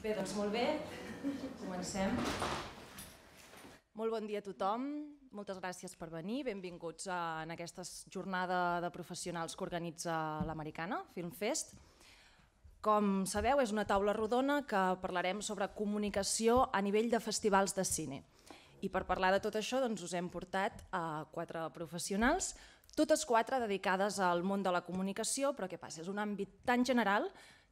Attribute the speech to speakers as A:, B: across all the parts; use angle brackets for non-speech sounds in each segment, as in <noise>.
A: Bé, doncs molt bé, comencem. Molt bon dia a tothom, moltes gràcies per venir, benvinguts a, en aquesta jornada de professionals que organitza l'Americana, Film Fest. Com sabeu, és una taula rodona que parlarem sobre comunicació a nivell de festivals de cine. I per parlar de tot això doncs, us hem portat a quatre professionals, totes quatre dedicades al món de la comunicació, però què passa? És un àmbit tan general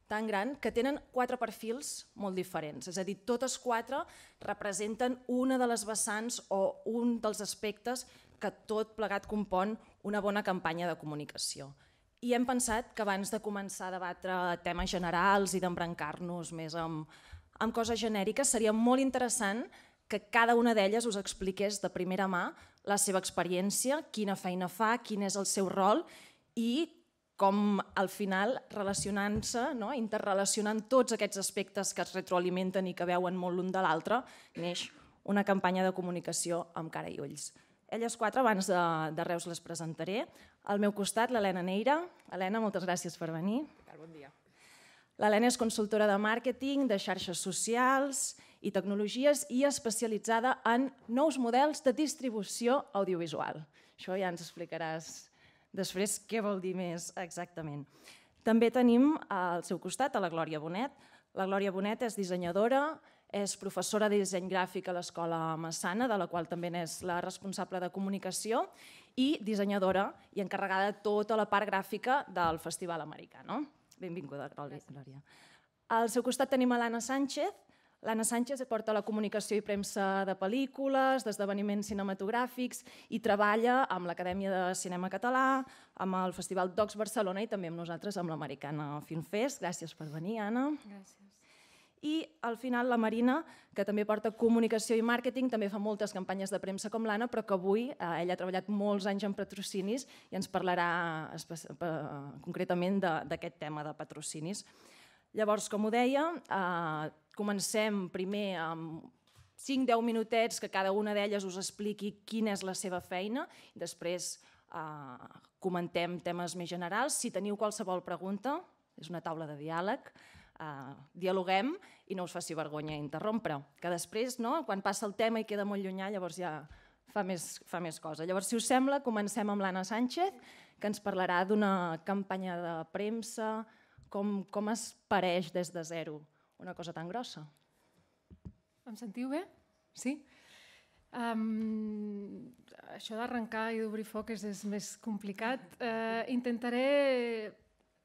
A: tan gran que tenen quatre perfils molt diferents. És a dir, totes quatre representen una de les vessants o un dels aspectes que tot plegat compon una bona campanya de comunicació. I hem pensat que abans de començar a debatre temes generals i d'embrancar-nos més amb, amb coses genèriques, seria molt interessant que cada una d'elles us expliqués de primera mà la seva experiència, quina feina fa, quin és el seu rol i com al final relacionant-se, no? interrelacionant tots aquests aspectes que es retroalimenten i que veuen molt l'un de l'altre, neix una campanya de comunicació amb cara i ulls. Elles quatre, abans de, de Reus les presentaré. Al meu costat, l'Helena Neira. Helena, moltes gràcies per venir. bon dia. L'Helena és consultora de màrqueting, de xarxes socials i tecnologies i especialitzada en nous models de distribució audiovisual. Això ja ens explicaràs Després, què vol dir més exactament? També tenim al seu costat a la Glòria Bonet. La Glòria Bonet és dissenyadora, és professora de disseny gràfic a l'Escola Massana, de la qual també n'és la responsable de comunicació, i dissenyadora i encarregada de tota la part gràfica del Festival Americà. No? Benvinguda, Glòria. Gràcies. Al seu costat tenim a l'Anna Sánchez, L'Anna Sánchez porta la comunicació i premsa de pel·lícules, d'esdeveniments cinematogràfics i treballa amb l'Acadèmia de Cinema Català, amb el Festival Docs Barcelona i també amb nosaltres, amb l'Americana Film Fest. Gràcies per venir, Anna. Gràcies. I al final la Marina, que també porta comunicació i màrqueting, també fa moltes campanyes de premsa com l'Anna, però que avui eh, ella ha treballat molts anys en patrocinis i ens parlarà concretament d'aquest tema de patrocinis. Llavors, com ho deia, eh, Comencem primer amb 5-10 minutets que cada una d'elles us expliqui quina és la seva feina, i després eh, comentem temes més generals. Si teniu qualsevol pregunta, és una taula de diàleg, eh, dialoguem i no us faci vergonya interrompre, que després, no, quan passa el tema i queda molt llunyà, llavors ja fa més, fa més cosa. Llavors, si us sembla, comencem amb l'Anna Sánchez, que ens parlarà d'una campanya de premsa, com, com es pareix des de zero una cosa tan grossa.
B: Em sentiu bé? Sí? Um, això d'arrencar i d'obrir foc és, és més complicat. Uh, intentaré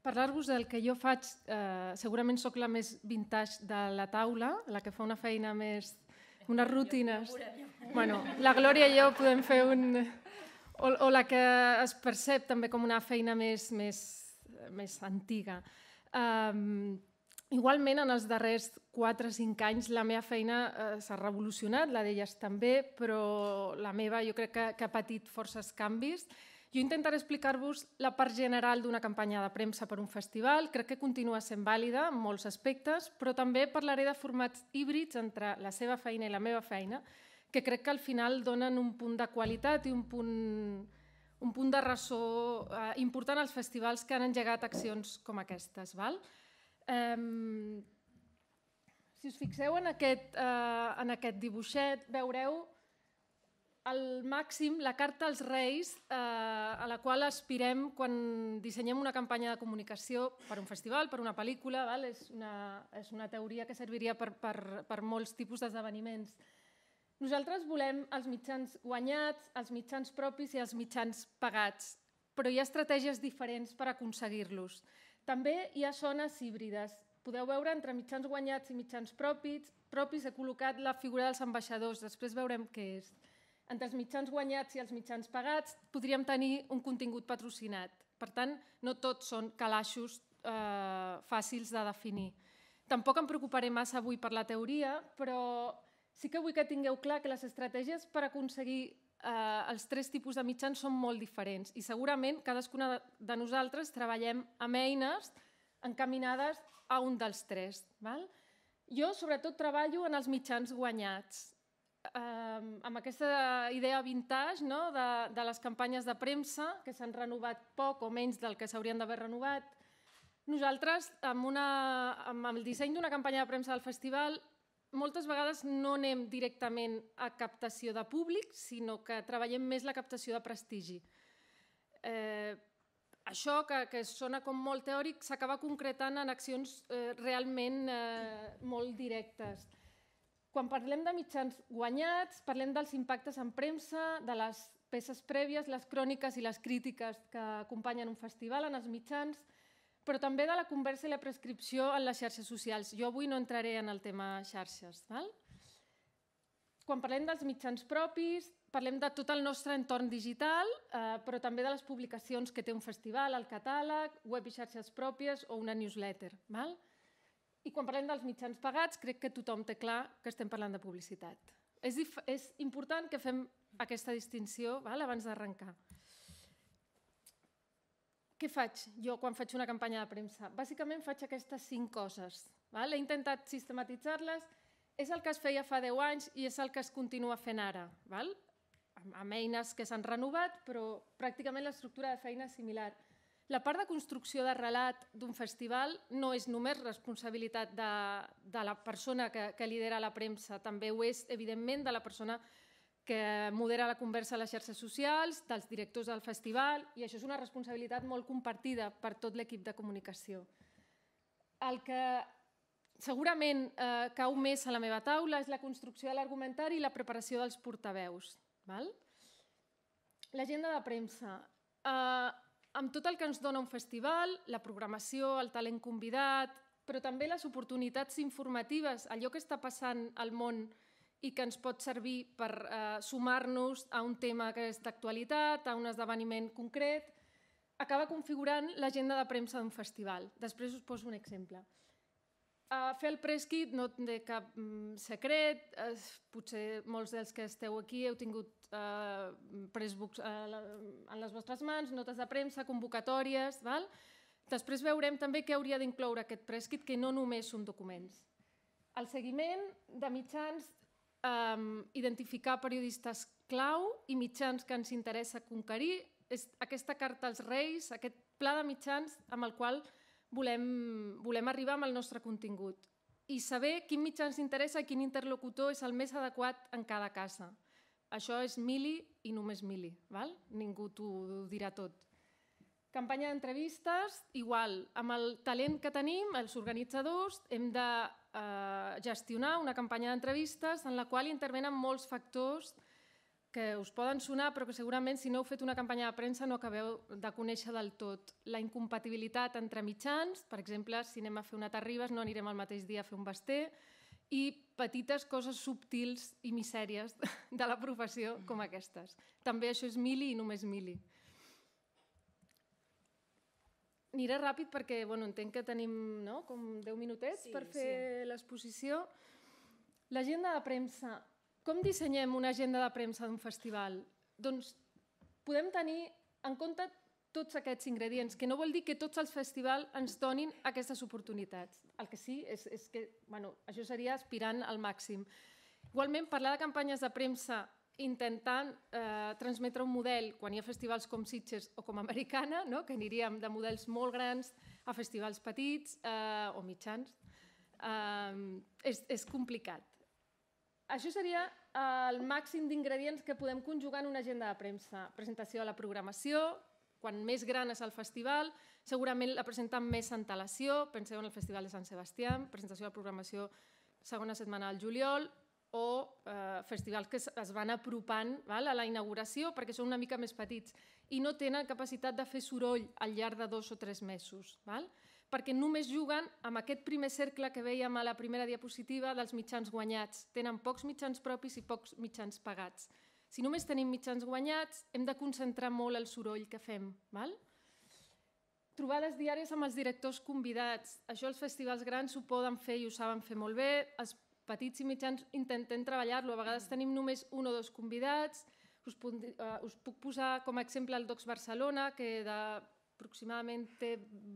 B: parlar-vos del que jo faig. Uh, segurament sóc la més vintage de la taula, la que fa una feina més... unes rutines. Bueno, la Glòria i jo podem fer un... O, o la que es percep també com una feina més, més, més antiga. Um, Igualment, en els darrers 4 o 5 anys la meva feina eh, s'ha revolucionat, la d'elles també, però la meva jo crec que, que ha patit forces canvis. Jo intentaré explicar-vos la part general d'una campanya de premsa per un festival. Crec que continua sent vàlida en molts aspectes, però també parlaré de formats híbrids entre la seva feina i la meva feina, que crec que al final donen un punt de qualitat i un punt un punt de ressò eh, important als festivals que han engegat accions com aquestes. Val? Um, si us fixeu en aquest, uh, en aquest dibuixet, veureu el màxim, la carta als Reis, eh, a la qual aspirem quan dissenyem una campanya de comunicació per un festival, per una pel·lícula, val? És, una, és una teoria que serviria per, per, per molts tipus d'esdeveniments. Nosaltres volem els mitjans guanyats, els mitjans propis i els mitjans pagats, però hi ha estratègies diferents per aconseguir-los. També hi ha zones híbrides. Podeu veure entre mitjans guanyats i mitjans propis. Propis he col·locat la figura dels ambaixadors, després veurem què és. Entre els mitjans guanyats i els mitjans pagats podríem tenir un contingut patrocinat. Per tant, no tots són calaixos eh, fàcils de definir. Tampoc em preocuparé massa avui per la teoria, però sí que vull que tingueu clar que les estratègies per aconseguir eh, els tres tipus de mitjans són molt diferents i segurament cadascuna de nosaltres treballem amb eines encaminades a un dels tres. Val? Jo, sobretot, treballo en els mitjans guanyats, eh, amb aquesta idea vintage no? de, de les campanyes de premsa, que s'han renovat poc o menys del que s'haurien d'haver renovat, nosaltres, amb, una, amb el disseny d'una campanya de premsa del festival, moltes vegades no anem directament a captació de públic, sinó que treballem més la captació de prestigi. Eh, això, que, que sona com molt teòric, s'acaba concretant en accions eh, realment eh, molt directes. Quan parlem de mitjans guanyats, parlem dels impactes en premsa, de les peces prèvies, les cròniques i les crítiques que acompanyen un festival en els mitjans, però també de la conversa i la prescripció en les xarxes socials. Jo avui no entraré en el tema xarxes. Val? Quan parlem dels mitjans propis, parlem de tot el nostre entorn digital, eh, però també de les publicacions que té un festival, el catàleg, web i xarxes pròpies o una newsletter. Val? I quan parlem dels mitjans pagats, crec que tothom té clar que estem parlant de publicitat. És, és important que fem aquesta distinció val? abans d'arrencar què faig jo quan faig una campanya de premsa? Bàsicament faig aquestes cinc coses. Val? He intentat sistematitzar-les. És el que es feia fa 10 anys i és el que es continua fent ara. Val? Amb eines que s'han renovat, però pràcticament l'estructura de feina és similar. La part de construcció de relat d'un festival no és només responsabilitat de, de la persona que, que lidera la premsa, també ho és, evidentment, de la persona que modera la conversa a les xarxes socials, dels directors del festival, i això és una responsabilitat molt compartida per tot l'equip de comunicació. El que segurament eh, cau més a la meva taula és la construcció de l'argumentari i la preparació dels portaveus. L'agenda de premsa. Eh, amb tot el que ens dona un festival, la programació, el talent convidat, però també les oportunitats informatives, allò que està passant al món i que ens pot servir per eh, sumar-nos a un tema que és d'actualitat, a un esdeveniment concret, acaba configurant l'agenda de premsa d'un festival. Després us poso un exemple. Uh, fer el press kit no té cap mm, secret, uh, potser molts dels que esteu aquí heu tingut uh, press uh, en les vostres mans, notes de premsa, convocatòries... Val? Després veurem també què hauria d'incloure aquest press kit, que no només són documents. El seguiment de mitjans um, identificar periodistes clau i mitjans que ens interessa conquerir, és aquesta carta als reis, aquest pla de mitjans amb el qual volem, volem arribar amb el nostre contingut i saber quin mitjà ens interessa i quin interlocutor és el més adequat en cada casa. Això és mili i només mili, val? ningú t'ho dirà tot. Campanya d'entrevistes, igual, amb el talent que tenim, els organitzadors, hem de Eh, gestionar una campanya d'entrevistes en la qual intervenen molts factors que us poden sonar, però que segurament si no heu fet una campanya de premsa no acabeu de conèixer del tot. La incompatibilitat entre mitjans, per exemple, si anem a fer una Terribas no anirem el mateix dia a fer un Basté, i petites coses subtils i misèries <laughs> de la professió com aquestes. També això és mili i només mili. Aniré ràpid perquè bueno, entenc que tenim no? com 10 minutets sí, per fer sí. l'exposició. L'agenda de premsa. Com dissenyem una agenda de premsa d'un festival? Doncs podem tenir en compte tots aquests ingredients, que no vol dir que tots els festivals ens donin aquestes oportunitats. El que sí és, és que bueno, això seria aspirant al màxim. Igualment, parlar de campanyes de premsa intentant eh, transmetre un model, quan hi ha festivals com Sitges o com Americana, no? que aniríem de models molt grans a festivals petits eh, o mitjans, eh, és, és complicat. Això seria eh, el màxim d'ingredients que podem conjugar en una agenda de premsa. Presentació de la programació, quan més gran és el festival, segurament la presenta amb més antelació, penseu en el Festival de Sant Sebastià, presentació de la programació segona setmana del juliol, o eh, festivals que es van apropant val, a la inauguració perquè són una mica més petits i no tenen capacitat de fer soroll al llarg de dos o tres mesos, val? perquè només juguen amb aquest primer cercle que veiem a la primera diapositiva dels mitjans guanyats. Tenen pocs mitjans propis i pocs mitjans pagats. Si només tenim mitjans guanyats, hem de concentrar molt el soroll que fem. Val? trobades diàries amb els directors convidats. Això els festivals grans ho poden fer i ho saben fer molt bé. Es petits i mitjans intentem treballar-lo. A vegades mm. tenim només un o dos convidats. Us, eh, us puc posar com a exemple el Docs Barcelona, que de aproximadament té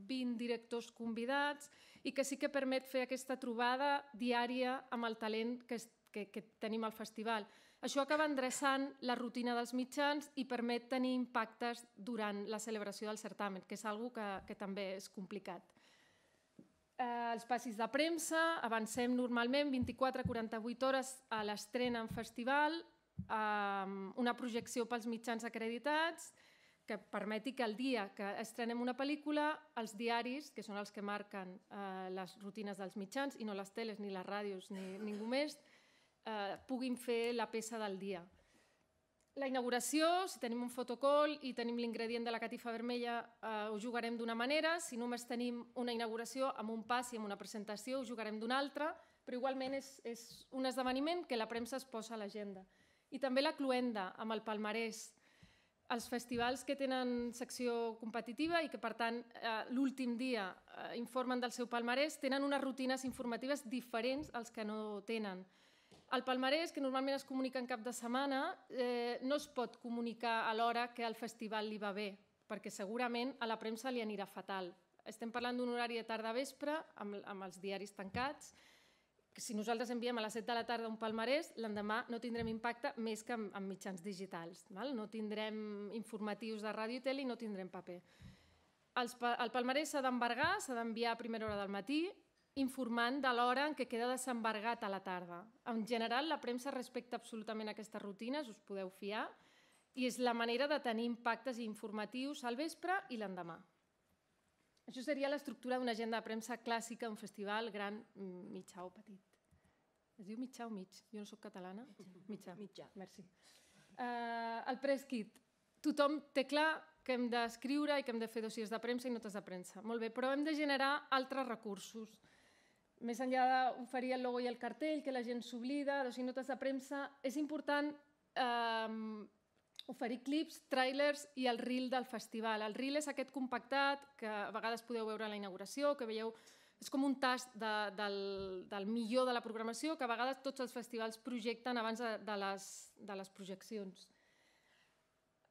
B: 20 directors convidats i que sí que permet fer aquesta trobada diària amb el talent que, que, que tenim al festival. Això acaba endreçant la rutina dels mitjans i permet tenir impactes durant la celebració del certamen, que és algo que, que també és complicat eh, els passis de premsa, avancem normalment 24-48 hores a l'estrena en festival, eh, una projecció pels mitjans acreditats, que permeti que el dia que estrenem una pel·lícula, els diaris, que són els que marquen eh, les rutines dels mitjans, i no les teles, ni les ràdios, ni ningú més, eh, puguin fer la peça del dia. La inauguració, si tenim un fotocol i tenim l'ingredient de la catifa vermella, eh, ho jugarem d'una manera. Si només tenim una inauguració amb un pas i amb una presentació, ho jugarem d'una altra, però igualment és, és un esdeveniment que la premsa es posa a l'agenda. I també la cluenda, amb el palmarès, els festivals que tenen secció competitiva i que, per tant, eh, l'últim dia eh, informen del seu palmarès, tenen unes rutines informatives diferents als que no tenen. El palmarès, que normalment es comunica en cap de setmana, eh, no es pot comunicar a l'hora que al festival li va bé, perquè segurament a la premsa li anirà fatal. Estem parlant d'un horari de tarda vespre, amb, amb els diaris tancats, que si nosaltres enviem a les 7 de la tarda un palmarès, l'endemà no tindrem impacte més que amb, amb mitjans digitals. Val? No tindrem informatius de ràdio i tele i no tindrem paper. Els, el palmarès s'ha d'embargar, s'ha d'enviar a primera hora del matí, informant de l'hora en què queda desembargat a la tarda. En general, la premsa respecta absolutament aquestes rutines, us podeu fiar, i és la manera de tenir impactes informatius al vespre i l'endemà. Això seria l'estructura d'una agenda de premsa clàssica, un festival gran, mitjà o petit. Es diu mitjà o mig? Jo no sóc catalana. Mitjà. Mitjà. Merci. Uh, el press kit. Tothom té clar que hem d'escriure i que hem de fer dossiers de premsa i notes de premsa. Molt bé, però hem de generar altres recursos més enllà d'oferir el logo i el cartell, que la gent s'oblida, o sigui, notes de premsa, és important eh, oferir clips, trailers i el reel del festival. El reel és aquest compactat que a vegades podeu veure a la inauguració, que veieu és com un tast de, del, del millor de la programació que a vegades tots els festivals projecten abans de, de, les, de les projeccions.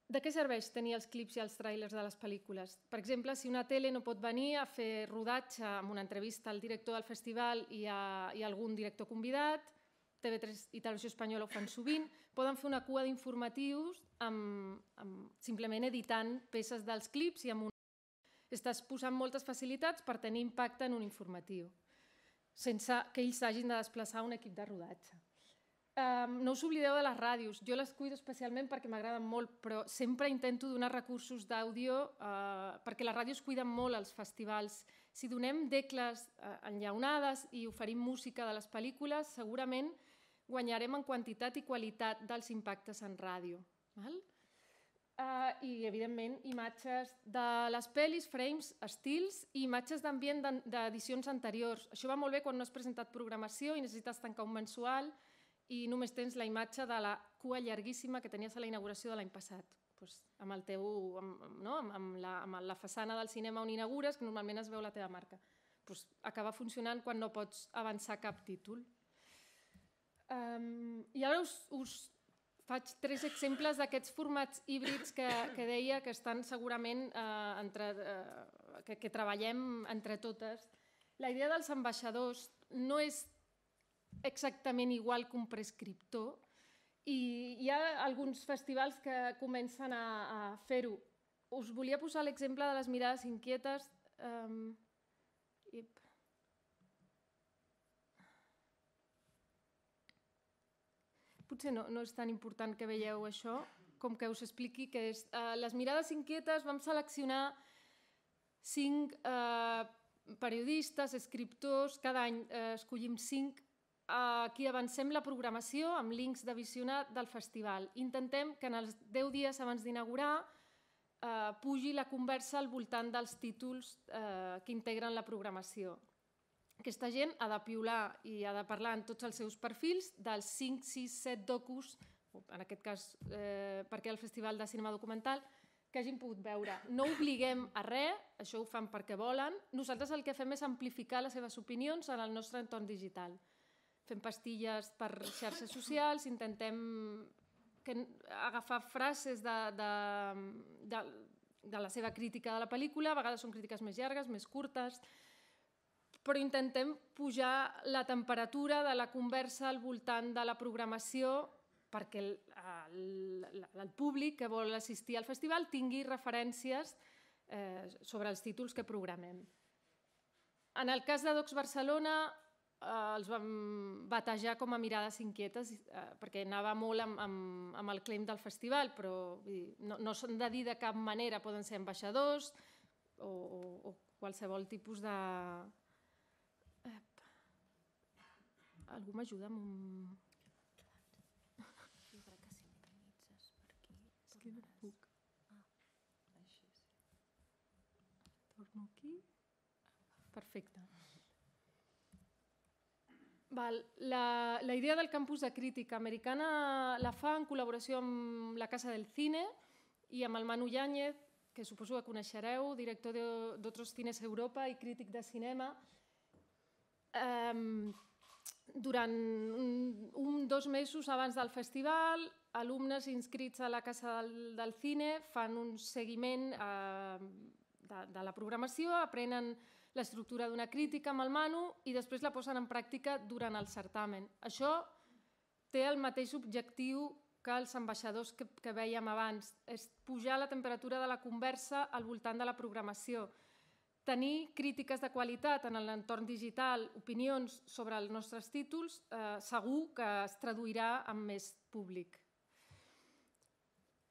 B: De què serveix tenir els clips i els trailers de les pel·lícules? Per exemple, si una tele no pot venir a fer rodatge amb una entrevista al director del festival i a, i a algun director convidat, TV3 i Televisió Espanyola ho fan sovint, poden fer una cua d'informatius amb, amb, simplement editant peces dels clips i amb un... Estàs posant moltes facilitats per tenir impacte en un informatiu, sense que ells s'hagin de desplaçar un equip de rodatge. Um, no us oblideu de les ràdios. Jo les cuido especialment perquè m'agraden molt, però sempre intento donar recursos d'àudio uh, perquè les ràdios cuiden molt els festivals. Si donem decles uh, enllaunades i oferim música de les pel·lícules, segurament guanyarem en quantitat i qualitat dels impactes en ràdio. Val? Uh, I, evidentment, imatges de les pel·lis, frames, estils i imatges d'ambient d'edicions anteriors. Això va molt bé quan no has presentat programació i necessites tancar un mensual, i només tens la imatge de la cua llarguíssima que tenies a la inauguració de l'any passat. Pues, amb, el teu, amb, no? amb, amb, la, amb la façana del cinema on inaugures, que normalment es veu la teva marca. Pues, acaba funcionant quan no pots avançar cap títol. Um, I ara us, us faig tres exemples d'aquests formats híbrids que, que deia que estan segurament eh, entre, eh, que, que treballem entre totes. La idea dels ambaixadors no és exactament igual que un prescriptor i hi ha alguns festivals que comencen a, a fer-ho. Us volia posar l'exemple de les mirades inquietes. Um, ip. Potser no, no és tan important que veieu això com que us expliqui que és. Uh, les mirades inquietes vam seleccionar cinc uh, periodistes, escriptors, cada any uh, escollim cinc Aquí avancem la programació amb links de visionat del festival. Intentem que en els 10 dies abans d'inaugurar eh, pugi la conversa al voltant dels títols eh, que integren la programació. Aquesta gent ha de piular i ha de parlar en tots els seus perfils dels 5, 6, 7 docus, en aquest cas eh, perquè el Festival de Cinema Documental, que hagin pogut veure. No obliguem a res, això ho fan perquè volen. Nosaltres el que fem és amplificar les seves opinions en el nostre entorn digital fem pastilles per xarxes socials, intentem que, agafar frases de, de, de, de la seva crítica de la pel·lícula, a vegades són crítiques més llargues, més curtes, però intentem pujar la temperatura de la conversa al voltant de la programació perquè el, el, el públic que vol assistir al festival tingui referències eh, sobre els títols que programem. En el cas de Docs Barcelona, eh, els vam batejar com a mirades inquietes eh, perquè anava molt amb, amb, amb el claim del festival, però vull dir, no, no són de dir de cap manera, poden ser ambaixadors o, o, o qualsevol tipus de... Ep. Algú m'ajuda amb un...
C: per
B: aquí... puc. Ah, així Torno aquí. Perfecte. Val. La, la idea del campus de crítica americana la fa en col·laboració amb la Casa del Cine i amb el Manu Llanyez, que suposo que coneixereu, director d'Otros Cines Europa i crític de cinema. Um, durant un, un dos mesos abans del festival, alumnes inscrits a la Casa del, del Cine fan un seguiment eh, de, de la programació, aprenen l'estructura d'una crítica amb el Manu i després la posen en pràctica durant el certamen. Això té el mateix objectiu que els ambaixadors que, que vèiem abans, és pujar la temperatura de la conversa al voltant de la programació, tenir crítiques de qualitat en l'entorn digital, opinions sobre els nostres títols, eh, segur que es traduirà en més públic.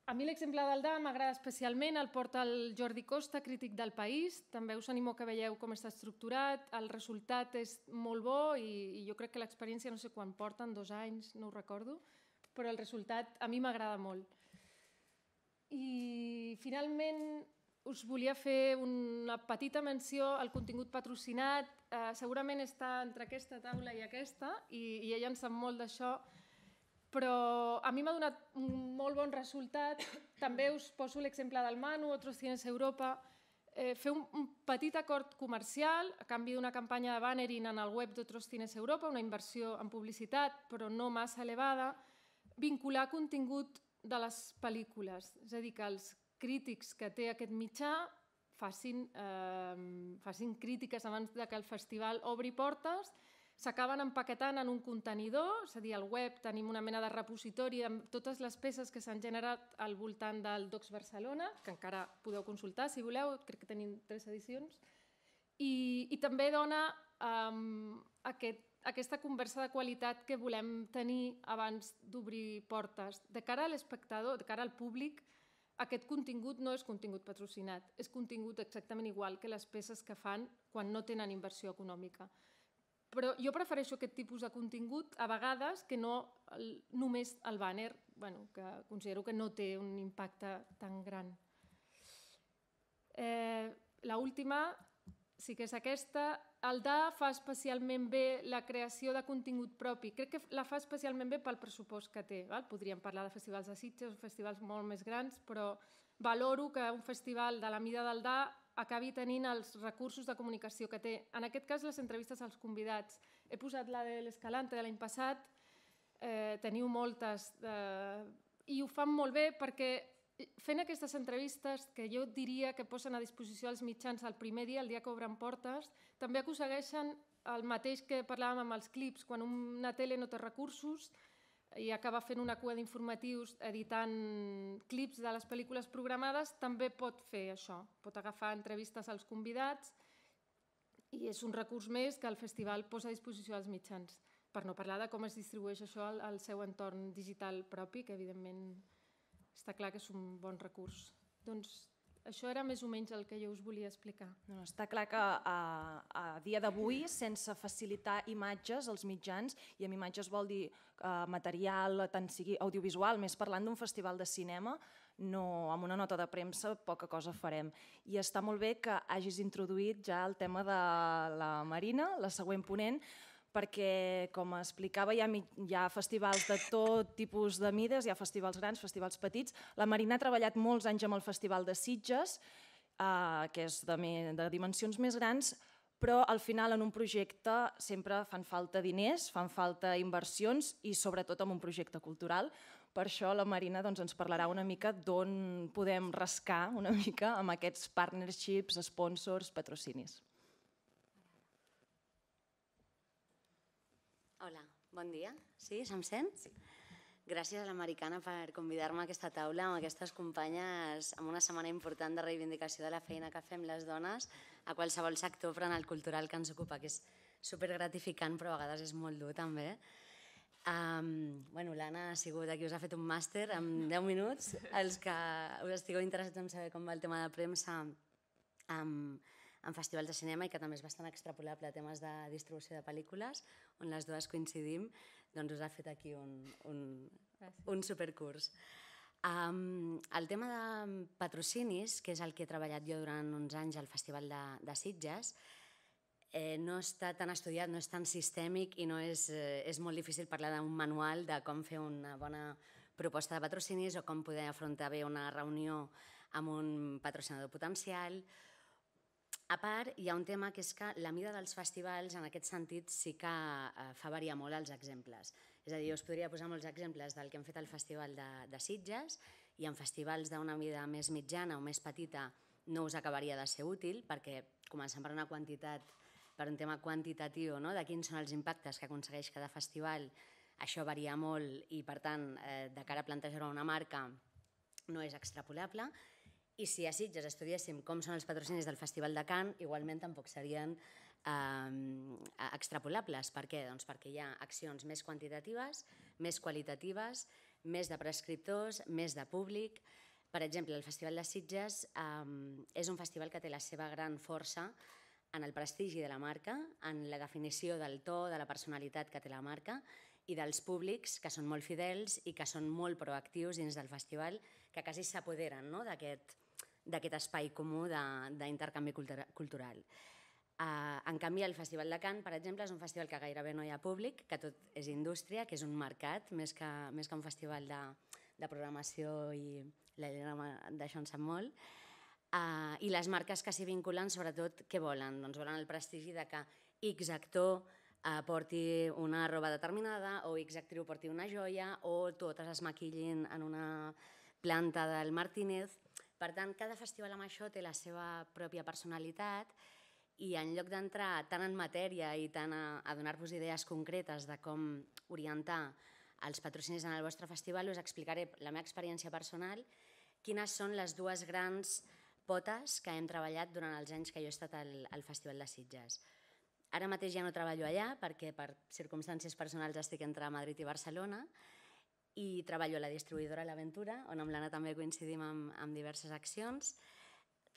B: A mi l'exemple d'Aldà m'agrada especialment, el porta el Jordi Costa, crític del País. També us animo que veieu com està estructurat, el resultat és molt bo i, i jo crec que l'experiència no sé quan porten, dos anys, no ho recordo, però el resultat a mi m'agrada molt. I finalment us volia fer una petita menció al contingut patrocinat. Eh, segurament està entre aquesta taula i aquesta i, i ella en sap molt d'això, però a mi m'ha donat un molt bon resultat. <coughs> També us poso l'exemple del Manu, Otros Cienes Europa, eh, fer un, un petit acord comercial a canvi d'una campanya de bannering en el web d'Otros Cines Europa, una inversió en publicitat, però no massa elevada, vincular contingut de les pel·lícules, és a dir, que els crítics que té aquest mitjà facin, eh, facin crítiques abans de que el festival obri portes, s'acaben empaquetant en un contenidor, és a dir, al web tenim una mena de repositori amb totes les peces que s'han generat al voltant del Docs Barcelona, que encara podeu consultar si voleu, crec que tenim tres edicions, i, i també dona um, aquest, aquesta conversa de qualitat que volem tenir abans d'obrir portes. De cara a l'espectador, de cara al públic, aquest contingut no és contingut patrocinat, és contingut exactament igual que les peces que fan quan no tenen inversió econòmica. Però jo prefereixo aquest tipus de contingut a vegades que no el, només el banner, bueno, que considero que no té un impacte tan gran. Eh, la última sí que és aquesta. El DA fa especialment bé la creació de contingut propi. Crec que la fa especialment bé pel pressupost que té. Val? Podríem parlar de festivals de Sitges, o festivals molt més grans, però valoro que un festival de la mida del DA acabi tenint els recursos de comunicació que té. En aquest cas, les entrevistes als convidats. He posat la de l'Escalante de l'any passat, eh, teniu moltes, de... Eh, i ho fan molt bé perquè fent aquestes entrevistes que jo diria que posen a disposició els mitjans el primer dia, el dia que obren portes, també aconsegueixen el mateix que parlàvem amb els clips, quan una tele no té recursos, i acaba fent una cua d'informatius editant clips de les pel·lícules programades, també pot fer això. Pot agafar entrevistes als convidats i és un recurs més que el festival posa a disposició als mitjans, per no parlar de com es distribueix això al, al seu entorn digital propi, que evidentment està clar que és un bon recurs. Doncs això era més o menys el que jo us volia explicar. No, està clar que
A: a, a dia d'avui, sense facilitar imatges als mitjans, i amb imatges vol dir uh, material, tant sigui audiovisual, més parlant d'un festival de cinema, no, amb una nota de premsa poca cosa farem. I està molt bé que hagis introduït ja el tema de la Marina, la següent ponent, perquè, com explicava, hi ha, hi ha festivals de tot tipus de mides, hi ha festivals grans, festivals petits. La Marina ha treballat molts anys amb el Festival de Sitges, eh, que és de, de dimensions més grans, però al final en un projecte sempre fan falta diners, fan falta inversions i sobretot en un projecte cultural. Per això la Marina doncs, ens parlarà una mica d'on podem rascar una mica amb aquests partnerships, sponsors, patrocinis.
D: Bon dia. Sí, se'm sent? Sí. Gràcies a l'Americana per convidar-me a aquesta taula amb aquestes companyes amb una setmana important de reivindicació de la feina que fem les dones a qualsevol sector al cultural que ens ocupa, que és supergratificant però a vegades és molt dur també. Um, bueno, L'Anna ha sigut aquí, us ha fet un màster en 10 minuts. Els que us estigueu interessats en saber com va el tema de premsa, um, en festivals de cinema i que també és bastant extrapolable a temes de distribució de pel·lícules, on les dues coincidim, doncs us ha fet aquí un, un, Gràcies. un supercurs. Um, el tema de patrocinis, que és el que he treballat jo durant uns anys al Festival de, de Sitges, eh, no està tan estudiat, no és tan sistèmic i no és, eh, és molt difícil parlar d'un manual de com fer una bona proposta de patrocinis o com poder afrontar bé una reunió amb un patrocinador potencial, a part, hi ha un tema que és que la mida dels festivals en aquest sentit sí que eh, fa variar molt els exemples. És a dir, us podria posar molts exemples del que hem fet al Festival de, de Sitges i en festivals d'una mida més mitjana o més petita no us acabaria de ser útil perquè comencem per una quantitat, per un tema quantitatiu, no? de quins són els impactes que aconsegueix cada festival, això varia molt i per tant, eh, de cara a plantejar una marca, no és extrapolable, i si a Sitges estudiéssim com són els patrocinis del Festival de Can, igualment tampoc serien eh, extrapolables. Per què? Doncs perquè hi ha accions més quantitatives, més qualitatives, més de prescriptors, més de públic... Per exemple, el Festival de Sitges eh, és un festival que té la seva gran força en el prestigi de la marca, en la definició del to, de la personalitat que té la marca i dels públics que són molt fidels i que són molt proactius dins del festival, que quasi s'apoderen no? d'aquest d'aquest espai comú d'intercanvi cultural. Uh, en canvi, el Festival de Can, per exemple, és un festival que gairebé no hi ha públic, que tot és indústria, que és un mercat, més que, més que un festival de, de programació i la Helena d'això en sap molt. Uh, I les marques que s'hi vinculen, sobretot, què volen? Doncs volen el prestigi de que X actor eh, porti una roba determinada o X actriu porti una joia o totes es maquillin en una planta del Martínez per tant, cada festival amb això té la seva pròpia personalitat i en lloc d'entrar tant en matèria i tant a, a donar-vos idees concretes de com orientar els patrocinis en el vostre festival, us explicaré la meva experiència personal, quines són les dues grans potes que hem treballat durant els anys que jo he estat al, al Festival de Sitges. Ara mateix ja no treballo allà perquè per circumstàncies personals estic entre Madrid i Barcelona, i treballo a la distribuïdora L'Aventura, on amb l'Anna també coincidim amb, amb diverses accions.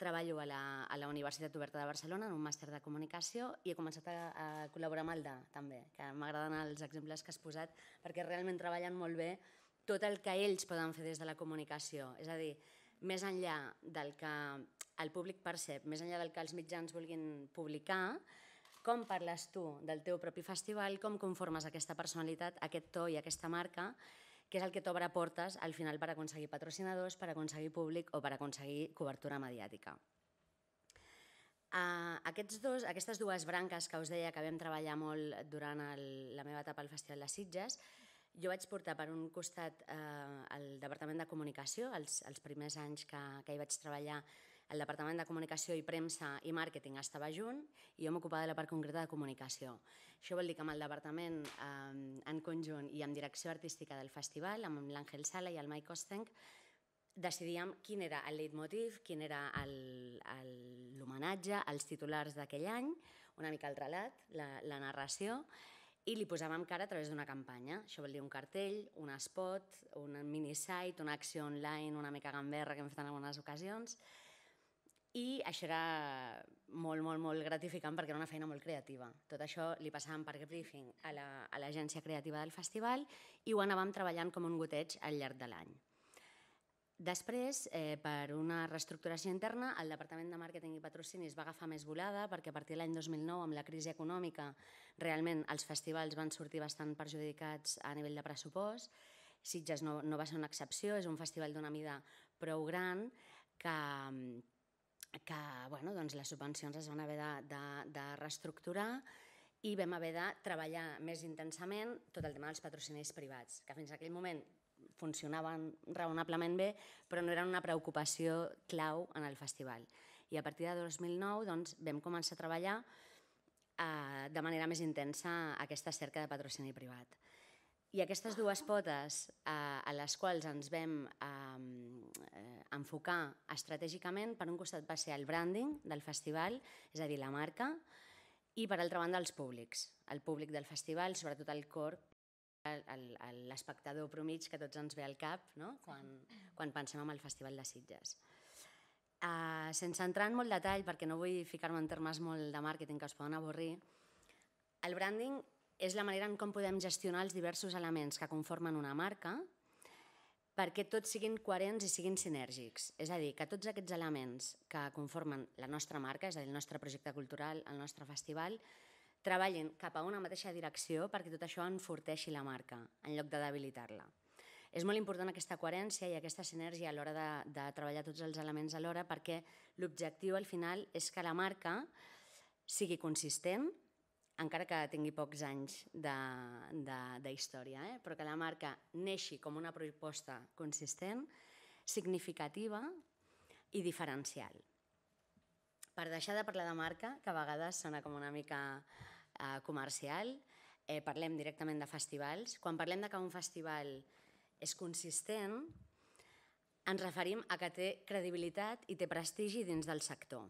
D: Treballo a la, a la Universitat Oberta de Barcelona en un màster de comunicació i he començat a, a col·laborar amb el DA, també, que m'agraden els exemples que has posat, perquè realment treballen molt bé tot el que ells poden fer des de la comunicació. És a dir, més enllà del que el públic percep, més enllà del que els mitjans vulguin publicar, com parles tu del teu propi festival, com conformes aquesta personalitat, aquest to i aquesta marca, que és el que t'obre portes al final per aconseguir patrocinadors, per aconseguir públic o per aconseguir cobertura mediàtica. Uh, aquests dos, aquestes dues branques que us deia que vam treballar molt durant el, la meva etapa al Festival de Sitges, jo vaig portar per un costat eh, el Departament de Comunicació, els, els primers anys que, que hi vaig treballar el Departament de Comunicació i Premsa i Màrqueting estava junt i jo m'ocupava de la part concreta de comunicació. Això vol dir que amb el departament eh, en conjunt i amb direcció artística del festival, amb l'Àngel Sala i el Mike Ostenc, decidíem quin era el leitmotiv, quin era l'homenatge, el, el, els titulars d'aquell any, una mica el relat, la, la narració, i li posàvem cara a través d'una campanya. Això vol dir un cartell, un spot, un mini-site, una acció online, una mica gamberra que hem fet en algunes ocasions, i això era molt, molt, molt gratificant perquè era una feina molt creativa. Tot això li passàvem per briefing a l'agència la, a creativa del festival i ho anàvem treballant com un goteig al llarg de l'any. Després, eh, per una reestructuració interna, el Departament de Màrqueting i Patrocini es va agafar més volada perquè a partir de l'any 2009, amb la crisi econòmica, realment els festivals van sortir bastant perjudicats a nivell de pressupost. Sitges no, no va ser una excepció, és un festival d'una mida prou gran que mm, que bueno, doncs les subvencions es van haver de, de, de reestructurar i vam haver de treballar més intensament tot el tema dels patrocinis privats, que fins aquell moment funcionaven raonablement bé, però no eren una preocupació clau en el festival. I a partir de 2009 doncs, vam començar a treballar eh, de manera més intensa aquesta cerca de patrocini privat. I aquestes dues potes eh, a les quals ens vam ehm, eh, enfocar estratègicament, per un costat va ser el branding del festival, és a dir, la marca, i per altra banda els públics, el públic del festival, sobretot el cor, l'espectador promig que tots ens ve al cap no? quan, quan pensem en el Festival de Sitges. Uh, sense entrar en molt detall, perquè no vull ficar-me en termes molt de màrqueting que us poden avorrir, el branding és la manera en com podem gestionar els diversos elements que conformen una marca perquè tots siguin coherents i siguin sinèrgics. És a dir, que tots aquests elements que conformen la nostra marca, és a dir, el nostre projecte cultural, el nostre festival, treballin cap a una mateixa direcció perquè tot això enforteixi la marca, en lloc de debilitar-la. És molt important aquesta coherència i aquesta sinergia a l'hora de, de treballar tots els elements alhora perquè l'objectiu al final és que la marca sigui consistent, encara que tingui pocs anys de, de, de història, eh? però que la marca neixi com una proposta consistent, significativa i diferencial. Per deixar de parlar de marca, que a vegades sona com una mica eh, comercial, eh, parlem directament de festivals. Quan parlem de que un festival és consistent, ens referim a que té credibilitat i té prestigi dins del sector.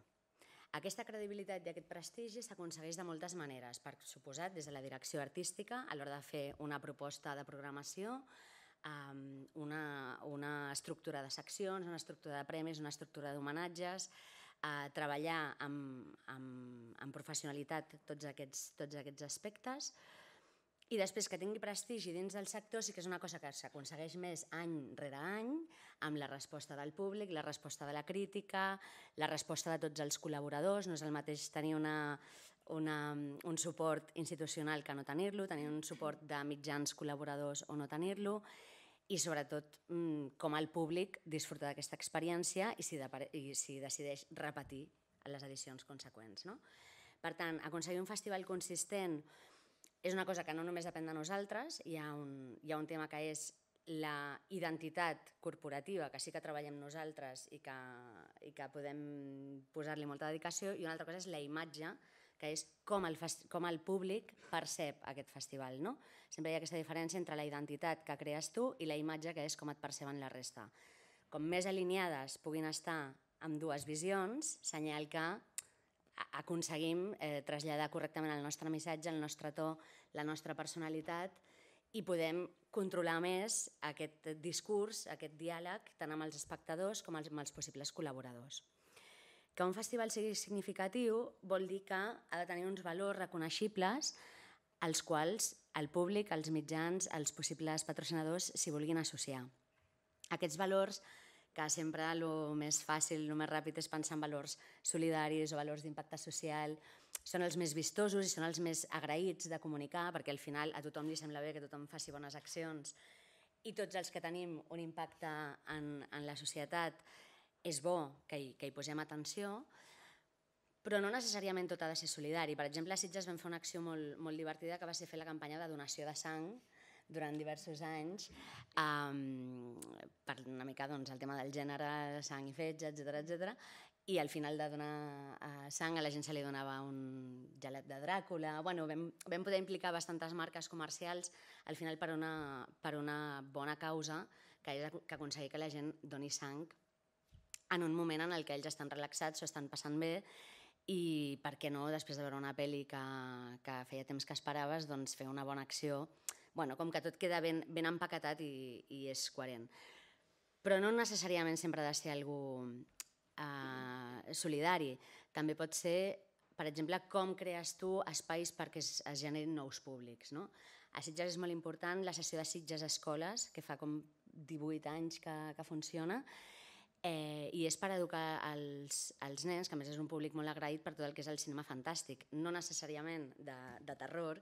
D: Aquesta credibilitat i aquest prestigi s'aconsegueix de moltes maneres, per suposat des de la direcció artística, a l'hora de fer una proposta de programació, ehm, una, una estructura de seccions, una estructura de premis, una estructura d'homenatges, a eh, treballar amb, amb, amb professionalitat tots aquests, tots aquests aspectes, i després que tingui prestigi dins del sector sí que és una cosa que s'aconsegueix més any rere any amb la resposta del públic, la resposta de la crítica, la resposta de tots els col·laboradors. No és el mateix tenir una, una, un suport institucional que no tenir-lo, tenir un suport de mitjans col·laboradors o no tenir-lo i sobretot mm, com el públic disfruta d'aquesta experiència i si, de, i si decideix repetir les edicions conseqüents. No? Per tant, aconseguir un festival consistent és una cosa que no només depèn de nosaltres, hi ha un, hi ha un tema que és la identitat corporativa, que sí que treballem nosaltres i que, i que podem posar-li molta dedicació, i una altra cosa és la imatge, que és com el, com el públic percep aquest festival. No? Sempre hi ha aquesta diferència entre la identitat que crees tu i la imatge que és com et perceben la resta. Com més alineades puguin estar amb dues visions, senyal que aconseguim eh, traslladar correctament el nostre missatge, el nostre to, la nostra personalitat i podem controlar més aquest discurs, aquest diàleg, tant amb els espectadors com amb els possibles col·laboradors. Que un festival sigui significatiu vol dir que ha de tenir uns valors reconeixibles als quals el públic, els mitjans, els possibles patrocinadors s'hi vulguin associar. Aquests valors que sempre el més fàcil, el més ràpid és pensar en valors solidaris o valors d'impacte social. Són els més vistosos i són els més agraïts de comunicar, perquè al final a tothom li sembla bé que tothom faci bones accions i tots els que tenim un impacte en, en la societat és bo que hi, que hi posem atenció, però no necessàriament tot ha de ser solidari. Per exemple, a Sitges vam fer una acció molt, molt divertida que va ser fer la campanya de donació de sang, durant diversos anys um, per una mica doncs, el tema del gènere, sang i fetge, etc etc. i al final de donar uh, sang a la gent se li donava un gelat de Dràcula. Bueno, vam, vam poder implicar bastantes marques comercials al final per una, per una bona causa que és que aconseguir que la gent doni sang en un moment en el que ells estan relaxats, s'ho estan passant bé i per què no, després de veure una pel·li que, que feia temps que esperaves, doncs fer una bona acció bueno, com que tot queda ben, ben empaquetat i, i és coherent. Però no necessàriament sempre ha de ser algú eh, solidari. També pot ser, per exemple, com crees tu espais perquè es, es generin nous públics. No? A Sitges és molt important la sessió de Sitges Escoles, que fa com 18 anys que, que funciona, Eh, I és per educar els, els nens, que a més és un públic molt agraït per tot el que és el cinema fantàstic, no necessàriament de, de terror,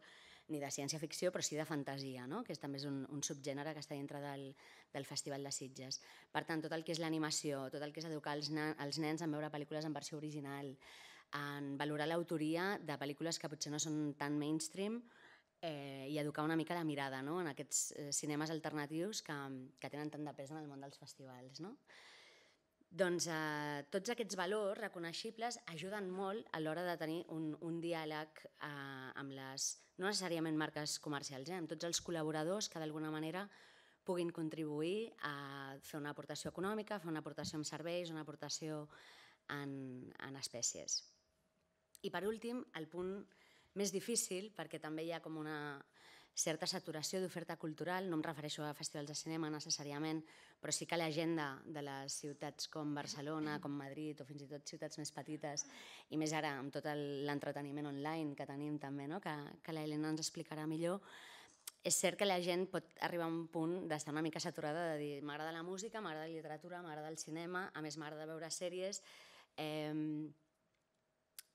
D: ni de ciència-ficció, però sí de fantasia, no? que és, també és un, un subgènere que està dintre del, del Festival de Sitges. Per tant, tot el que és l'animació, tot el que és educar els, els nens a veure pel·lícules en versió original, en valorar l'autoria de pel·lícules que potser no són tan mainstream, eh, i educar una mica la mirada no? en aquests eh, cinemes alternatius que, que tenen tant de pes en el món dels festivals. No? Doncs eh, tots aquests valors reconeixibles ajuden molt a l'hora de tenir un, un diàleg eh, amb les, no necessàriament marques comercials, eh, amb tots els col·laboradors que d'alguna manera puguin contribuir a fer una aportació econòmica, fer una aportació en serveis, una aportació en, en espècies. I per últim, el punt més difícil, perquè també hi ha com una, certa saturació d'oferta cultural, no em refereixo a festivals de cinema necessàriament, però sí que l'agenda de les ciutats com Barcelona, com Madrid o fins i tot ciutats més petites, i més ara amb tot l'entreteniment online que tenim també, no? que, que la Helena ens explicarà millor, és cert que la gent pot arribar a un punt d'estar una mica saturada de dir m'agrada la música, m'agrada la literatura, m'agrada el cinema, a més m'agrada veure sèries. Eh,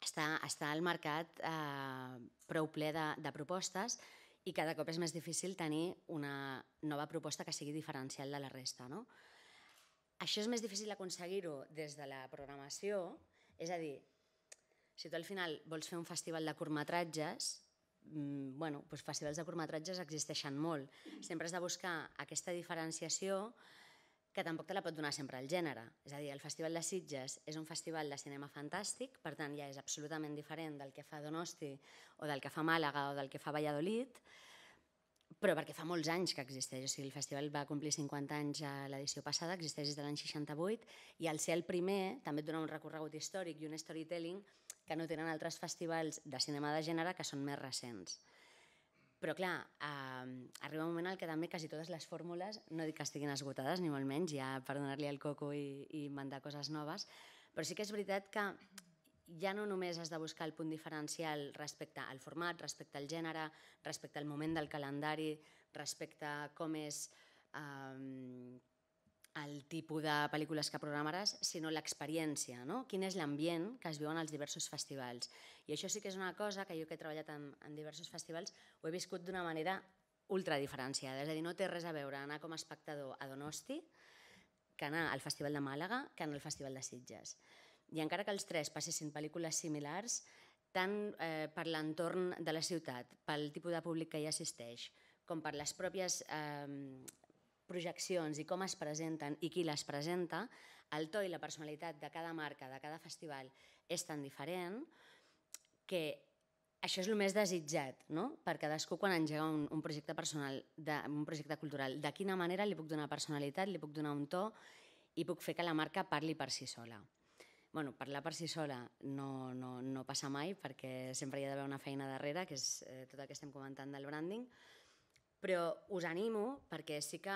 D: està, està el mercat eh, prou ple de, de propostes, i cada cop és més difícil tenir una nova proposta que sigui diferencial de la resta. No? Això és més difícil aconseguir-ho des de la programació, és a dir, si tu al final vols fer un festival de curtmetratges, mm, bueno, doncs festivals de curtmetratges existeixen molt. Sempre has de buscar aquesta diferenciació que tampoc te la pot donar sempre el gènere. És a dir, el Festival de Sitges és un festival de cinema fantàstic, per tant ja és absolutament diferent del que fa Donosti o del que fa Màlaga o del que fa Valladolid, però perquè fa molts anys que existeix. O sigui, el festival va complir 50 anys a l'edició passada, existeix des de l'any 68, i al ser el primer també et dona un recorregut històric i un storytelling que no tenen altres festivals de cinema de gènere que són més recents. Però clar, eh, arriba un moment en què també quasi totes les fórmules, no dic que estiguin esgotades, ni molt menys, ja per donar-li el coco i, i mandar coses noves, però sí que és veritat que ja no només has de buscar el punt diferencial respecte al format, respecte al gènere, respecte al moment del calendari, respecte a com és eh, el tipus de pel·lícules que programaràs, sinó l'experiència, no? quin és l'ambient que es viu en els diversos festivals. I això sí que és una cosa que jo que he treballat en, en diversos festivals ho he viscut d'una manera ultra diferenciada, és a dir, no té res a veure anar com a espectador a Donosti que anar al Festival de Màlaga que anar al Festival de Sitges. I encara que els tres passessin pel·lícules similars, tant eh, per l'entorn de la ciutat, pel tipus de públic que hi assisteix, com per les pròpies eh, projeccions i com es presenten i qui les presenta, el to i la personalitat de cada marca, de cada festival, és tan diferent que això és el més desitjat no? per cadascú quan engega un, un projecte personal, de, un projecte cultural. De quina manera li puc donar personalitat, li puc donar un to i puc fer que la marca parli per si sola. Bueno, parlar per si sola no, no, no passa mai perquè sempre hi ha d'haver una feina darrere, que és eh, tot el que estem comentant del branding, però però us animo perquè sí que,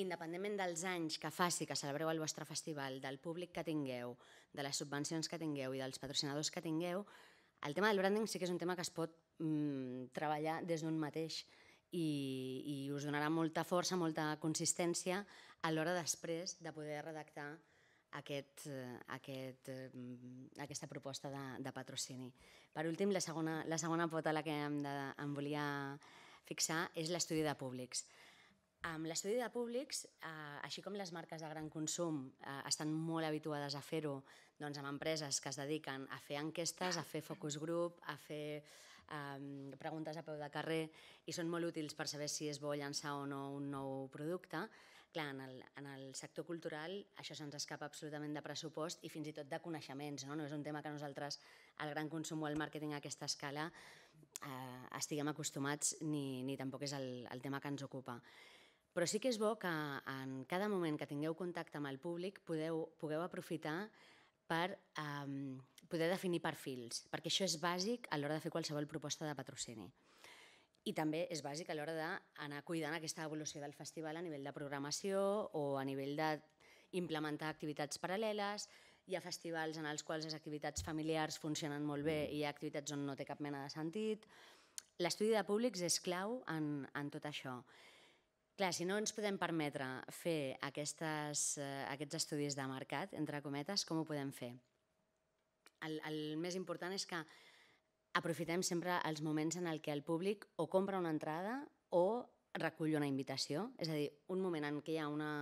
D: independentment dels anys que faci que celebreu el vostre festival, del públic que tingueu, de les subvencions que tingueu i dels patrocinadors que tingueu, el tema del branding sí que és un tema que es pot mm, treballar des d'un mateix i, i us donarà molta força, molta consistència a l'hora després de poder redactar aquest, eh, aquest, eh, aquesta proposta de, de patrocini. Per últim, la segona, la segona pota a la que em, de, em volia fixar és l'estudi de públics. Amb l'estudi de públics, eh, així com les marques de gran consum eh, estan molt habituades a fer-ho doncs, amb empreses que es dediquen a fer enquestes, a fer focus group, a fer ehm, preguntes a peu de carrer i són molt útils per saber si és bo llançar o no un nou producte. Clar, en el, en el sector cultural això se'ns escapa absolutament de pressupost i fins i tot de coneixements. No? no és un tema que nosaltres, el gran consum o el màrqueting a aquesta escala, eh, estiguem acostumats ni, ni tampoc és el, el tema que ens ocupa. Però sí que és bo que en cada moment que tingueu contacte amb el públic podeu, pugueu aprofitar per eh, poder definir perfils, perquè això és bàsic a l'hora de fer qualsevol proposta de patrocini. I també és bàsic a l'hora d'anar cuidant aquesta evolució del festival a nivell de programació o a nivell d'implementar activitats paral·leles, hi ha festivals en els quals les activitats familiars funcionen molt bé i hi ha activitats on no té cap mena de sentit. L'estudi de públics és clau en, en tot això. Clar, si no ens podem permetre fer aquestes, eh, aquests estudis de mercat, entre cometes, com ho podem fer? El, el més important és que aprofitem sempre els moments en el que el públic o compra una entrada o recull una invitació, és a dir, un moment en què hi ha una,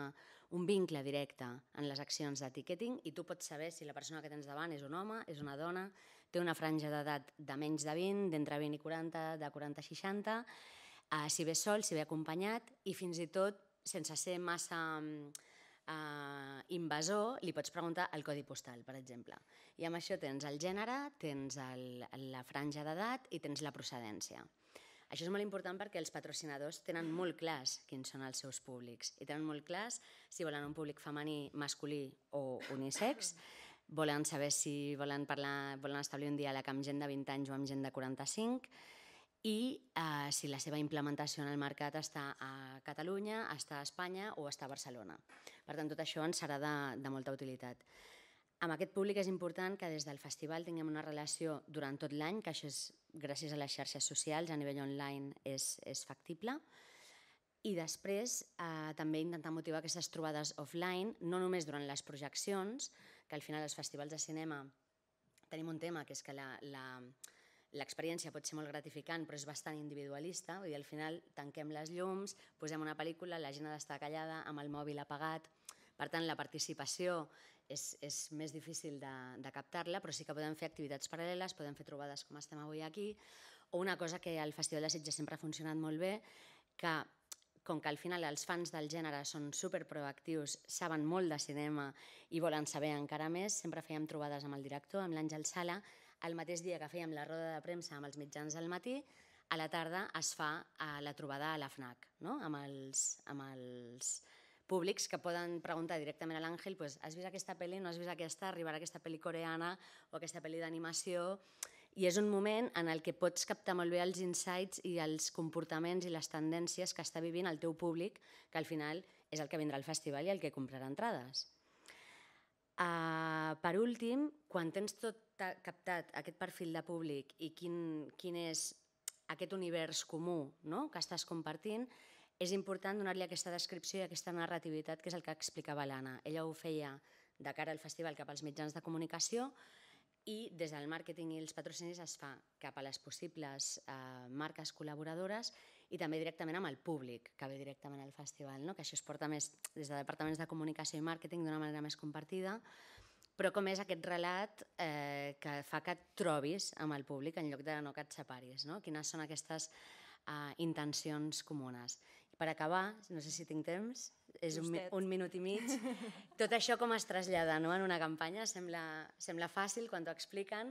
D: un vincle directe en les accions de ticketing i tu pots saber si la persona que tens davant és un home, és una dona, té una franja d'edat de menys de 20, d'entre 20 i 40, de 40 a 60, eh, si ve sol, si ve acompanyat i fins i tot sense ser massa mm, eh, invasor, li pots preguntar el codi postal, per exemple. I amb això tens el gènere, tens el, la franja d'edat i tens la procedència. Això és molt important perquè els patrocinadors tenen molt clars quins són els seus públics i tenen molt clars si volen un públic femení, masculí o unisex, <laughs> volen saber si volen, parlar, volen establir un diàleg amb gent de 20 anys o amb gent de 45, i eh, si la seva implementació en el mercat està a Catalunya, està a Espanya o està a Barcelona. Per tant, tot això ens serà de, de molta utilitat amb aquest públic és important que des del festival tinguem una relació durant tot l'any, que això és gràcies a les xarxes socials, a nivell online és, és factible. I després eh, també intentar motivar aquestes trobades offline, no només durant les projeccions, que al final els festivals de cinema tenim un tema que és que l'experiència pot ser molt gratificant però és bastant individualista, vull dir, al final tanquem les llums, posem una pel·lícula, la gent ha d'estar callada, amb el mòbil apagat, per tant, la participació és, és més difícil de, de captar-la, però sí que podem fer activitats paral·leles, podem fer trobades com estem avui aquí, o una cosa que al Festival de Sitges sempre ha funcionat molt bé, que com que al final els fans del gènere són super proactius, saben molt de cinema i volen saber encara més, sempre fèiem trobades amb el director, amb l'Àngel Sala, el mateix dia que fèiem la roda de premsa amb els mitjans del matí, a la tarda es fa a eh, la trobada a la FNAC, no? amb els, amb els públics que poden preguntar directament a l'Àngel pues, has vist aquesta pel·li, no has vist aquesta, arribarà aquesta pel·li coreana o aquesta pel·li d'animació... I és un moment en el que pots captar molt bé els insights i els comportaments i les tendències que està vivint el teu públic, que al final és el que vindrà al festival i el que comprarà entrades. Uh, per últim, quan tens tot captat aquest perfil de públic i quin, quin és aquest univers comú no? que estàs compartint, és important donar-li aquesta descripció i aquesta narrativitat, que és el que explicava l'Anna. Ella ho feia de cara al festival cap als mitjans de comunicació i des del màrqueting i els patrocinis es fa cap a les possibles eh, marques col·laboradores i també directament amb el públic que ve directament al festival, no? que això es porta més des de departaments de comunicació i màrqueting d'una manera més compartida, però com és aquest relat eh, que fa que et trobis amb el públic en lloc de no que et separis, no? quines són aquestes eh, intencions comunes. Per acabar, no sé si tinc temps, és un, un minut i mig, tot això com es trasllada no? en una campanya, sembla, sembla fàcil quan t'ho expliquen,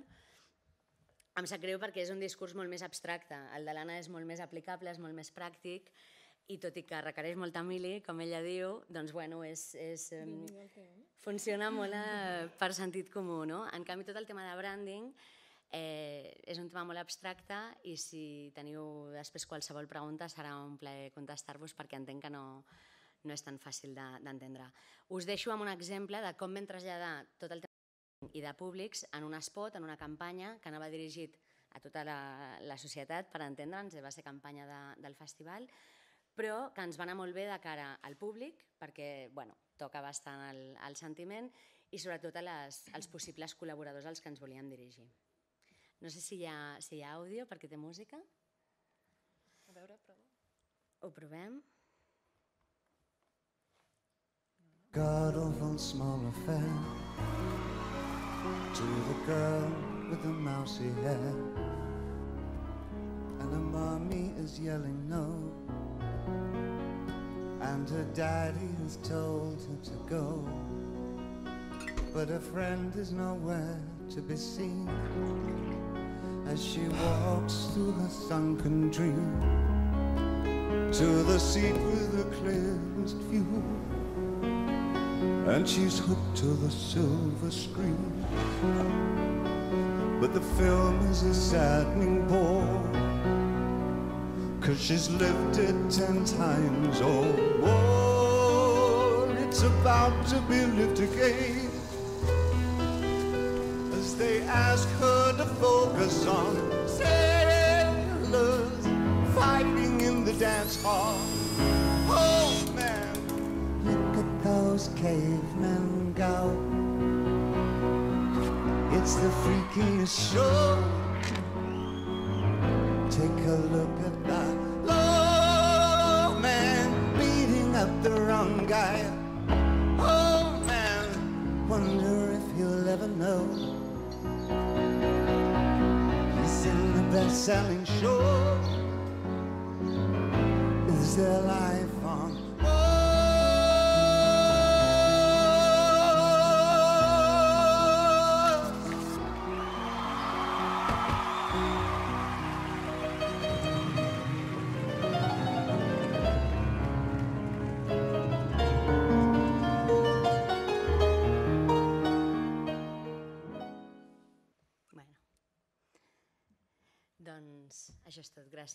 D: em sap greu perquè és un discurs molt més abstracte. El de l'Anna és molt més aplicable, és molt més pràctic, i tot i que requereix molta mili, com ella diu, doncs bueno, és, és, funciona molt a, eh, per sentit comú. No? En canvi, tot el tema de branding Eh, és un tema molt abstracte i si teniu després qualsevol pregunta serà un plaer contestar-vos perquè entenc que no, no és tan fàcil d'entendre. De, Us deixo amb un exemple de com vam traslladar tot el tema i de públics en un spot, en una campanya que anava dirigit a tota la, la societat, per entendre'ns, va ser campanya de, del festival, però que ens va anar molt bé de cara al públic, perquè bueno, toca bastant el, el sentiment, i sobretot a les, als possibles col·laboradors als que ens volíem dirigir. No sé si hi ha, si hi ha àudio, perquè té música. A veure, prova. Ho provem. God of all small affair To the girl with the mousy hair And her mommy is yelling no And her daddy has told her to go But her friend is nowhere to be seen as she walks through the sunken dream to the seat with a cleansed view. And she's hooked to the silver screen. But the film is a saddening bore. Cause she's lived it ten times or more. It's about to be lived again. As they ask her to focus on sailors fighting in the dance hall.
A: Oh man, look at those cavemen go.
D: It's the freakiest show. Take a look at that low man beating up the wrong guy. best-selling show is their life.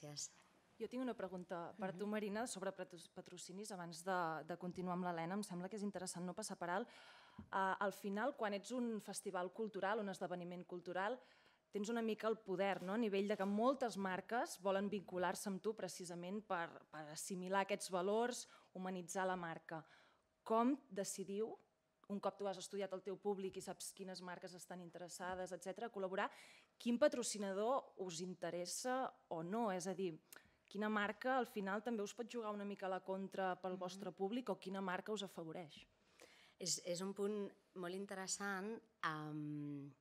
A: gràcies. Jo tinc una pregunta per tu, mhm. Marina, sobre patrocinis. Abans de, de continuar amb l'Helena, em sembla que és interessant no passar per alt. Uh, al final, quan ets un festival cultural, un esdeveniment cultural, tens una mica el poder, no? a nivell de que moltes marques volen vincular-se amb tu precisament per, per assimilar aquests valors, humanitzar la marca. Com decidiu, un cop tu has estudiat el teu públic i saps quines marques estan interessades, etc, col·laborar, quin patrocinador us interessa o no, és a dir, quina marca al final també us pot jugar una mica a
D: la contra pel mm-hmm. vostre públic o quina marca us afavoreix? És, és un punt molt interessant. Um,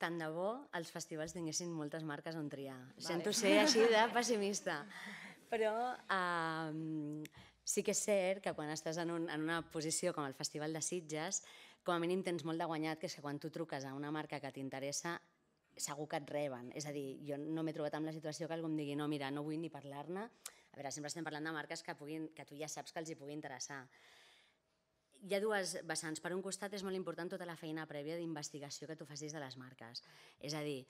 D: tant de bo els festivals tinguessin moltes marques on triar. Vale. Sento ser així de pessimista. <laughs> Però um, sí que és cert que quan estàs en, un, en una posició com el Festival de Sitges, com a mínim tens molt de guanyat, que és que quan tu truques a una marca que t'interessa, segur que et reben. És a dir, jo no m'he trobat amb la situació que algú em digui no, mira, no vull ni parlar-ne. A veure, sempre estem parlant de marques que, puguin, que tu ja saps que els hi pugui interessar. Hi ha dues vessants. Per un costat és molt important tota la feina prèvia d'investigació que tu facis de les marques. És a dir,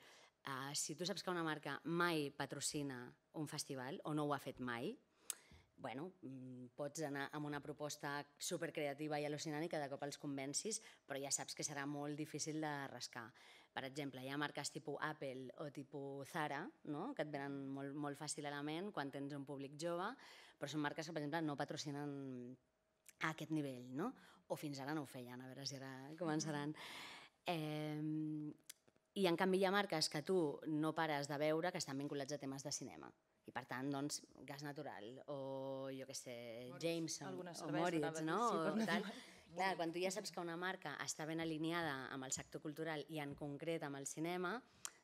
D: uh, si tu saps que una marca mai patrocina un festival o no ho ha fet mai, bueno, mm, pots anar amb una proposta supercreativa i al·lucinant i cada cop els convencis, però ja saps que serà molt difícil de rascar. Per exemple, hi ha marques tipus Apple o tipus Zara, no? que et venen molt, molt fàcil a la ment quan tens un públic jove, però són marques que, per exemple, no patrocinen a aquest nivell, no? o fins ara no ho feien, a veure si ara començaran. Eh, I en canvi hi ha marques que tu no pares de veure que estan vinculats a temes de cinema. I per tant, doncs, gas natural, o jo què sé, Moritz, Jameson, o Moritz, no? Sí, o tal. <laughs> Clar, quan tu ja saps que una marca està ben alineada amb el sector cultural i en concret amb el cinema,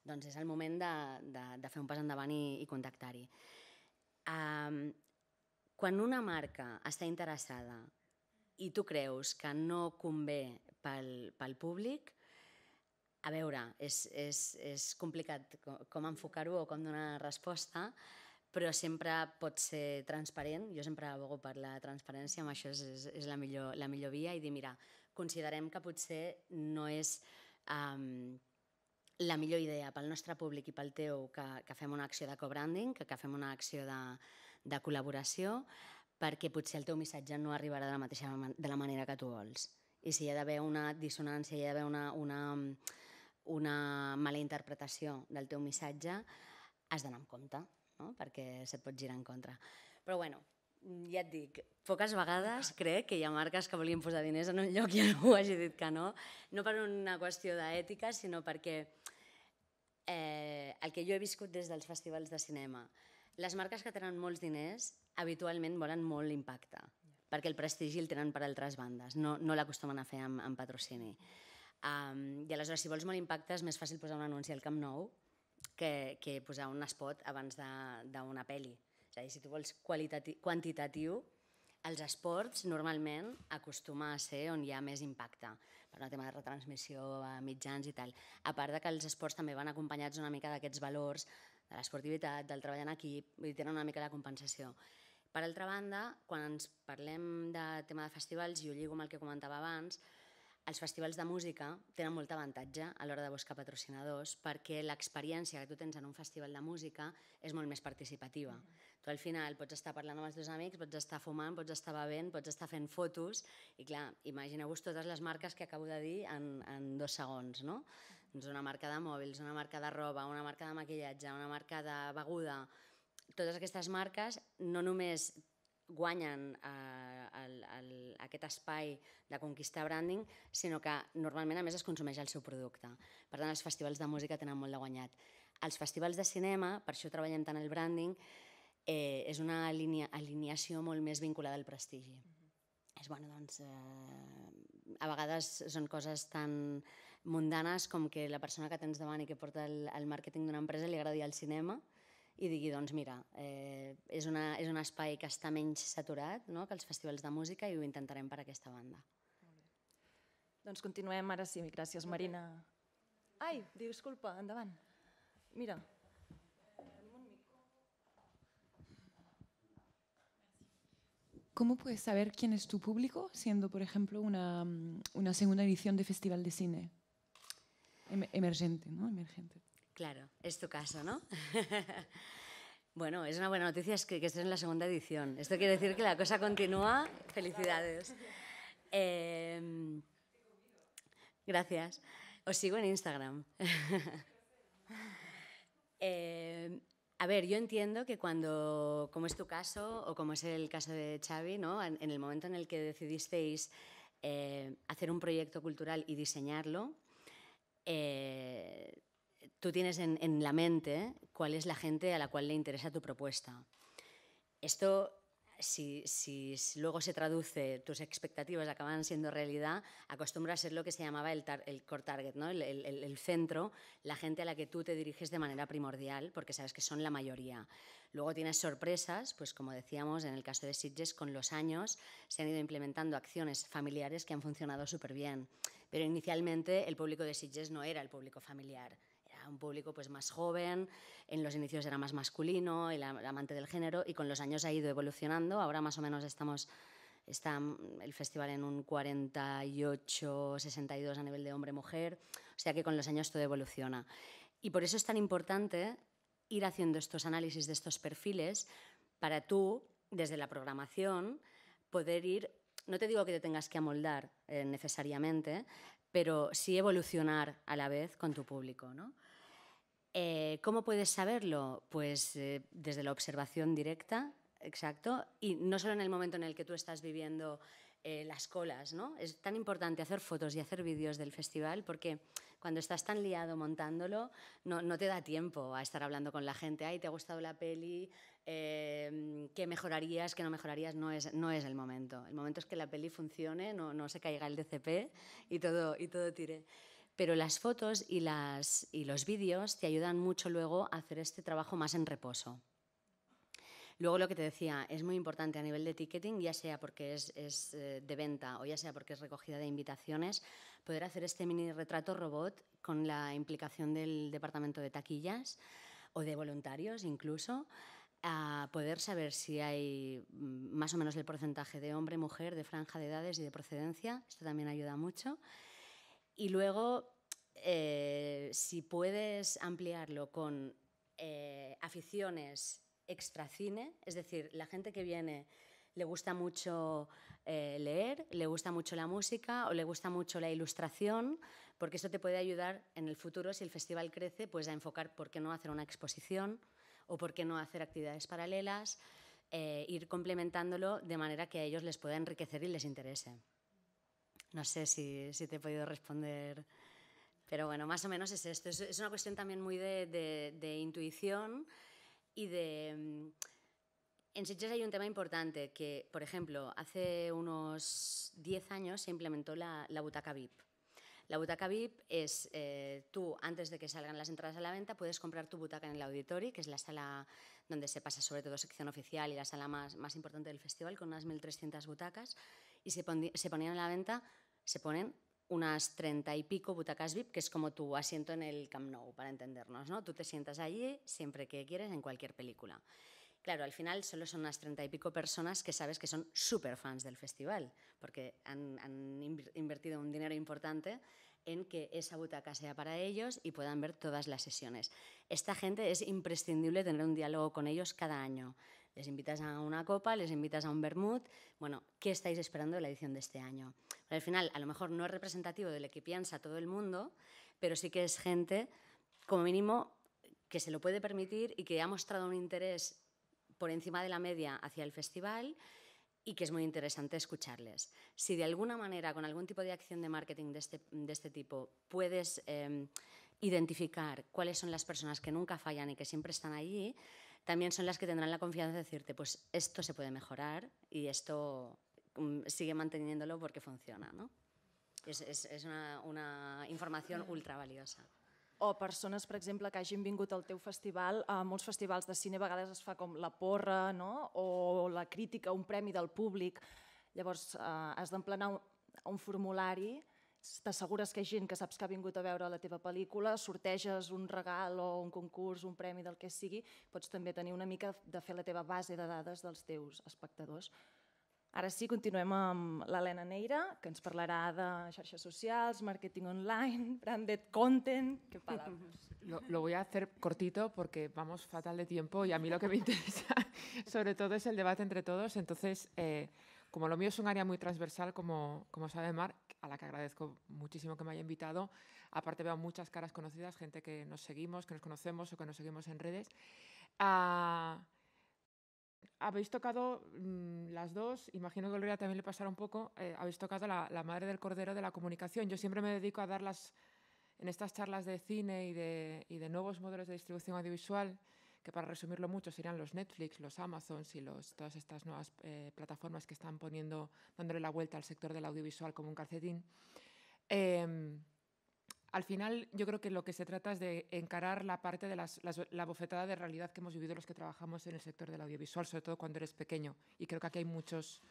D: doncs és el moment de, de, de fer un pas endavant i, i contactar-hi. Um, quan una marca està interessada i tu creus que no convé pel, pel públic, a veure, és, és, és complicat com enfocar-ho o com donar resposta, però però sempre pot ser transparent. Jo sempre abogo per la transparència, amb això és, és, és la, millor, la millor via, i dir, mira, considerem que potser no és... Um, la millor idea pel nostre públic i pel teu que, que fem una acció de co-branding, que, que fem una acció de, de col·laboració, perquè potser el teu missatge no arribarà de la mateixa de la manera que tu vols. I si hi ha d'haver una dissonància, hi ha d'haver una, una, una mala interpretació del teu missatge, has d'anar amb compte no? perquè se't pot girar en contra. Però bueno, ja et dic, poques vegades crec que hi ha marques que volien posar diners en un lloc i <laughs> algú hagi dit que no, no per una qüestió d'ètica, sinó perquè eh, el que jo he viscut des dels festivals de cinema, les marques que tenen molts diners habitualment volen molt impacte, perquè el prestigi el tenen per altres bandes, no, no l'acostumen a fer amb, amb patrocini. Um, I aleshores, si vols molt impacte, és més fàcil posar un anunci al Camp Nou, que, que posar un spot abans d'una pel·li. És a dir, si tu vols quantitatiu, els esports normalment acostuma a ser on hi ha més impacte, per un tema de retransmissió a mitjans i tal. A part de que els esports també van acompanyats una mica d'aquests valors, de l'esportivitat, del treball en equip, i tenen una mica la compensació. Per altra banda, quan ens parlem de tema de festivals, i ho lligo amb el que comentava abans, els festivals de música tenen molt avantatge a l'hora de buscar patrocinadors perquè l'experiència que tu tens en un festival de música és molt més participativa. Mm -hmm. Tu al final pots estar parlant amb els teus amics, pots estar fumant, pots estar bevent, pots estar fent fotos i clar, imagineu-vos totes les marques que acabo de dir en, en dos segons, no? Mm. Doncs una marca de mòbils, una marca de roba, una marca de maquillatge, una marca de beguda... Totes aquestes marques no només guanyen eh, el, el, aquest espai de conquistar branding, sinó que normalment a més es consumeix el seu producte. Per tant, els festivals de música tenen molt de guanyat. Els festivals de cinema, per això treballem tant el branding, eh, és una alinea, alineació molt més vinculada al prestigi. Mm -hmm. És, bueno, doncs, eh, a vegades són coses tan mundanes com que la persona que tens davant i que porta el, el màrqueting d'una empresa li agradi el cinema, mm i digui, doncs mira, eh, és, una, és un espai que està menys saturat no? que els festivals de música i ho intentarem per aquesta banda.
A: Doncs continuem
D: ara sí, gràcies Marina.
A: Ai, disculpa, endavant. Mira. ¿Cómo puedes saber quién es tu público siendo, por ejemplo, una, una segunda edición de Festival de Cine? Emergente, ¿no? Emergente.
D: Claro, es tu caso, ¿no? <laughs> bueno, es una buena noticia es que, estés en la segunda edición. Esto quiere decir que la cosa continúa. Felicidades. Em, gracias. Os sigo en Instagram. <laughs> Em, a ver, yo entiendo que cuando, como es tu caso o como es el caso de Xavi, ¿no? en, el momento en el que decidisteis eh, hacer un proyecto cultural y diseñarlo, eh, tú tienes en, la mente cuál es la gente a la cual le interesa tu propuesta. Esto si, luego se traduce, tus expectativas acaban siendo realidad, acostumbra a ser lo que se llamaba el, core target, el, centro, la gente a la que tú te diriges de manera primordial, porque sabes que son la mayoría. Luego tienes sorpresas, pues como decíamos en el caso de Sitges, con los años se han ido implementando acciones familiares que han funcionado súper bien, pero inicialmente el público de Sitges no era el público familiar, un público pues más joven, en los inicios era más masculino, el amante del género, y con los años ha ido evolucionando. Ahora más o menos estamos está mm, el festival en un 48, 62 a nivel de hombre-mujer, o sea que con los años todo evoluciona. Y por eso es tan importante ir haciendo estos análisis de estos perfiles para tú, desde la programación, poder ir, no te digo que te tengas que amoldar eh, necesariamente, pero sí evolucionar a la vez con tu público, ¿no? Eh, ¿Cómo puedes saberlo? Pues eh, desde la observación directa, exacto, y no solo en el momento en el que tú estás viviendo eh, las colas, ¿no? Es tan importante hacer fotos y hacer vídeos del festival porque cuando estás tan liado montándolo no, no, te da tiempo a estar hablando con la gente, ay, ¿te ha gustado la peli? ¿Qué mejorarías? ¿Qué no mejorarías? No es, no es el momento. El momento es que la peli funcione, no, no se caiga el DCP y todo, y todo tire pero las fotos y, las, y los vídeos te ayudan mucho luego a hacer este trabajo más en reposo. Luego lo que te decía, es muy importante a nivel de ticketing, ya sea porque es, eh, de venta o ya sea porque es recogida de invitaciones, poder hacer este mini retrato robot con la implicación del departamento de taquillas o de voluntarios incluso, a poder saber si hay mm, más o menos el porcentaje de hombre, mujer, de franja de edades y de procedencia. Esto también ayuda mucho. Y luego, eh, si puedes ampliarlo con eh, aficiones extra cine, es decir, la gente que viene le gusta mucho eh, leer, le gusta mucho la música o le gusta mucho la ilustración, porque eso te puede ayudar en el futuro, si el festival crece, pues a enfocar por qué no hacer una exposición o por qué no hacer actividades paralelas, ir complementándolo de manera que a ellos les pueda enriquecer y les interese. No sé si, te he podido responder, pero bueno, más o menos es esto. Es, una cuestión también muy de, intuición y de... Mm, en Sitges hay un tema importante que, por ejemplo, hace unos 10 años se implementó la, butaca VIP. La butaca VIP es, eh, tú antes de que salgan las entradas a la venta, puedes comprar tu butaca en el auditorio, que es la sala donde se pasa sobre todo sección oficial y la sala más, más importante del festival, con unas 1.300 butacas, y se, se ponían a la venta, se ponen unas treinta y pico butacas VIP, que es como tu asiento en el Camp Nou, para entendernos, ¿no? Tú te sientas allí siempre que quieres en cualquier película. Claro, al final solo son unas treinta y pico personas que sabes que son súper fans del festival, porque han invertido un dinero importante en que esa butaca sea para ellos y puedan ver todas las sesiones. Esta gente es imprescindible tener un diálogo con ellos cada año les invitas a una copa, les invitas a un vermut, bueno, ¿qué estáis esperando de la edición de este año? al final, a lo mejor no es representativo de lo que piensa todo el mundo, pero sí que es gente, como mínimo, que se lo puede permitir y que ha mostrado un interés por encima de la media hacia el festival y que es muy interesante escucharles. Si de alguna manera, con algún tipo de acción de marketing de este, este tipo, puedes eh, identificar cuáles son las personas que nunca fallan y que siempre están allí, también son las que tendrán la confianza de decirte, pues esto se puede mejorar y esto mm, sigue manteniéndolo porque funciona, ¿no? És, és, és una, una informació ultra valiosa. O persones, per exemple, que hagin vingut al teu
A: festival, a molts festivals de cine a vegades es fa com la porra, no? o la crítica, un premi del públic. Llavors, eh, has d'emplenar un, un formulari t'assegures que hi ha gent que saps que ha vingut a veure la teva pel·lícula, sorteges un regal o un concurs, un premi, del que sigui, pots també tenir una mica de fer la teva base de dades dels teus espectadors. Ara sí, continuem amb l'Helena Neira, que ens parlarà de xarxes socials, marketing online, branded content,
C: qué
E: <laughs> Lo, lo voy a hacer cortito porque vamos fatal de tiempo y a mí lo que me <laughs> interesa sobre todo es el debate entre todos. Entonces, eh, como lo mío es un área muy transversal, como, como sabe Mar, a la que agradezco muchísimo que me haya invitado. Aparte veo muchas caras conocidas, gente que nos seguimos, que nos conocemos o que nos seguimos en redes. Ah, habéis tocado mm, las dos, imagino que a Gloria también le pasará un poco, eh, habéis tocado la, madre del cordero de la comunicación. Yo siempre me dedico a darlas en estas charlas de cine y de, y de nuevos modelos de distribución audiovisual, que para resumirlo mucho serían los Netflix, los Amazons y los, todas estas nuevas eh, plataformas que están poniendo, dándole la vuelta al sector del audiovisual como un calcetín. Em, al final, yo creo que lo que se trata es de encarar la parte de la bofetada de realidad que hemos vivido los que trabajamos en el sector del audiovisual, sobre todo cuando eres pequeño. Y creo que aquí hay muchos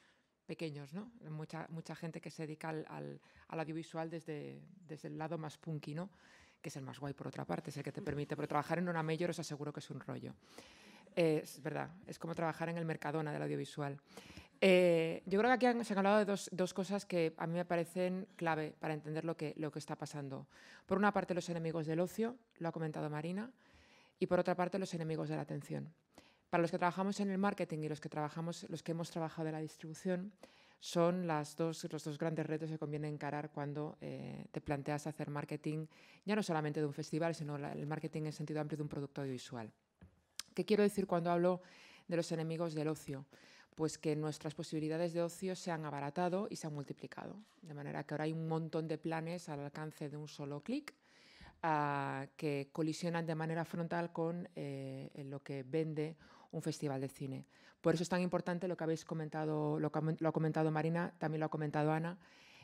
E: pequeños, ¿no? Mucha, mucha gente que se dedica al, al audiovisual desde, desde el lado más punky, ¿no? que es el más guay por otra parte, es el que te mm. permite, pero trabajar en una mayor os aseguro que es un rollo. es verdad, es como trabajar en el Mercadona del audiovisual. Eh, yo creo que aquí han, se han hablado de dos, dos, cosas que a mí me parecen clave para entender lo que, lo que está pasando. Por una parte, los enemigos del ocio, lo ha comentado Marina, y por otra parte, los enemigos de la atención. Para los que trabajamos en el marketing y los que, trabajamos, los que hemos trabajado en la distribución, son las dos, los dos grandes retos que conviene encarar cuando eh, te planteas hacer marketing, ya no solamente de un festival, sino el marketing en sentido amplio de un producto audiovisual. ¿Qué quiero decir cuando hablo de los enemigos del ocio? Pues que nuestras posibilidades de ocio se han abaratado y se han multiplicado. De manera que ahora hay un montón de planes al alcance de un solo clic ah, que colisionan de manera frontal con eh, lo que vende un festival de cine. Por eso es tan importante lo que habéis comentado, lo, que, ha comentado Marina, también lo ha comentado Ana,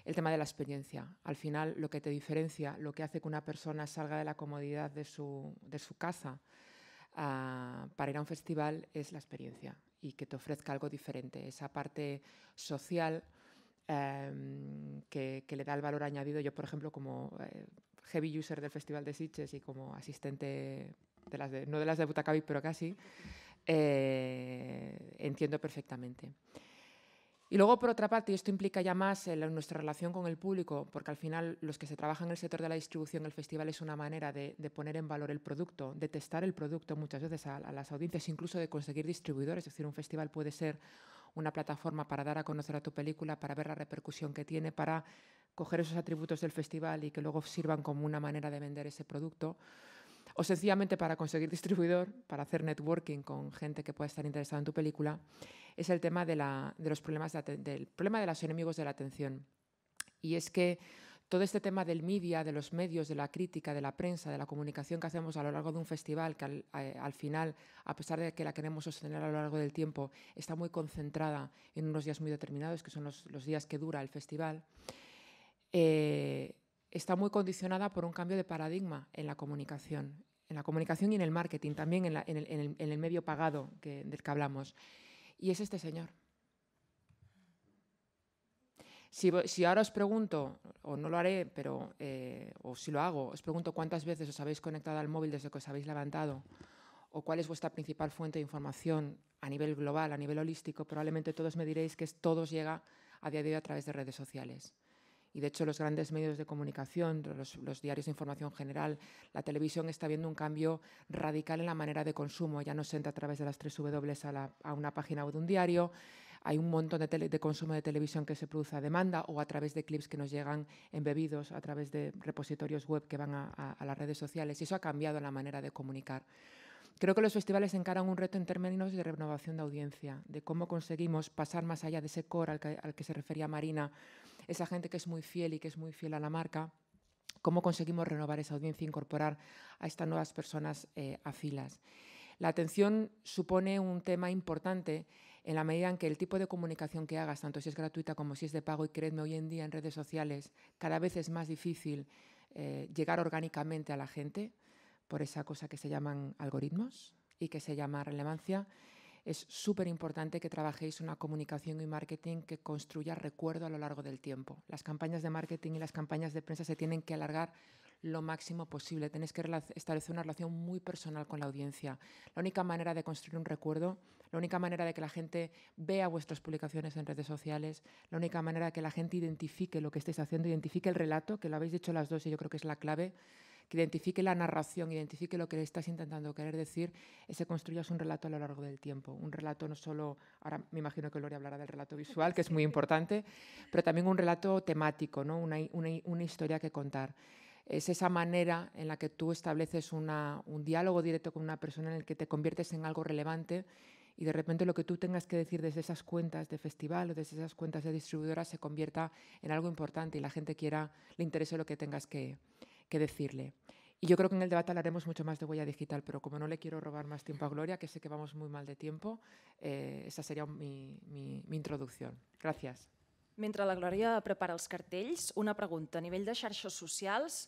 E: el tema de la experiencia. Al final, lo que te diferencia, lo que hace que una persona salga de la comodidad de su, casa ah, para ir a un festival es la experiencia y que te ofrezca algo diferente, esa parte social. Em, que, le da el valor añadido. Yo, por ejemplo, como eh, heavy user del Festival de Sitges y como asistente de las no de las de Butacavi, pero casi, eh, entiendo perfectamente. Y luego, por otra parte, y esto implica ya más en nuestra relación con el público, porque al final los que se trabajan en el sector de la distribución, el festival es una manera de, poner en valor el producto, de testar el producto muchas veces a, a, las audiencias, incluso de conseguir distribuidores. Es decir, un festival puede ser una plataforma para dar a conocer a tu película, para ver la repercusión que tiene, para coger esos atributos del festival y que luego sirvan como una manera de vender ese producto o sencillamente para conseguir distribuidor, para hacer networking con gente que pueda estar interesada en tu película, es el tema de, los problemas de del problema de los enemigos de la atención. Y es que todo este tema del media, de los medios, de la crítica, de la prensa, de la comunicación que hacemos a lo largo de un festival, que al, final, a pesar de que la queremos sostener a lo largo del tiempo, está muy concentrada en unos días muy determinados, que son los, días que dura el festival, eh, está muy condicionada por un cambio de paradigma en la comunicación, en la comunicación y en el marketing, también en, el, medio pagado del que hablamos. Y es este señor. Si, ahora os pregunto, o no lo haré, pero eh, o si lo hago, os pregunto cuántas veces os habéis conectado al móvil desde que os habéis levantado, o cuál es vuestra principal fuente de información a nivel global, a nivel holístico, probablemente todos me diréis que todos llega a día de hoy a través de redes sociales. Y de hecho los grandes medios de comunicación, los, diarios de información general, la televisión está viendo un cambio radical en la manera de consumo. Ya no se entra a través de las tres W a, una página o de un diario. Hay un montón de, de, consumo de televisión que se produce a demanda o a través de clips que nos llegan embebidos, a través de repositorios web que van a, las redes sociales. Y eso ha cambiado la manera de comunicar. Creo que los festivales encaran un reto en términos de renovación de audiencia, de cómo conseguimos pasar más allá de ese core al que, se refería Marina, esa gente que es muy fiel y que es muy fiel a la marca, cómo conseguimos renovar esa audiencia e incorporar a estas nuevas personas eh, a filas. La atención supone un tema importante en la medida en que el tipo de comunicación que hagas, tanto si es gratuita como si es de pago, y creedme, hoy en día en redes sociales cada vez es más difícil eh, llegar orgánicamente a la gente por esa cosa que se llaman algoritmos y que se llama relevancia, es súper importante que trabajéis una comunicación y marketing que construya recuerdo a lo largo del tiempo. Las campañas de marketing y las campañas de prensa se tienen que alargar lo máximo posible. Tenéis que establecer una relación muy personal con la audiencia. La única manera de construir un recuerdo, la única manera de que la gente vea vuestras publicaciones en redes sociales, la única manera de que la gente identifique lo que estáis haciendo, identifique el relato, que lo habéis dicho las dos y yo creo que es la clave que identifique la narración, identifique lo que le estás intentando querer decir, ese construyas un relato a lo largo del tiempo. Un relato no solo, ahora me imagino que Gloria hablará del relato visual, que es muy importante, pero también un relato temático, ¿no? una, historia que contar es esa manera en la que tú estableces un diálogo directo con una persona en el que te conviertes en algo relevante y de repente lo que tú tengas que decir desde esas cuentas de festival o desde esas cuentas de distribuidora se convierta en algo importante y la gente quiera, le interese lo que tengas que, qué decirle. Y yo creo que en el debate hablaremos mucho más de huella digital, pero como no le quiero robar más tiempo a Gloria, que sé que vamos muy mal de tiempo, eh, esa sería mi, mi, mi introducción. Gracias.
A: Mentre la Glòria prepara els cartells, una pregunta. A nivell de xarxes socials,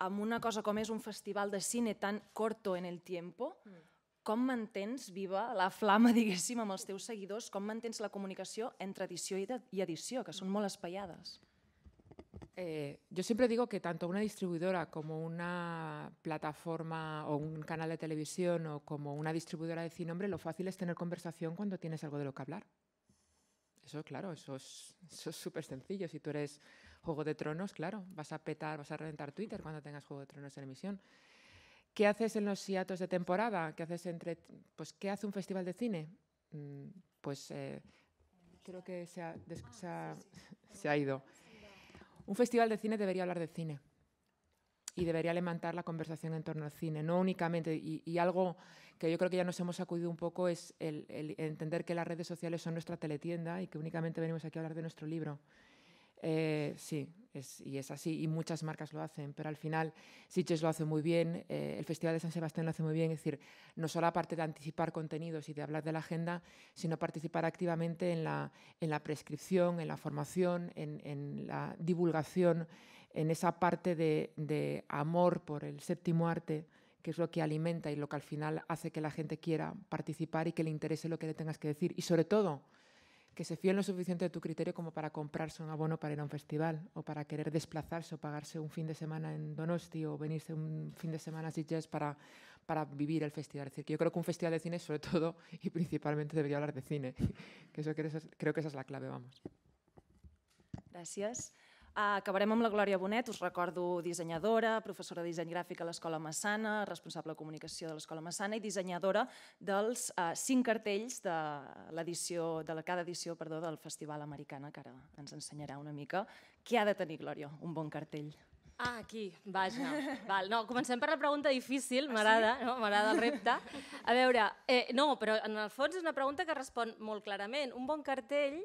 A: amb una cosa com és un festival de cine tan corto en el tiempo, mm. com mantens viva la flama, <laughs> diguéssim, amb els teus seguidors? Com mantens la comunicació entre edició i edició, que són molt espaiades?
E: Eh, yo siempre digo que tanto una distribuidora como una plataforma o un canal de televisión o como una distribuidora de cine, hombre, lo fácil es tener conversación cuando tienes algo de lo que hablar. Eso, claro, eso es súper sencillo. Si tú eres Juego de Tronos, claro, vas a petar, vas a reventar Twitter cuando tengas Juego de Tronos en emisión. ¿Qué haces en los hiatos de temporada? ¿Qué haces entre, pues, ¿qué hace un festival de cine? Mm, pues eh, creo que se ha ido. Un festival de cine debería hablar de cine y debería levantar la conversación en torno al cine, no únicamente. Y, algo que yo creo que ya nos hemos acudido un poco es el, entender que las redes sociales son nuestra teletienda y que únicamente venimos aquí a hablar de nuestro libro. Eh, sí, y es así, y muchas marcas lo hacen, pero al final Sitges lo hace muy bien, eh, el Festival de San Sebastián lo hace muy bien, es decir, no solo aparte de anticipar contenidos y de hablar de la agenda, sino participar activamente en la, prescripción, en la formación, en, la divulgación, en esa parte de, amor por el séptimo arte que es lo que alimenta y lo que al final hace que la gente quiera participar y que le interese lo que le tengas que decir. Y sobre todo, que se fíen lo suficiente de tu criterio como para comprarse un abono para ir a un festival o para querer desplazarse o pagarse un fin de semana en Donosti o venirse un fin de semana a Sitges para, vivir el festival. Es decir, que yo creo que un festival de cine sobre todo <laughs> y principalmente debería hablar de cine, <laughs> que eso creo, creo que esa es la clave, vamos.
A: Gracias. Acabarem amb la Glòria Bonet, us recordo dissenyadora, professora de disseny gràfic a l'Escola Massana, responsable de comunicació de l'Escola Massana i dissenyadora dels eh, cinc cartells de l'edició de la, cada edició perdó, del Festival Americana, que ara ens ensenyarà una mica què ha de tenir, Glòria, un bon cartell.
C: Ah, aquí, vaja. <laughs> Val, no, comencem per la pregunta difícil, ah, m'agrada, no? m'agrada el repte. A veure, eh, no, però en el fons és una pregunta que respon molt clarament. Un bon cartell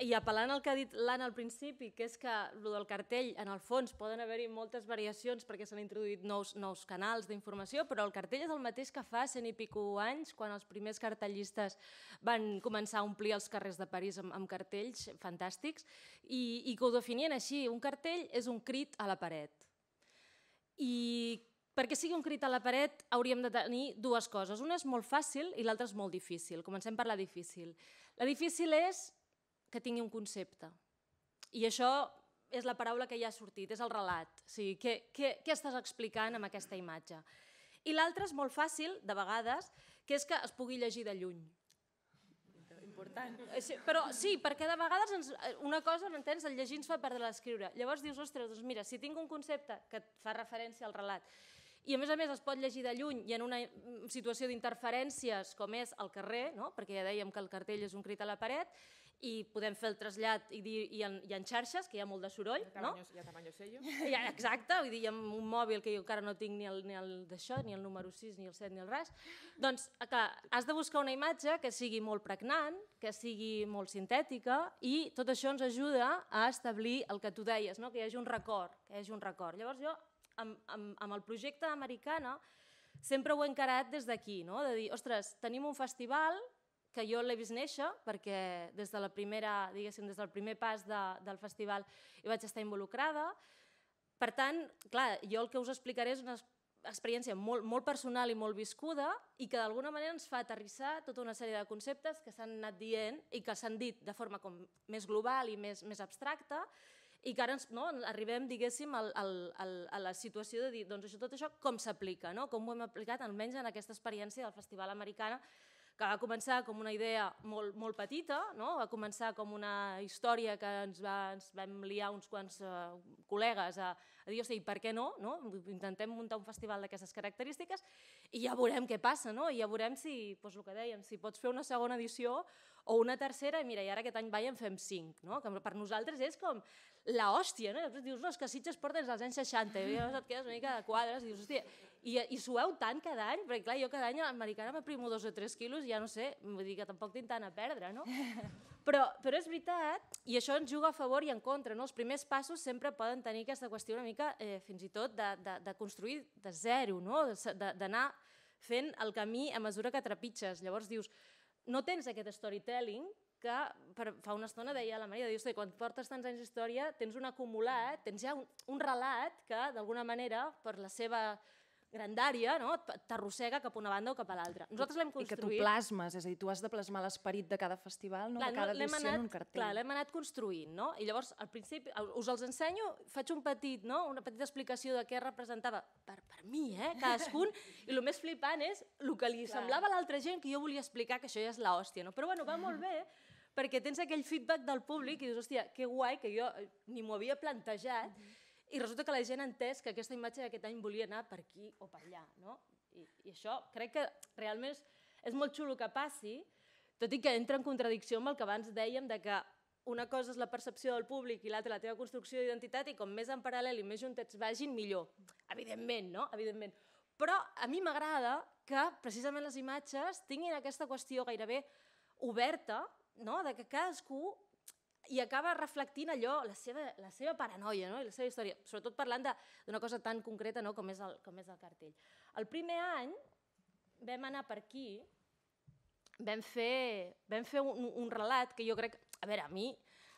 C: i apel·lant al que ha dit l'Anna al principi, que és que el del cartell, en el fons, poden haver-hi moltes variacions perquè s'han introduït nous, nous canals d'informació, però el cartell és el mateix que fa cent i pico anys, quan els primers cartellistes van començar a omplir els carrers de París amb, amb cartells fantàstics, i, i que ho definien així, un cartell és un crit a la paret. I perquè sigui un crit a la paret hauríem de tenir dues coses. Una és molt fàcil i l'altra és molt difícil. Comencem per la difícil. La difícil és que tingui un concepte. I això és la paraula que ja ha sortit, és el relat. O sigui, què, què, què estàs explicant amb aquesta imatge? I l'altre és molt fàcil, de vegades, que és que es pugui llegir de lluny important. Eh, sí, però sí, perquè de vegades ens, eh, una cosa, no entens, el llegir ens fa perdre l'escriure. Llavors dius, ostres, doncs mira, si tinc un concepte que et fa referència al relat i a més a més es pot llegir de lluny i en una mm, situació d'interferències com és el carrer, no? perquè ja dèiem que el cartell és un crit a la paret, i podem fer el trasllat i, dir, i, en, i en xarxes, que hi ha molt de soroll. Hi no?
E: hi ha tamanyo sello. I,
C: exacte, vull dir, ha un mòbil que jo encara no tinc ni el, ni el d'això, ni el número 6, ni el 7, ni el res. Doncs, eh, clar, has de buscar una imatge que sigui molt pregnant, que sigui molt sintètica i tot això ens ajuda a establir el que tu deies, no? que hi hagi un record, que hi hagi un record. Llavors jo, amb, amb, amb el projecte americana, sempre ho he encarat des d'aquí, no? de dir, ostres, tenim un festival que jo l'he vist néixer perquè des, de la primera, diguéssim, des del primer pas de, del festival hi vaig estar involucrada. Per tant, clar, jo el que us explicaré és una experiència molt, molt personal i molt viscuda i que d'alguna manera ens fa aterrissar tota una sèrie de conceptes que s'han anat dient i que s'han dit de forma com més global i més, més abstracta i que ara ens, no, arribem, diguéssim, al, al, al, a la situació de dir doncs això, tot això com s'aplica, no? com ho hem aplicat almenys en aquesta experiència del Festival Americana que va començar com una idea molt, molt petita, no? va començar com una història que ens, va, ens vam liar uns quants uh, col·legues a, a dir, hosti, per què no? no? Intentem muntar un festival d'aquestes característiques i ja veurem què passa, no? i ja veurem si, doncs el que dèiem, si pots fer una segona edició o una tercera, i mira, i ara aquest any vaiem fem cinc, no? que per nosaltres és com la hòstia, no? Dius, no, és que Sitges porten dels anys 60, i llavors et quedes una mica de quadres, i dius, hòstia, i, i sueu tant cada any, perquè clar, jo cada any a l'americana m'aprimo dos o tres quilos, i ja no sé, vull dir que tampoc tinc tant a perdre, no? <laughs> Però, però és veritat, i això ens juga a favor i en contra, no? Els primers passos sempre poden tenir aquesta qüestió una mica, eh, fins i tot, de, de, de construir de zero, no? D'anar fent el camí a mesura que trepitges. Llavors dius, no tens aquest storytelling, que per, fa una estona deia la Maria, dius, quan portes tants anys d'història tens un acumulat, tens ja un, un relat que d'alguna manera per la seva grandària, no? t'arrossega cap a una banda o cap a l'altra. Nosaltres l'hem construït... I que tu plasmes,
A: és a dir, tu has de plasmar l'esperit de cada festival, no? clar, de cada edició anat, en un cartell. Clar,
C: l'hem anat construint, no? I llavors, al principi, us els ensenyo, faig un petit, no? una petita explicació de què representava, per, per mi, eh? cadascun, <laughs> i el més flipant és el que li clar. semblava a l'altra gent que jo volia explicar, que això ja és l'hòstia, no? Però bueno, va molt bé, perquè tens aquell feedback del públic i dius, hòstia, que guai, que jo eh, ni m'ho havia plantejat, mm-hmm. i resulta que la gent ha entès que aquesta imatge d'aquest any volia anar per aquí o per allà, no? I, i això crec que realment és, és molt xulo que passi, tot i que entra en contradicció amb el que abans dèiem de que una cosa és la percepció del públic i l'altra la teva construcció d'identitat i com més en paral·lel i més juntets vagin, millor. Evidentment, no? Evidentment. Però a mi m'agrada que precisament les imatges tinguin aquesta qüestió gairebé oberta no? de que cadascú i acaba reflectint allò, la seva, la seva paranoia no? i la seva història, sobretot parlant d'una cosa tan concreta no? com, és el, com és el cartell. El primer any vam anar per aquí, vam fer, vam fer un, un relat que jo crec... A veure, a mi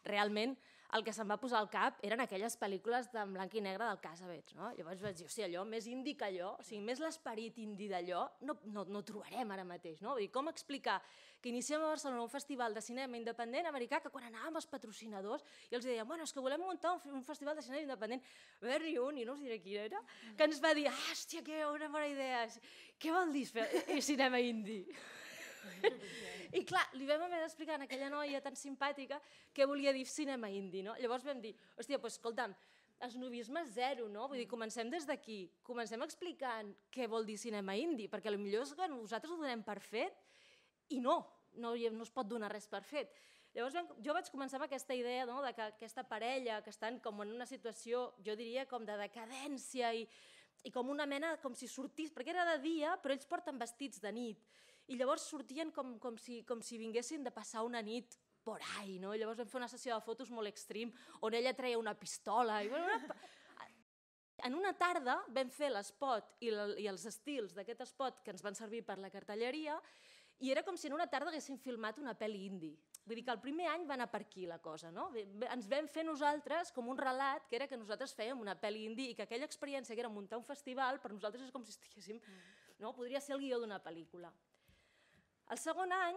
C: realment el que se'm va posar al cap eren aquelles pel·lícules de blanc i negre del Casabets, no? Llavors vaig dir, o sigui, allò més indi que allò, o sigui, més l'esperit indi d'allò, no, no, no trobarem ara mateix, no? Vull dir, com explicar que iniciem a Barcelona un festival de cinema independent americà que quan anàvem els patrocinadors i els dèiem, bueno, és que volem muntar un, un festival de cinema independent, va haver-hi un, i no us diré quina era, que ens va dir, ah, hòstia, que una bona idea, què vol dir fer eh, cinema indi? I clar, li vam haver d'explicar a aquella noia tan simpàtica que volia dir cinema indi, no? Llavors vam dir, hòstia, doncs escolta'm, esnovisme zero, no? Vull dir, comencem des d'aquí, comencem explicant què vol dir cinema indi, perquè potser és que nosaltres ho donem per fet i no, no, no es pot donar res per fet. Llavors jo vaig començar amb aquesta idea no, de que aquesta parella que estan com en una situació, jo diria, com de decadència i, i com una mena, com si sortís, perquè era de dia, però ells porten vestits de nit i llavors sortien com, com, si, com si vinguessin de passar una nit por ahí, no? I llavors vam fer una sessió de fotos molt extrem, on ella treia una pistola, i bueno, una... En una tarda vam fer l'espot i, i els estils d'aquest espot que ens van servir per la cartelleria i era com si en una tarda haguéssim filmat una pel·li indi. Vull dir que el primer any va anar per aquí la cosa, no? Ens vam fer nosaltres com un relat que era que nosaltres fèiem una pel·li indi i que aquella experiència que era muntar un festival per nosaltres és com si estiguéssim... Mm. No? Podria ser el guió d'una pel·lícula. El segon any,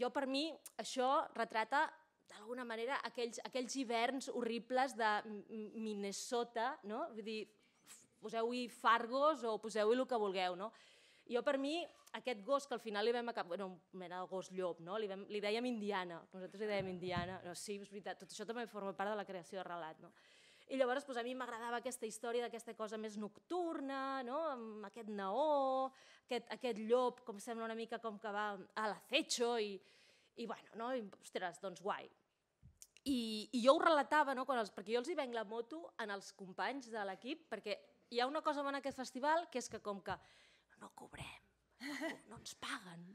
C: jo per mi, això retrata d'alguna manera aquells, aquells hiverns horribles de Minnesota, no? Vull dir, poseu-hi Fargos o poseu-hi el que vulgueu, no? Jo, per mi, aquest gos que al final li vam acabar... Bueno, mena de gos llop, no? Li, vam, li dèiem indiana. Nosaltres li dèiem indiana. No, sí, és veritat, tot això també forma part de la creació de relat, no? I llavors pues, a mi m'agradava aquesta història d'aquesta cosa més nocturna, no? amb aquest naó, aquest, aquest llop, com sembla una mica com que va a l'acetxo i, i bueno, no? I, ostres, doncs guai. I, I jo ho relatava, no? Quan els, perquè jo els hi venc la moto en els companys de l'equip, perquè hi ha una cosa bona en aquest festival, que és que com que no cobrem, no, no ens paguen,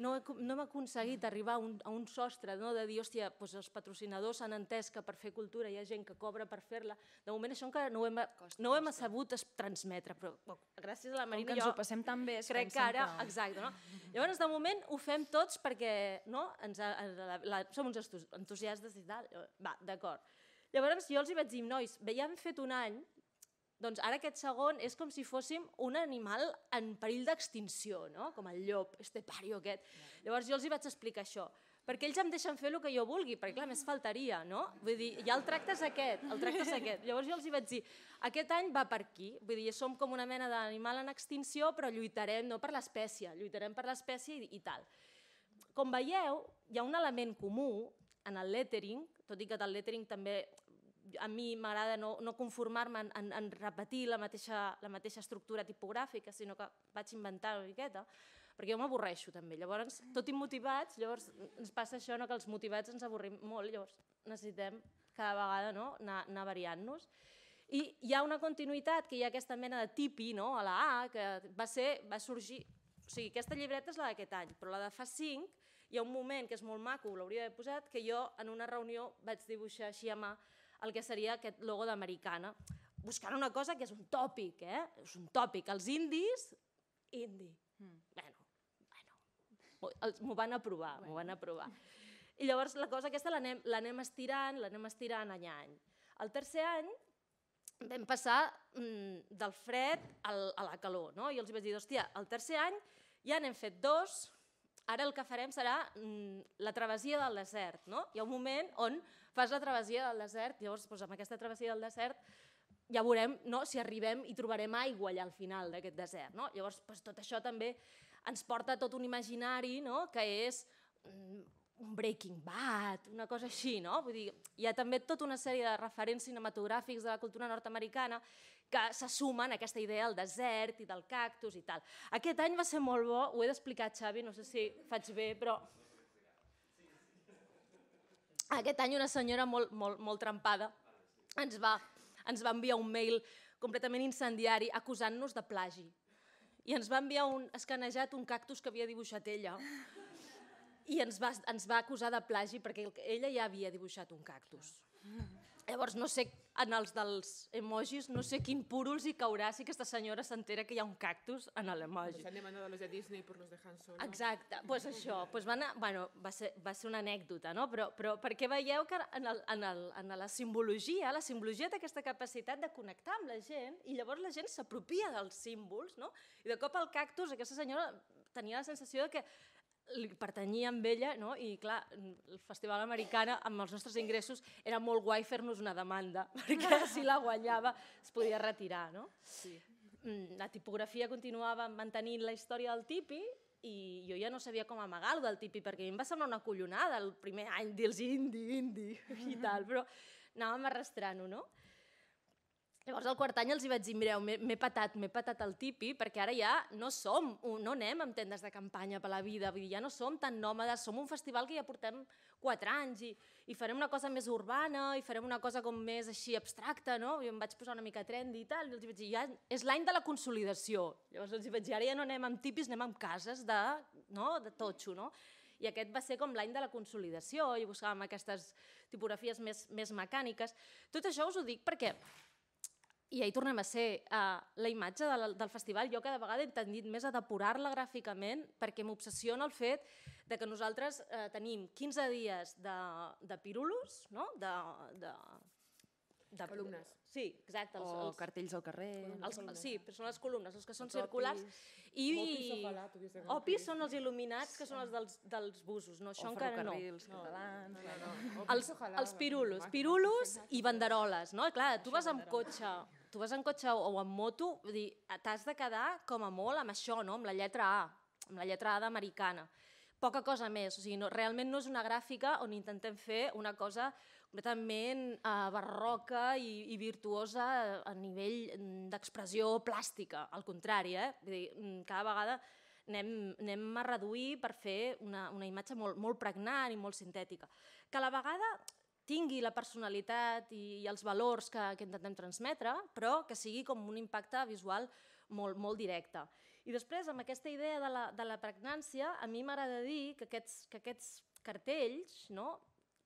C: no, he, no hem aconseguit arribar a un, a un sostre no? de dir, hòstia, doncs els patrocinadors han entès que per fer cultura hi ha gent que cobra per fer-la. De moment això encara no ho hem, costa, no ho hem sabut transmetre, però bueno, gràcies a la Marina jo... ens ho passem tan bé. Crec que ara, que... exacte. No? Llavors, de moment, ho fem tots perquè no? ens, la, la, som uns entusiastes i tal. Va, d'acord. Llavors jo els hi vaig dir, nois, ja hem fet un any doncs ara aquest segon és com si fóssim un animal en perill d'extinció, no? com el llop, este pario aquest. Llavors jo els hi vaig explicar això, perquè ells em deixen fer el que jo vulgui, perquè clar, més faltaria, no? Vull dir, ja el tracte és aquest, el tracte és aquest. Llavors jo els hi vaig dir, aquest any va per aquí, vull dir, som com una mena d'animal en extinció, però lluitarem no per l'espècie, lluitarem per l'espècie i, i tal. Com veieu, hi ha un element comú en el lettering, tot i que del lettering també a mi m'agrada no, no conformar-me en, en, en repetir la mateixa, la mateixa estructura tipogràfica, sinó que vaig inventar una miqueta, perquè jo m'avorreixo també. Llavors, tot i motivats, llavors ens passa això no, que els motivats ens avorrim molt, llavors necessitem cada vegada no, anar, anar variant-nos. I hi ha una continuïtat, que hi ha aquesta mena de tipi no, a la A, que va, ser, va sorgir... O sigui, aquesta llibreta és la d'aquest any, però la de fa 5 hi ha un moment que és molt maco, l'hauria d'haver posat, que jo en una reunió vaig dibuixar així a mà el que seria aquest logo d'americana, buscant una cosa que és un tòpic, eh? és un tòpic. Els indis, indi. Mm. Bueno, bueno, m'ho van aprovar, bueno. m'ho van aprovar. I llavors la cosa aquesta l'anem estirant, l'anem estirant any a any. El tercer any vam passar mm, del fred al, a la calor, no? I els vaig dir, hòstia, el tercer any ja n'hem fet dos, ara el que farem serà mm, la travessia del desert. No? Hi ha un moment on fas la travessia del desert, llavors doncs, amb aquesta travessia del desert ja veurem no, si arribem i trobarem aigua allà al final d'aquest desert. No? Llavors doncs, tot això també ens porta a tot un imaginari no? que és mm, un Breaking Bad, una cosa així, no? Vull dir, hi ha també tota una sèrie de referents cinematogràfics de la cultura nord-americana que se sumen a aquesta idea del desert i del cactus i tal. Aquest any va ser molt bo, ho he d'explicar, Xavi, no sé si faig bé, però... Aquest any una senyora molt, molt, molt trempada ens va, ens va enviar un mail completament incendiari acusant-nos de plagi. I ens va enviar un escanejat un cactus que havia dibuixat ella i ens va, ens va acusar de plagi perquè ella ja havia dibuixat un cactus. Llavors, no sé, en els dels emojis, no sé quin puro els hi caurà si aquesta senyora s'entera que hi ha un cactus en l'emoji.
E: Están a los de Disney por los de Han Solo.
C: Exacte, doncs pues això, pues van anar, bueno, va, ser, va ser una anècdota, no? però, però perquè veieu que en, el, en, el, en la simbologia, la simbologia té aquesta capacitat de connectar amb la gent i llavors la gent s'apropia dels símbols, no? i de cop el cactus, aquesta senyora tenia la sensació de que li pertanyia amb ella, no? i clar, el Festival Americana, amb els nostres ingressos, era molt guai fer-nos una demanda, <laughs> perquè si la guanyava es podia retirar. No? Sí. Mm, la tipografia continuava mantenint la història del tipi, i jo ja no sabia com amagar lo del tipi, perquè a mi em va semblar una collonada el primer any, dir-los indi, indi, i tal, però anàvem arrastrant-ho, no? Llavors al quart any els hi vaig dir, mireu, m'he patat, m'he patat el tipi, perquè ara ja no som, no anem amb tendes de campanya per la vida, vull dir, ja no som tan nòmades, som un festival que ja portem quatre anys i, i farem una cosa més urbana i farem una cosa com més així abstracta, no? Jo em vaig posar una mica trendy i tal, i els vaig dir, ja és l'any de la consolidació. Llavors els vaig dir, ara ja no anem amb tipis, anem amb cases de, no? de totxo, no? i aquest va ser com l'any de la consolidació i buscàvem aquestes tipografies més, més mecàniques. Tot això us ho dic perquè i ahir tornem a ser uh, la imatge del, del festival. Jo cada vegada he tendit més a depurar-la gràficament perquè m'obsessiona el fet de que nosaltres uh, tenim 15 dies de, de pirulos, no? de, de, de columnes. Sí, exacte. Els, o els,
A: cartells al carrer.
C: Els, els, sí, però són les columnes, els que són els circulars. Opis. I, opis, ojalà, opis són els il·luminats, que són els dels, dels busos. No, això o encara no. no. catalans. No, no, no. Els, els pirulos, pirulos i banderoles. No? clar, tu vas amb cotxe tu vas en cotxe o en moto, vull dir, t'has de quedar com a molt amb això, no? amb la lletra A, amb la lletra A d'americana. Poca cosa més, o sigui, no, realment no és una gràfica on intentem fer una cosa completament eh, barroca i, i virtuosa eh, a nivell mm, d'expressió plàstica, al contrari, eh? Vull dir, mm, cada vegada anem, anem a reduir per fer una, una imatge molt, molt pregnant i molt sintètica. Que a la vegada tingui la personalitat i, i els valors que, que intentem transmetre, però que sigui com un impacte visual molt, molt directe. I després, amb aquesta idea de la, de la pregnància, a mi m'agrada dir que aquests, que aquests cartells no,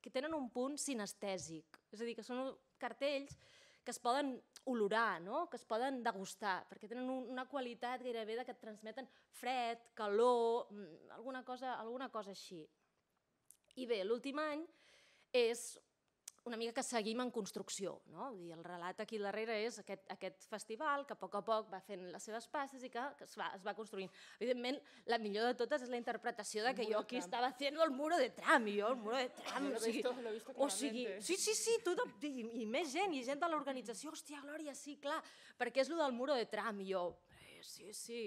C: que tenen un punt sinestèsic, és a dir, que són cartells que es poden olorar, no? que es poden degustar, perquè tenen una qualitat gairebé de que et transmeten fred, calor, mm, alguna cosa, alguna cosa així. I bé, l'últim any és una mica que seguim en construcció. No? Vull dir, el relat aquí darrere és aquest, aquest festival que a poc a poc va fent les seves passes i que, que es, va, es va construint. Evidentment, la millor de totes és la interpretació de que jo aquí estava fent el muro de Trump, i jo el muro de Trump. Lo o sigui, visto, visto o sigui sí, sí, sí, tu, i, i més gent, i gent de l'organització, hòstia, Glòria, sí, clar, perquè és lo del muro de Trump, i jo, eh, sí, sí,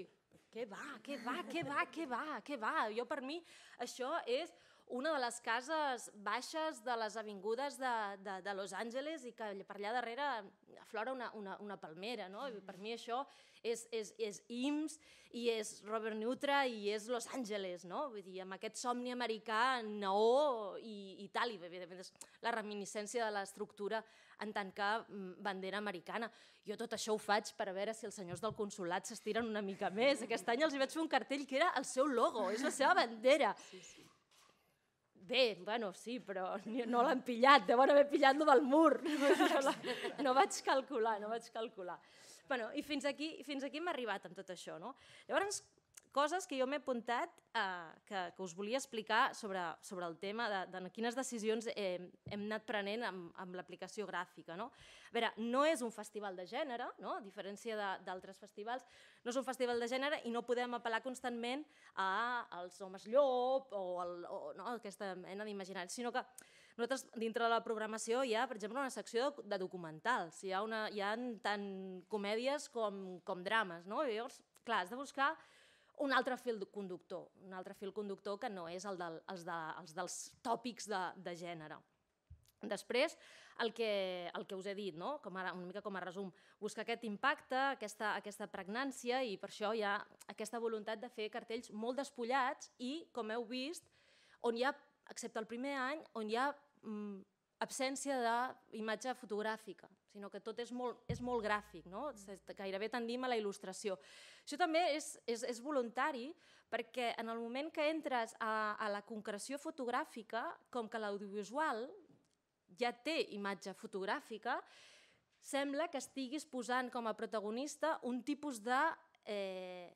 C: què va, què va, què va, què va, què va, jo per mi això és una de les cases baixes de les avingudes de, de, de Los Angeles i que per allà darrere aflora una, una, una palmera. No? I per mi això és, és, és IMS i és Robert Neutra i és Los Angeles, no? Vull dir, amb aquest somni americà naó i, i tal, i evidentment és la reminiscència de l'estructura en tant que mm, bandera americana. Jo tot això ho faig per a veure si els senyors del consulat s'estiren una mica més. Aquest any els hi vaig fer un cartell que era el seu logo, és la seva bandera. Sí, sí. Bé, bueno, sí, però no l'han pillat, deuen haver pillat lo del mur. <laughs> No vaig calcular, no vaig calcular. Bueno, I fins aquí, fins aquí hem arribat amb tot això. No? Llavors, coses que jo m'he apuntat eh, que, que us volia explicar sobre, sobre el tema de, de quines decisions hem, hem anat prenent amb, amb l'aplicació gràfica. No? A veure, no és un festival de gènere, no? a diferència d'altres festivals, no és un festival de gènere i no podem apel·lar constantment a, als homes llop o, el, o no, aquesta mena d'imaginari, sinó que nosaltres, dintre de la programació, hi ha, per exemple, una secció de, de documentals. Hi ha, una, hi ha tant comèdies com, com drames, no? I llavors, clar, has de buscar un altre fil conductor, un altre fil conductor que no és el, del, els, de, els dels tòpics de, de gènere. Després, el que, el que us he dit, no? com ara, una mica com a resum, buscar aquest impacte, aquesta, aquesta pregnància i per això hi ha aquesta voluntat de fer cartells molt despullats i, com heu vist, on hi ha, excepte el primer any, on hi ha mm, absència d'imatge fotogràfica, sinó que tot és molt, és molt gràfic, no? Mm. gairebé tendim a la il·lustració. Això també és, és, és voluntari perquè en el moment que entres a, a la concreció fotogràfica, com que l'audiovisual ja té imatge fotogràfica, sembla que estiguis posant com a protagonista un tipus de eh,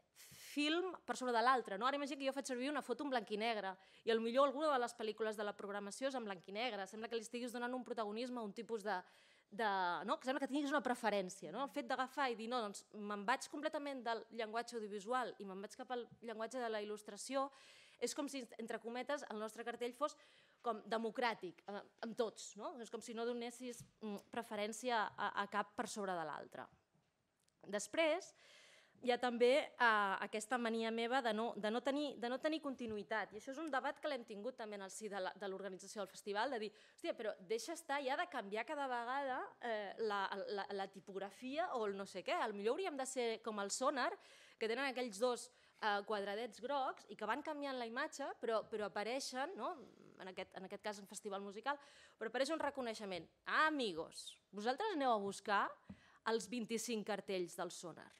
C: film per sobre de l'altre. No? Ara imagina que jo faig servir una foto en blanc i negre i a millor alguna de les pel·lícules de la programació és en blanc i negre. Sembla que li estiguis donant un protagonisme, un tipus de... de no? que sembla que tinguis una preferència. No? El fet d'agafar i dir, no, doncs me'n vaig completament del llenguatge audiovisual i me'n vaig cap al llenguatge de la il·lustració, és com si, entre cometes, el nostre cartell fos com democràtic, eh, amb tots, no? És com si no donessis mm, preferència a, a cap per sobre de l'altre. Després, hi ha també eh, aquesta mania meva de no, de, no tenir, de no tenir continuïtat. I això és un debat que l'hem tingut també en el si de l'organització del festival, de dir, hòstia, però deixa estar, ja de canviar cada vegada eh, la, la, la tipografia o el no sé què. Al millor hauríem de ser com el sonar, que tenen aquells dos eh, quadradets grocs i que van canviant la imatge, però, però apareixen, no? en, aquest, en aquest cas en festival musical, però apareix un reconeixement. Ah, amigos, vosaltres aneu a buscar els 25 cartells del sonar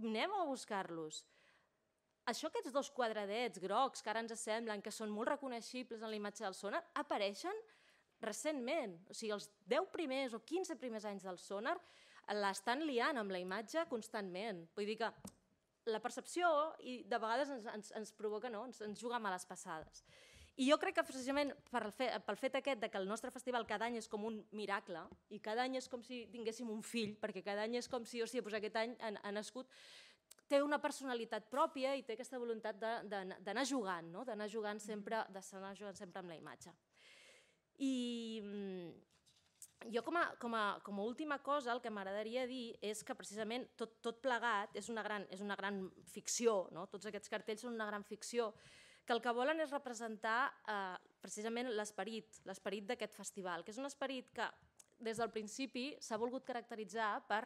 C: anem a buscar-los. Això, aquests dos quadradets grocs que ara ens semblen que són molt reconeixibles en la imatge del sonar, apareixen recentment, o sigui, els 10 primers o 15 primers anys del sonar l'estan liant amb la imatge constantment. Vull dir que la percepció i de vegades ens, ens, ens provoca, no? ens, ens juga males passades. I jo crec que precisament pel fet, pel fet aquest de que el nostre festival cada any és com un miracle i cada any és com si tinguéssim un fill, perquè cada any és com si, hòstia, doncs aquest any ha, ha nascut té una personalitat pròpia i té aquesta voluntat d'anar jugant, no? d'anar jugant mm-hmm. sempre, d'anar jugant sempre amb la imatge. I mm, jo com a, com a, com a última cosa el que m'agradaria dir és que precisament tot, tot plegat és una gran, és una gran ficció, no? tots aquests cartells són una gran ficció, que el que volen és representar eh, precisament l'esperit, l'esperit d'aquest festival, que és un esperit que des del principi s'ha volgut caracteritzar per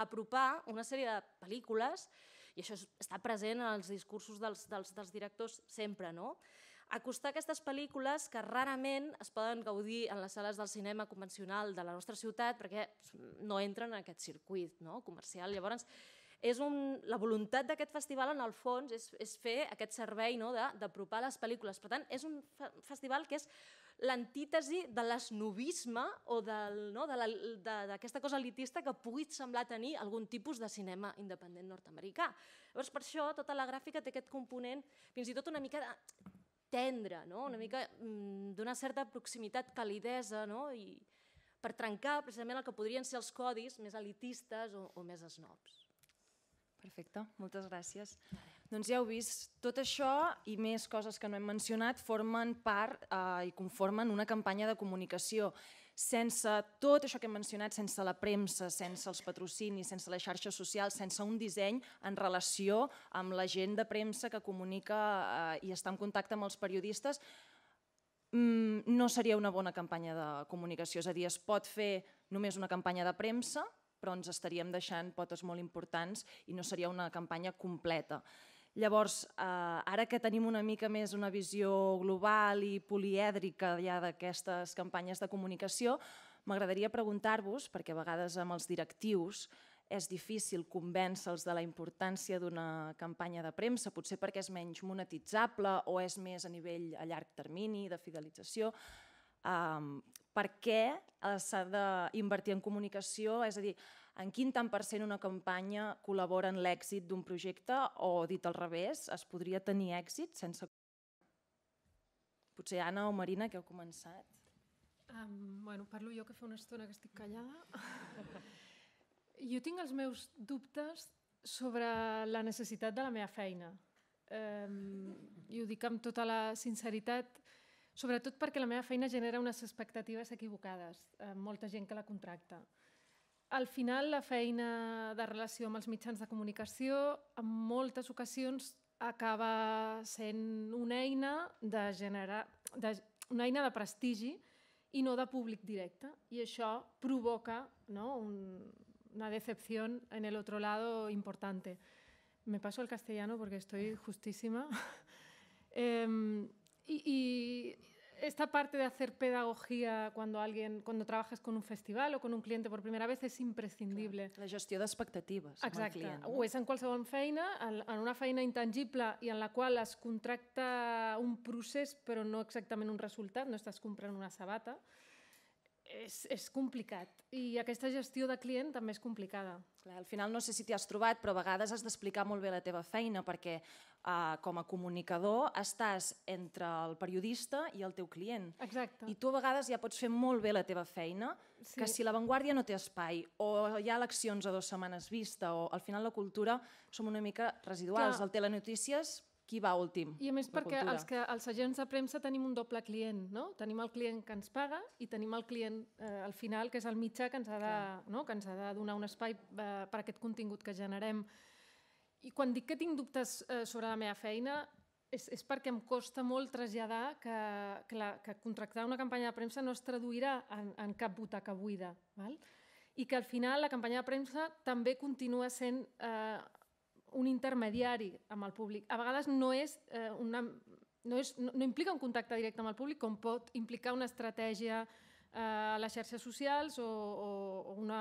C: apropar una sèrie de pel·lícules, i això està present als discursos dels, dels, dels directors sempre, no? acostar aquestes pel·lícules que rarament es poden gaudir en les sales del cinema convencional de la nostra ciutat perquè no entren en aquest circuit no? comercial. Llavors, és un, la voluntat d'aquest festival, en el fons, és, és fer aquest servei no, d'apropar les pel·lícules. Per tant, és un festival que és l'antítesi de l'esnovisme o d'aquesta no, de la, de, cosa elitista que pugui semblar tenir algun tipus de cinema independent nord-americà. Llavors, per això, tota la gràfica té aquest component, fins i tot una mica de tendre, no? una mica mm, d'una certa proximitat, calidesa, no? i per trencar precisament el que podrien ser els codis més elitistes o, o més esnobs.
A: Perfecte, moltes gràcies. Doncs ja heu vist, tot això i més coses que no hem mencionat formen part eh, i conformen una campanya de comunicació. Sense tot això que hem mencionat, sense la premsa, sense els patrocinis, sense les xarxes socials, sense un disseny en relació amb la gent de premsa que comunica eh, i està en contacte amb els periodistes, mm, no seria una bona campanya de comunicació. És a dir, es pot fer només una campanya de premsa, però ens estaríem deixant potes molt importants i no seria una campanya completa. Llavors, eh, ara que tenim una mica més una visió global i polièdrica ja d'aquestes campanyes de comunicació, m'agradaria preguntar-vos, perquè a vegades amb els directius és difícil convèncer-los de la importància d'una campanya de premsa, potser perquè és menys monetitzable o és més a nivell a llarg termini, de fidelització per què s'ha d'invertir en comunicació, és a dir, en quin tant per cent una campanya col·labora en l'èxit d'un projecte o, dit al revés, es podria tenir èxit sense... Potser Anna o Marina, que heu començat.
B: Um, bueno, parlo jo que fa una estona que estic callada. jo tinc els meus dubtes sobre la necessitat de la meva feina. Um, I ho dic amb tota la sinceritat, sobretot perquè la meva feina genera unes expectatives equivocades, eh, molta gent que la contracta. Al final, la feina de relació amb els mitjans de comunicació, en moltes ocasions, acaba sent una eina de generar... De, una eina de prestigi i no de públic directe. I això provoca no, un, una decepció en el otro lado importante. Me paso al castellano porque estoy justísima. <laughs> eh, y, y esta parte de hacer pedagogía cuando alguien cuando trabajas con un festival o con un cliente por primera vez es imprescindible. Clar, la gestió de expectativas exacto client. No? o és en qualsevol feina, en una feina intangible y en la qual es contracta un procés però no exactament un resultat, no estàs comprant una sabata és, és complicat i aquesta gestió de client també és complicada.
A: Clar, al final no sé si t'hi has trobat, però a vegades has d'explicar molt bé la teva feina perquè eh, com a comunicador estàs entre el periodista i el teu client. Exacte. I tu a vegades ja pots fer molt bé la teva feina, sí. que si La Vanguardia no té espai o hi ha eleccions a dues setmanes vista o al final la cultura som una mica residuals. Clar. El Telenotícies qui va últim. I a més perquè cultura. els, que,
B: els agents de premsa tenim un doble client, no? Tenim el client que ens paga i tenim el client eh, al final, que és el mitjà que ens ha de, Clar. no? que ens ha de donar un espai eh, per aquest contingut que generem. I quan dic que tinc dubtes eh, sobre la meva feina, és, és perquè em costa molt traslladar que, que, la, que contractar una campanya de premsa no es traduirà en, en cap butaca buida. Val? I que al final la campanya de premsa també continua sent eh, un intermediari amb el públic. A vegades no és eh, una... No, és, no, no implica un contacte directe amb el públic com pot implicar una estratègia eh, a les xarxes socials o, o, o una,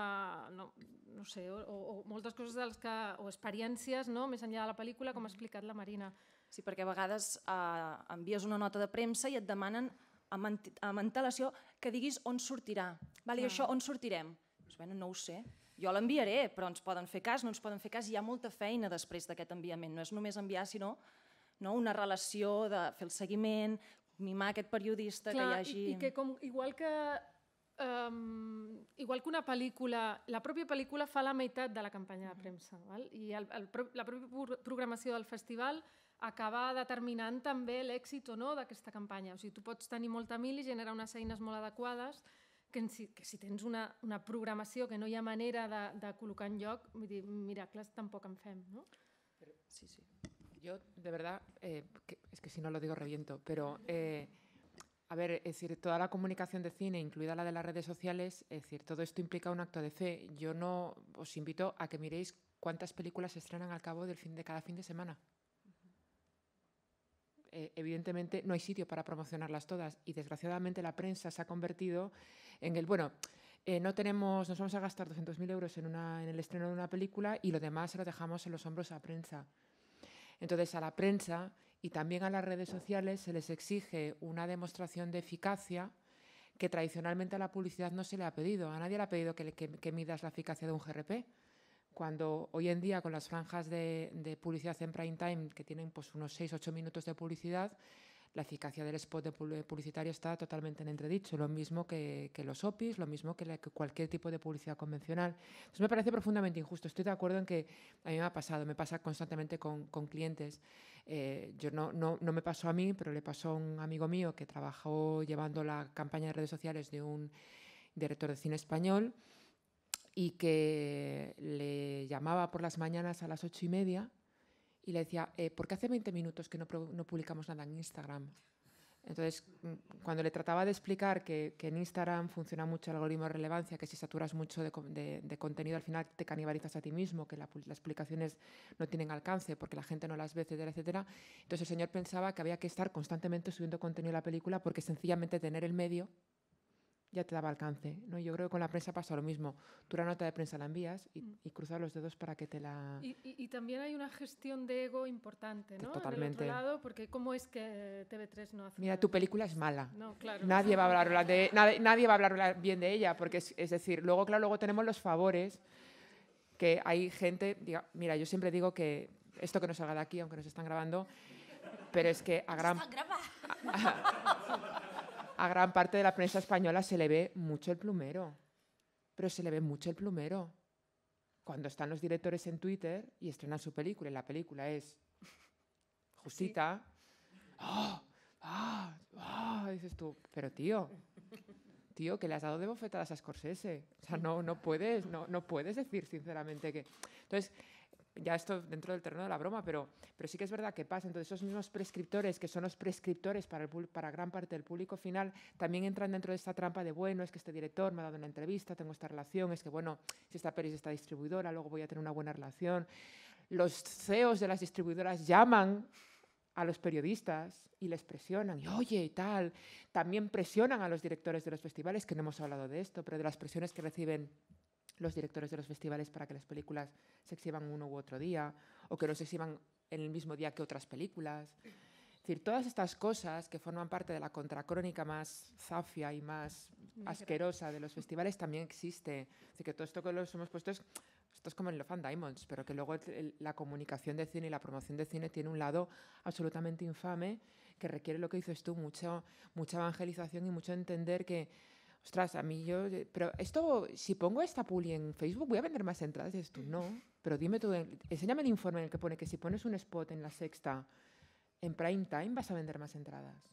B: no, no sé, o, o moltes coses dels que, o experiències no? més enllà de la pel·lícula, com ha mm-hmm. explicat la Marina. Sí, perquè a vegades eh,
A: envies una nota de premsa i et demanen amb, amb antelació que diguis on sortirà. Vale, ah. I això on sortirem? Doncs, bueno, no ho sé jo l'enviaré, però ens poden fer cas, no ens poden fer cas, hi ha molta feina després d'aquest enviament, no és només enviar, sinó no, una relació de fer el seguiment, mimar aquest periodista Clar, que hi hagi... I, i que
B: com, igual que Um, igual que una pel·lícula, la pròpia pel·lícula fa la meitat de la campanya de premsa, val? i el, el, la pròpia programació del festival acaba determinant també l'èxit o no d'aquesta campanya. O sigui, tu pots tenir molta mil i generar unes eines molt adequades, que, si, que una, una programació que no hi manera de, de col·locar en lloc, vull en fem, no?
E: Sí, sí. Yo, de verdad, eh, es que si no lo digo reviento, pero... Eh, a ver, es decir, toda la comunicación de cine, incluida la de las redes sociales, es decir, todo esto implica un acto de fe. Yo no os invito a que miréis cuántas películas se estrenan al cabo del fin de cada fin de semana. Eh, evidentemente no hay sitio para promocionarlas todas y desgraciadamente la prensa se ha convertido en el, bueno, eh, no tenemos, nos vamos a gastar 200.000 euros en, una, en el estreno de una película y lo demás se lo dejamos en los hombros a prensa. Entonces, a la prensa y también a las redes sociales se les exige una demostración de eficacia que tradicionalmente a la publicidad no se le ha pedido. A nadie le ha pedido que, midas la eficacia de un GRP. Cuando hoy en día, con las franjas de, publicidad en prime time, que tienen pues, unos 6-8 minutos de publicidad, la eficacia del spot publicitario está totalmente en entredicho, lo mismo que, los OPIs, lo mismo que, cualquier tipo de publicidad convencional. Entonces me parece profundamente injusto. Estoy de acuerdo en que a mí me ha pasado, me pasa constantemente con, clientes. Eh, yo no, no, no, me pasó a mí, pero le pasó a un amigo mío que trabajó llevando la campaña de redes sociales de un director de cine español y que le llamaba por las mañanas a las ocho y media y le decía, eh, ¿por qué hace 20 minutos que no, publicamos nada en Instagram? Entonces, mm, cuando le trataba de explicar que, en Instagram funciona mucho el algoritmo de relevancia, que si saturas mucho de, contenido, al final te canibalizas a ti mismo, que las publicaciones no tienen alcance porque la gente no las ve, etcétera, etcétera. Entonces, el señor pensaba que había que estar constantemente subiendo contenido a la película porque sencillamente tener el medio ya te daba alcance. ¿no? Yo creo que con la prensa pasa lo mismo. Tú la nota de prensa la envías y, mm. y cruzas los dedos para que te la...
B: Y, también hay una gestión de ego importante, ¿no? Totalmente. otro lado, porque ¿cómo es que TV3 no hace... Mira, tu película es mala. No, claro. Nadie va a hablar, de, nadie,
E: nadie va a hablar bien de ella, porque es, es, decir, luego, claro, luego tenemos los favores que hay gente... mira, yo siempre digo que esto que nos salga de aquí, aunque nos están grabando, pero es que a gran... <laughs> a gran parte de la prensa española se le ve mucho el plumero, pero se le ve mucho el plumero. Cuando están los directores en Twitter y estrenan su película, y la película es justita, ¡ah! ¡ah! ¡ah! Dices tú, pero tío, tío, que le has dado de bofetadas a Scorsese. O sea, no, no, puedes, no, no puedes decir sinceramente que... Entonces, ya esto dentro del terreno de la broma, pero, pero sí que es verdad que pasa. Entonces, esos mismos prescriptores que son los prescriptores para, el, para gran parte del público final también entran dentro de esta trampa de, bueno, es que este director me ha dado una entrevista, tengo esta relación, es que, bueno, si esta peli es esta distribuidora, luego voy a tener una buena relación. Los CEOs de las distribuidoras llaman a los periodistas y les presionan, y oye, y tal. También presionan a los directores de los festivales, que no hemos hablado de esto, pero de las presiones que reciben los directores de los festivales para que las películas se exhiban uno u otro día o que no se exhiban en el mismo día que otras películas. Es decir, todas estas cosas que forman parte de la contracrónica más zafia y más asquerosa de los festivales también existe. Así que todo esto que los hemos puesto es, esto es como en los fan Diamonds, pero que luego la comunicación de cine y la promoción de cine tiene un lado absolutamente infame que requiere lo que dices tú, mucho, mucha evangelización y mucho entender que Ostras, a mí yo... Eh, pero esto, si pongo esta puli en Facebook, voy a vender más entradas. Y tú, no. Pero dime tú, enséñame el informe en el que pone que si pones un spot en la sexta en prime time vas a vender más entradas.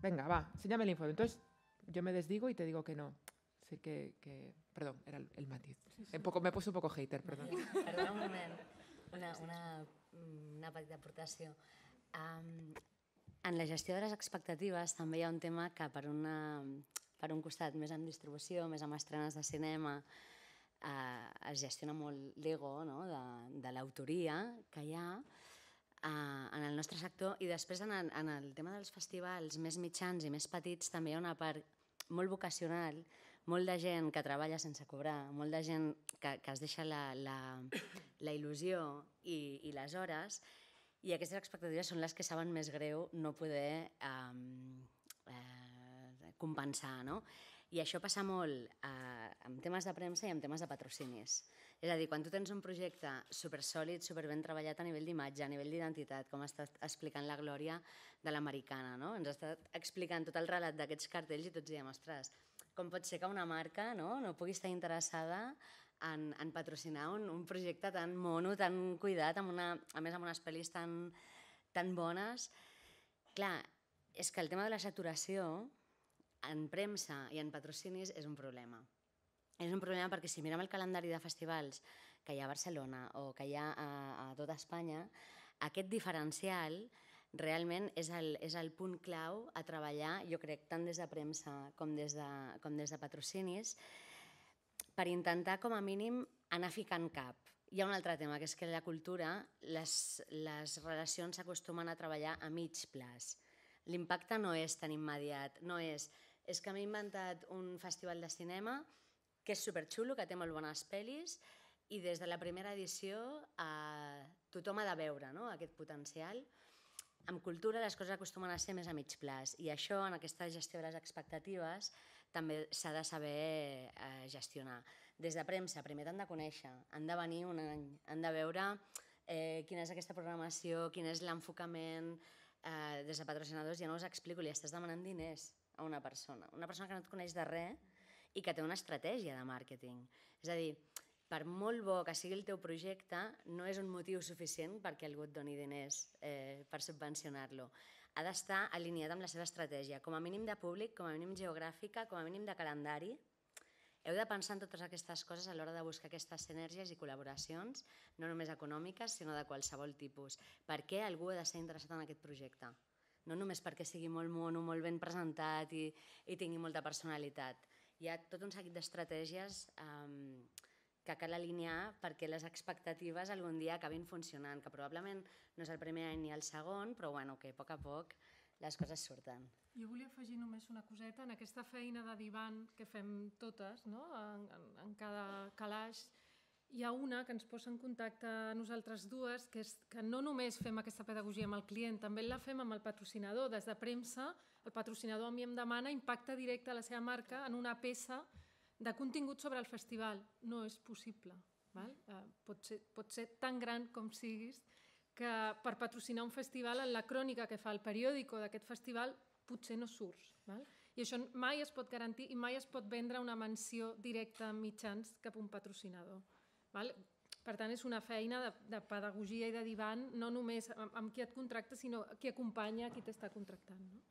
E: Venga, va, enséñame el informe. Entonces yo me desdigo y te digo que no. sé que, perdón, era el, matiz. poco, me puse un poco hater, perdón. <laughs> perdón, una,
D: una, una en la gestión de las expectativas, también hay un tema que para una per un costat més amb distribució, més amb estrenes de cinema, eh, es gestiona molt l'ego no? de, de l'autoria que hi ha eh, en el nostre sector i després en el, en el tema dels festivals més mitjans i més petits també hi ha una part molt vocacional, molt de gent que treballa sense cobrar, molt de gent que, que es deixa la, la, la il·lusió i, i les hores, i aquestes expectatives són les que saben més greu no poder eh, compensar, no? I això passa molt eh, amb temes de premsa i amb temes de patrocinis. És a dir, quan tu tens un projecte supersòlid, superben treballat a nivell d'imatge, a nivell d'identitat, com està explicant la glòria de l'americana, no? Ens està explicant tot el relat d'aquests cartells i tots diem, ostres, com pot ser que una marca no, no pugui estar interessada en, en patrocinar un, un projecte tan mono, tan cuidat, amb una, a més amb unes pel·lis tan, tan bones. Clar, és que el tema de la saturació en premsa i en patrocinis és un problema. És un problema perquè si mirem el calendari de festivals que hi ha a Barcelona o que hi ha a, a tota Espanya, aquest diferencial realment és el, és el punt clau a treballar, jo crec, tant des de premsa com des de, com des de patrocinis, per intentar com a mínim anar ficant cap. Hi ha un altre tema, que és que la cultura, les, les relacions s'acostumen a treballar a mig plaç. L'impacte no és tan immediat, no és és que m'he inventat un festival de cinema que és superxulo, que té molt bones pel·lis, i des de la primera edició eh, tothom ha de veure no? aquest potencial. Amb cultura les coses acostumen a ser més a mig plaç i això en aquesta gestió de les expectatives també s'ha de saber eh, gestionar. Des de premsa, primer t'han de conèixer, han de venir un any, han de veure eh, quina és aquesta programació, quin és l'enfocament, eh, des de patrocinadors ja no us explico, li estàs demanant diners a una persona. Una persona que no et coneix de res i que té una estratègia de màrqueting. És a dir, per molt bo que sigui el teu projecte, no és un motiu suficient perquè algú et doni diners eh, per subvencionar-lo. Ha d'estar alineat amb la seva estratègia, com a mínim de públic, com a mínim geogràfica, com a mínim de calendari. Heu de pensar en totes aquestes coses a l'hora de buscar aquestes sinergies i col·laboracions, no només econòmiques, sinó de qualsevol tipus. Per què algú ha de ser interessat en aquest projecte? no només perquè sigui molt mono, molt ben presentat i, i tingui molta personalitat. Hi ha tot un seguit d'estratègies um, que cal alinear perquè les expectatives algun dia acabin funcionant, que probablement no és el primer any ni el segon, però bueno, que a poc a poc les coses surten.
B: Jo volia afegir només una coseta. En aquesta feina de divan que fem totes, no? en, en, en cada calaix, hi ha una que ens posa en contacte a nosaltres dues, que és que no només fem aquesta pedagogia amb el client, també la fem amb el patrocinador. Des de premsa, el patrocinador a mi em demana impacte directe a la seva marca en una peça de contingut sobre el festival. No és possible. Val? Eh, pot, ser, pot ser tan gran com siguis que per patrocinar un festival en la crònica que fa el periòdico d'aquest festival potser no surts. Val? I això mai es pot garantir i mai es pot vendre una menció directa en mitjans cap a un patrocinador. Val? Per tant, és una feina de, de pedagogia i de divan, no només amb, amb qui et contracta, sinó qui acompanya qui t'està contractant. No?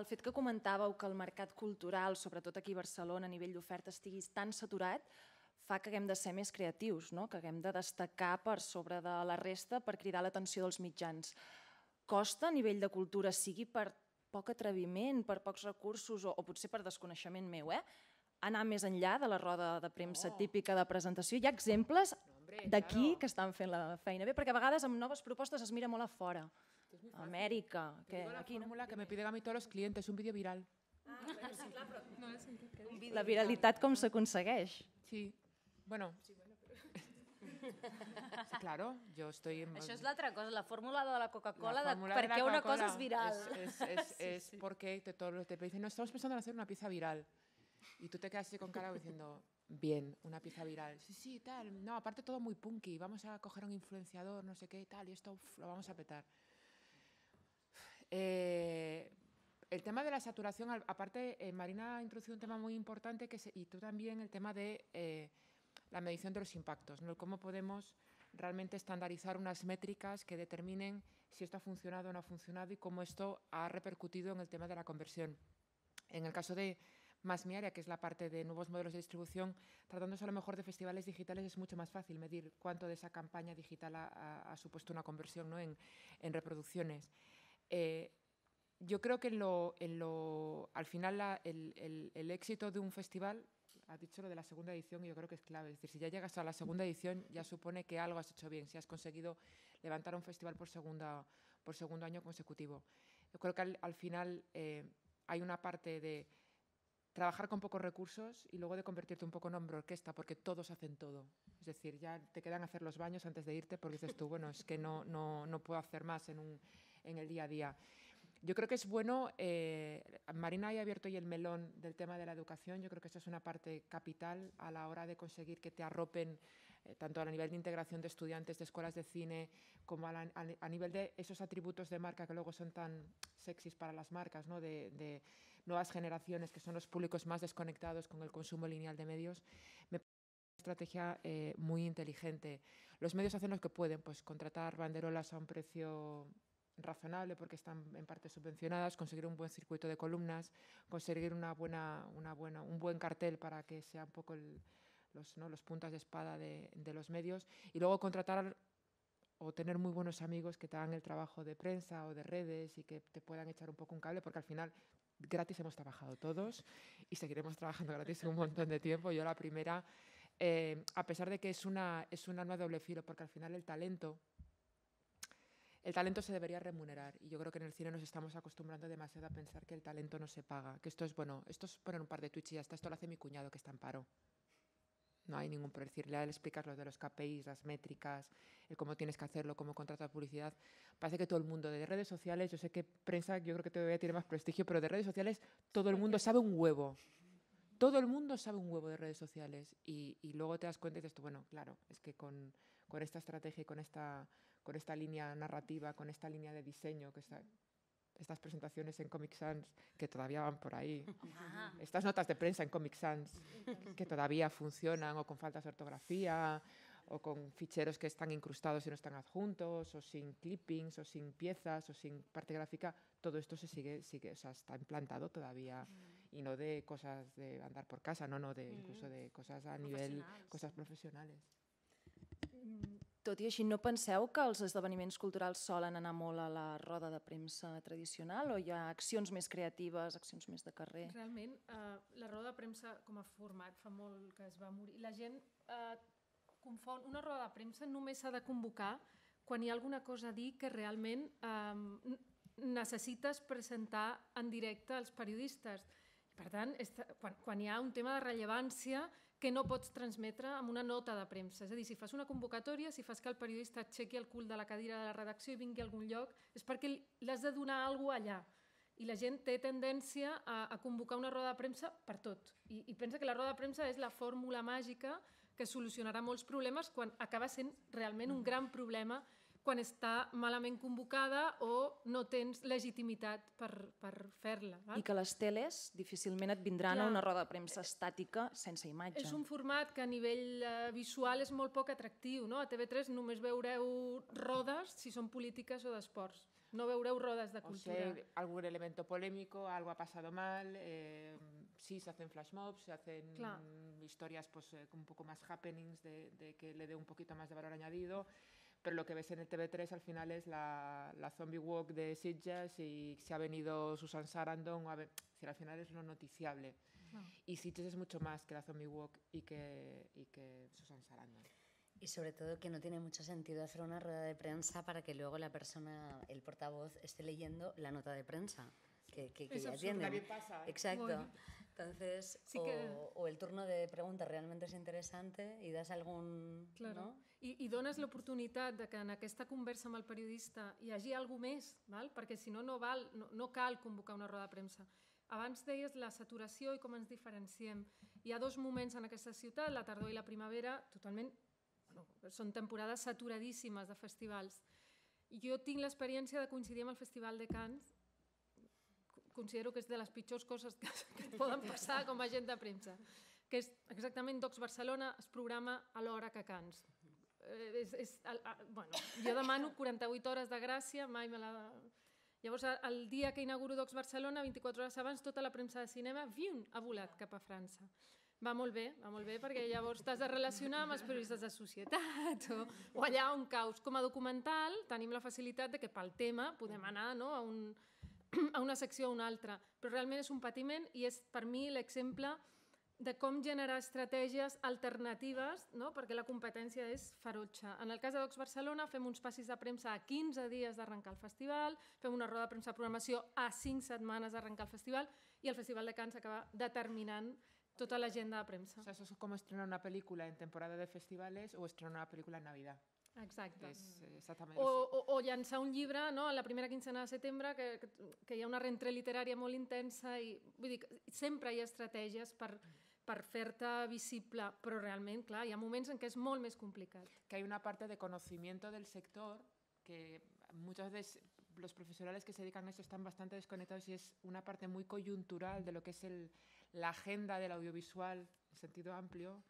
A: El fet que comentàveu que el mercat cultural, sobretot aquí a Barcelona, a nivell d'oferta, estigui tan saturat, fa que haguem de ser més creatius, no? que haguem de destacar per sobre de la resta per cridar l'atenció dels mitjans. Costa a nivell de cultura, sigui per poc atreviment, per pocs recursos o, o potser per desconeixement meu, eh? anar més enllà de la roda de premsa no. Oh. típica de presentació? Hi ha exemples d'aquí que estan fent la feina bé? Perquè a vegades amb noves propostes es mira molt a fora.
E: Amèrica. Que, la aquí, no? que me piden a mi todos los clientes, un vídeo viral.
A: Ah, bueno, sí, clar, però... <laughs> No, un vídeo la viralitat com
E: s'aconsegueix? Sí, bueno... Sí, bueno però...
C: <laughs> sí,
E: claro, jo estoy... En... Això és
C: l'altra cosa, la fórmula de la Coca-Cola, de per què una
E: cosa és viral. És, és, és, sí, sí. porque te, te dicen, no, estamos pensando en hacer una pieza viral. Y tú te quedas así con cara <laughs> diciendo, bien, una pieza viral. Sí, sí, tal. No, aparte todo muy punky. Vamos a coger un influenciador, no sé qué, tal, y esto lo vamos a petar. Eh, el tema de la saturación, aparte, eh, Marina ha introducido un tema muy importante que y tú también, el tema de eh, la medición de los impactos, ¿no? cómo podemos realmente estandarizar unas métricas que determinen si esto ha funcionado o no ha funcionado y cómo esto ha repercutido en el tema de la conversión. En el caso de, más mi área, que es la parte de nuevos modelos de distribución, tratándose a lo mejor de festivales digitales es mucho más fácil medir cuánto de esa campaña digital ha, supuesto una conversión ¿no? en, reproducciones. Eh, yo creo que lo, lo, al final el, éxito de un festival ha dicho lo de la segunda edición y yo creo que es clave. Es decir, si ya llegas a la segunda edición, ya supone que algo has hecho bien, si has conseguido levantar un festival por, segunda, por segundo año consecutivo. Yo creo que al, final eh, hay una parte de trabajar con pocos recursos y luego de convertirte un poco en hombre orquesta, porque todos hacen todo. Es decir, ya te quedan hacer los baños antes de irte porque dices tú, bueno, es que no, no, puedo hacer más en, un, en el día a día. Yo creo que es bueno, eh, Marina ha abierto hoy el melón del tema de la educación, yo creo que esa es una parte capital a la hora de conseguir que te arropen eh, tanto a nivel de integración de estudiantes de escuelas de cine como a, nivel de esos atributos de marca que luego son tan sexys para las marcas, ¿no? de nuevas generaciones, que son los públicos más desconectados con el consumo lineal de medios, me parece una estrategia eh, muy inteligente. Los medios hacen lo que pueden, pues contratar banderolas a un precio razonable porque están en parte subvencionadas, conseguir un buen circuito de columnas, conseguir una buena, una un buen cartel para que sea un poco los, ¿no? puntas de espada de, de los medios y luego contratar o tener muy buenos amigos que te hagan el trabajo de prensa o de redes y que te puedan echar un poco un cable, porque al final gratis hemos trabajado todos y seguiremos trabajando gratis un montón de tiempo. Yo la primera, eh, a pesar de que es una, es una nueva doble filo, porque al final el talento, el talento se debería remunerar y yo creo que en el cine nos estamos acostumbrando demasiado a pensar que el talento no se paga, que esto es, bueno, esto es poner un par de tweets y esto lo hace mi cuñado que está en paro no hay ningún por decirle al él lo de los KPIs, las métricas, el cómo tienes que hacerlo, cómo contratar publicidad. Parece que todo el mundo de redes sociales, yo sé que prensa, yo creo que todavía tiene más prestigio, pero de redes sociales todo el mundo sabe un huevo. Todo el mundo sabe un huevo de redes sociales y, luego te das cuenta y dices, bueno, claro, es que con, esta estrategia y con esta, con esta línea narrativa, con esta línea de diseño que está, estas presentaciones en Comic Sans que todavía van por ahí, <laughs> estas notas de prensa en Comic Sans que todavía funcionan o con faltas de ortografía o con ficheros que están incrustados y no están adjuntos, o sin clippings, o sin piezas, o sin parte gráfica, todo esto se sigue, sigue o está implantado todavía, y no de cosas de andar por casa, no, no, de, incluso mm. de cosas a nivel, cosas profesionales.
B: Mm,
A: Tot i així, no penseu que els esdeveniments culturals solen anar molt a la roda de premsa tradicional o hi ha accions més creatives, accions més de carrer?
B: Realment, eh, la roda de premsa com a format fa molt que es va morir. La gent eh, confon... Una roda de premsa només s'ha de convocar quan hi ha alguna cosa a dir que realment eh, necessites presentar en directe als periodistes. per tant, quan, quan hi ha un tema de rellevància que no pots transmetre amb una nota de premsa. És a dir, si fas una convocatòria, si fas que el periodista aixequi el cul de la cadira de la redacció i vingui a algun lloc, és perquè l'has de donar alguna allà. I la gent té tendència a, a convocar una roda de premsa per tot. I, I pensa que la roda de premsa és la fórmula màgica que solucionarà molts problemes quan acaba sent realment un gran problema quan està malament convocada o no tens legitimitat per, per fer-la. I que
A: les teles difícilment et vindran Clar. a una roda de premsa estàtica sense imatge. És un
B: format que a nivell eh, visual és molt poc atractiu. No? A TV3 només veureu rodes si són polítiques o d'esports. No veureu rodes de cultura. O sea,
E: algún elemento polémico, algo ha pasado mal, eh, sí, se hacen flash mobs, se hacen Clar. historias pues, eh, un poco más happenings de, de que le dé un poquito más de valor añadido. pero lo que ves en el TV3 al final es la, la Zombie Walk de Sitges y si ha venido Susan Sarandon, a ver, si al final es lo noticiable. Ah. Y Sitges es mucho más que la Zombie Walk y que, y que Susan Sarandon.
D: Y sobre todo que no tiene mucho sentido hacer una rueda de prensa para que luego la persona, el portavoz, esté leyendo la nota de prensa que, que, que ya ¿eh? Exacto. Entonces, o, o, el turno de preguntas realmente es interesante y das algún... Claro. i,
B: i dones l'oportunitat de que en aquesta conversa amb el periodista hi hagi alguna més, val? perquè si no no, val, no no cal convocar una roda de premsa. Abans deies la saturació i com ens diferenciem. Hi ha dos moments en aquesta ciutat, la tardor i la primavera, totalment no, són temporades saturadíssimes de festivals. Jo tinc l'experiència de coincidir amb el Festival de Cants, considero que és de les pitjors coses que, <laughs> que poden passar com a gent de premsa, que és exactament Docs Barcelona, es programa a l'hora que cans. Eh, és, és, el, a, bueno, jo demano 48 hores de gràcia, mai me la... Llavors, el dia que inauguro Docs Barcelona, 24 hores abans, tota la premsa de cinema viu, ha volat cap a França. Va molt bé, va molt bé, perquè llavors t'has de relacionar amb els periodistes de societat o, o allà on caus. Com a documental tenim la facilitat de que pel tema podem mm. anar no, a, un, <clears throat> a una secció o a una altra, però realment és un patiment i és per mi l'exemple de com generar estratègies alternatives, no? perquè la competència és ferotxa. En el cas de Docs Barcelona fem uns passis de premsa a 15 dies d'arrencar el festival, fem una roda de premsa
E: de programació a 5 setmanes d'arrencar el festival i el Festival de Cants acaba determinant tota l'agenda de premsa. O sea, eso estrenar una película en temporada de festivals o estrenar una película en Navidad. Exacte. És eh, exactament... O,
B: o, o llançar un llibre no, a la primera quincena de setembre, que, que, que hi ha una rentre literària molt intensa i vull dir, sempre hi ha estratègies per,
E: mm para fer visible, pero realmente, claro, momentos en que es molt más complicado. Que hay una parte de conocimiento del sector que muchas veces los profesionales que se dedican a esto están bastante desconectados y es una parte muy coyuntural de lo que es la agenda del audiovisual en sentido amplio,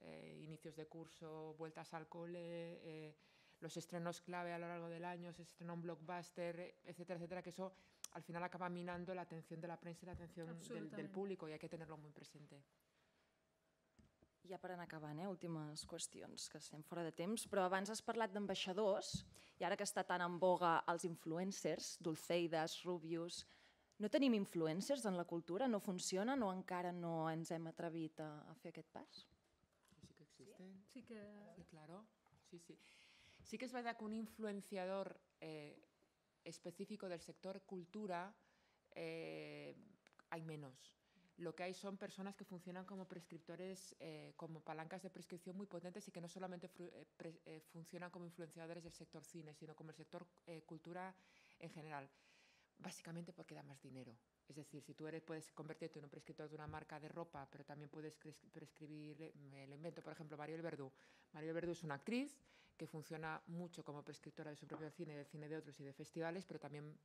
E: eh, inicios de curso, vueltas al cole, eh, los estrenos clave a lo largo del año, se estrena un blockbuster, etcétera, etcétera, que eso al final acaba minando la atención de la prensa y la atención del público y hay que tenerlo muy presente.
A: Ja per anar acabant, eh? últimes qüestions, que estem fora de temps, però abans has parlat d'ambaixadors, i ara que està tan en boga els influencers, Dulceides, Rubius, no tenim influencers en la cultura? No funcionen o encara no ens hem atrevit a, a fer aquest pas?
E: Sí que existen. Sí, sí que... Sí, claro. Sí, sí. Sí que es verdad que un influenciador eh, específico del sector cultura eh, hay menos. lo que hay son personas que funcionan como prescriptores, eh, como palancas de prescripción muy potentes y que no solamente eh, eh, funcionan como influenciadores del sector cine, sino como el sector cultura en general. Básicamente porque da más dinero. Es decir, si tú eres, puedes convertirte en un prescriptor de una marca de ropa, pero también puedes prescribir, me lo invento, por ejemplo, Mariel Verdú. Mariel Verdú es una actriz que funciona mucho como prescriptora de su propio cine, del cine de otros y de festivales, pero también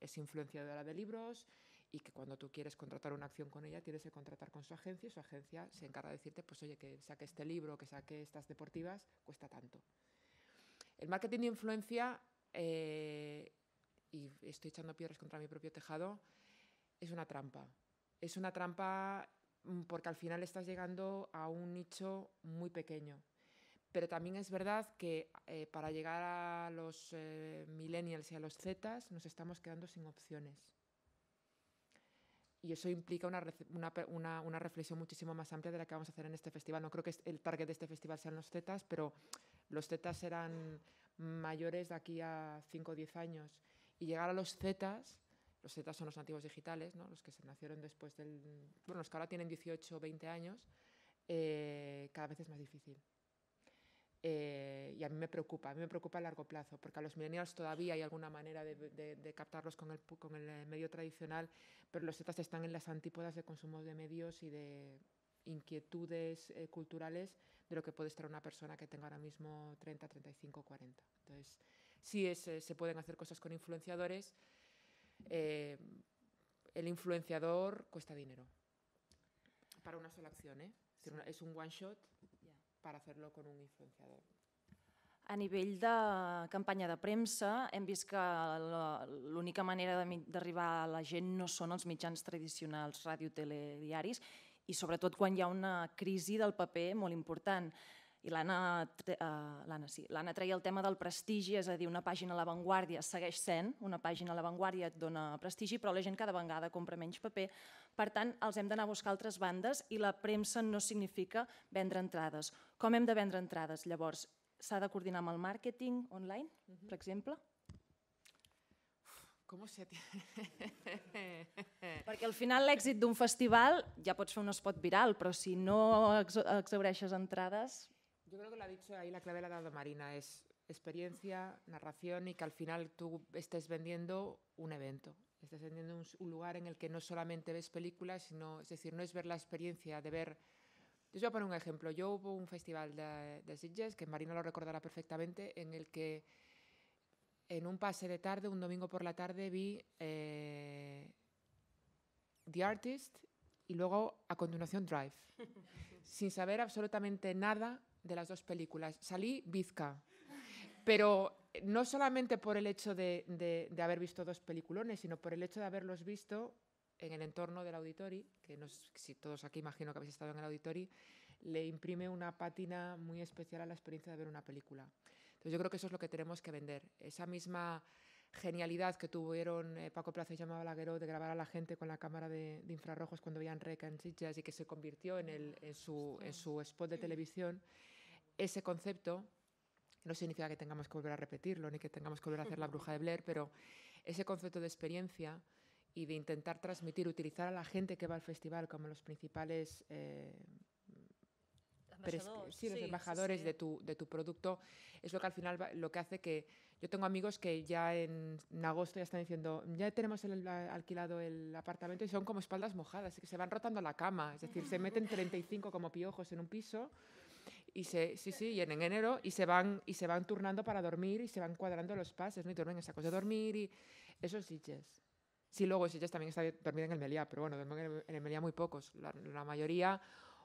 E: es influenciadora de libros, y que cuando tú quieres contratar una acción con ella tienes que contratar con su agencia y su agencia se encarga de decirte, pues oye, que saque este libro, que saque estas deportivas, cuesta tanto. El marketing de influencia, eh, y estoy echando piedras contra mi propio tejado, es una trampa. Es una trampa mm, porque al final estás llegando a un nicho muy pequeño. Pero también es verdad que eh, para llegar a los eh, millennials y a los zetas nos estamos quedando sin opciones y eso implica una, una, una, reflexión muchísimo más amplia de la que vamos a hacer en este festival. No creo que el target de este festival sean los Zetas, pero los Zetas serán mayores de aquí a 5 o 10 años. Y llegar a los zetas, los zetas son los nativos digitales, ¿no? los que se nacieron después del... Bueno, los que ahora tienen 18 o 20 años, eh, cada vez es más difícil. Eh, y a mí me preocupa, a mí me preocupa a largo plazo, porque a los millennials todavía hay alguna manera de, captarlos con el, con el, eh, medio tradicional, pero los zetas están en las antípodas de consumo de medios y de inquietudes eh, culturales de lo que puede estar una persona que tenga ahora mismo 30, 35, 40. Entonces, sí se pueden hacer cosas con influenciadores. el influenciador cuesta dinero para una sola acción, Es un one shot para lo amb un influenciador.
A: A nivell de campanya de premsa, hem vist que l'única manera d'arribar a la gent no són els mitjans tradicionals, ràdio, tele, diaris, i sobretot quan hi ha una crisi del paper molt important i l'Anna uh, sí, treia el tema del prestigi, és a dir, una pàgina a l'avantguàrdia segueix sent, una pàgina a l'avantguàrdia et dona prestigi, però la gent cada vegada compra menys paper. Per tant, els hem d'anar a buscar altres bandes i la premsa no significa vendre entrades. Com hem de vendre entrades? Llavors, s'ha de coordinar amb el màrqueting online, uh mhm. -huh. per exemple? ¿Cómo se <laughs>
E: <laughs> Perquè al final l'èxit
A: d'un festival ja pots fer un espot viral, però si no exaureixes entrades,
E: Yo creo que lo ha dicho ahí, la clave la ha dado Marina, es experiencia, narración y que al final tú estés vendiendo un evento. Estás vendiendo un, lugar en el que no solamente ves películas, sino, es decir, no es ver la experiencia de ver yo os voy a poner un ejemplo. Yo hubo un festival de, de Sitges, que Marina lo recordará perfectamente, en el que en un pase de tarde, un domingo por la tarde, vi eh, The Artist y luego a continuación Drive, <laughs> sin saber absolutamente nada de las dos películas. Salí bizca. Pero no solamente por el hecho de, haber visto dos peliculones, sino por el hecho de haberlos visto en el entorno del auditorio, que si todos aquí imagino que habéis estado en el auditorio, le imprime una pátina muy especial a la experiencia de ver una película. Entonces yo creo que eso es lo que tenemos que vender. Esa misma genialidad que tuvieron eh, Paco Plaza y Jamal de grabar a la gente con la cámara de, infrarrojos cuando veían Reca en y que se convirtió en, su, en su spot de televisión ese concepto, no significa que tengamos que volver a repetirlo ni que tengamos que volver a hacer la bruja de Blair, pero ese concepto de experiencia y de intentar transmitir, utilizar a la gente que va al festival como los principales... Eh, los embajadores de, tu, de, tu, producto, es lo que al final lo que hace que yo tengo amigos que ya en, agosto ya están diciendo, ya tenemos el, alquilado el apartamento y son como espaldas mojadas, que se van rotando la cama, es decir, se meten 35 <laughs> como piojos en un piso y se, sí, sí, y en enero, y se van, y se van turnando para dormir y se van cuadrando los pases, ¿no? Y duermen esa cosa de dormir y esos es Sí, luego Sitges también está dormida en el Meliá, pero bueno, duermen en el Meliá muy pocos. La, mayoría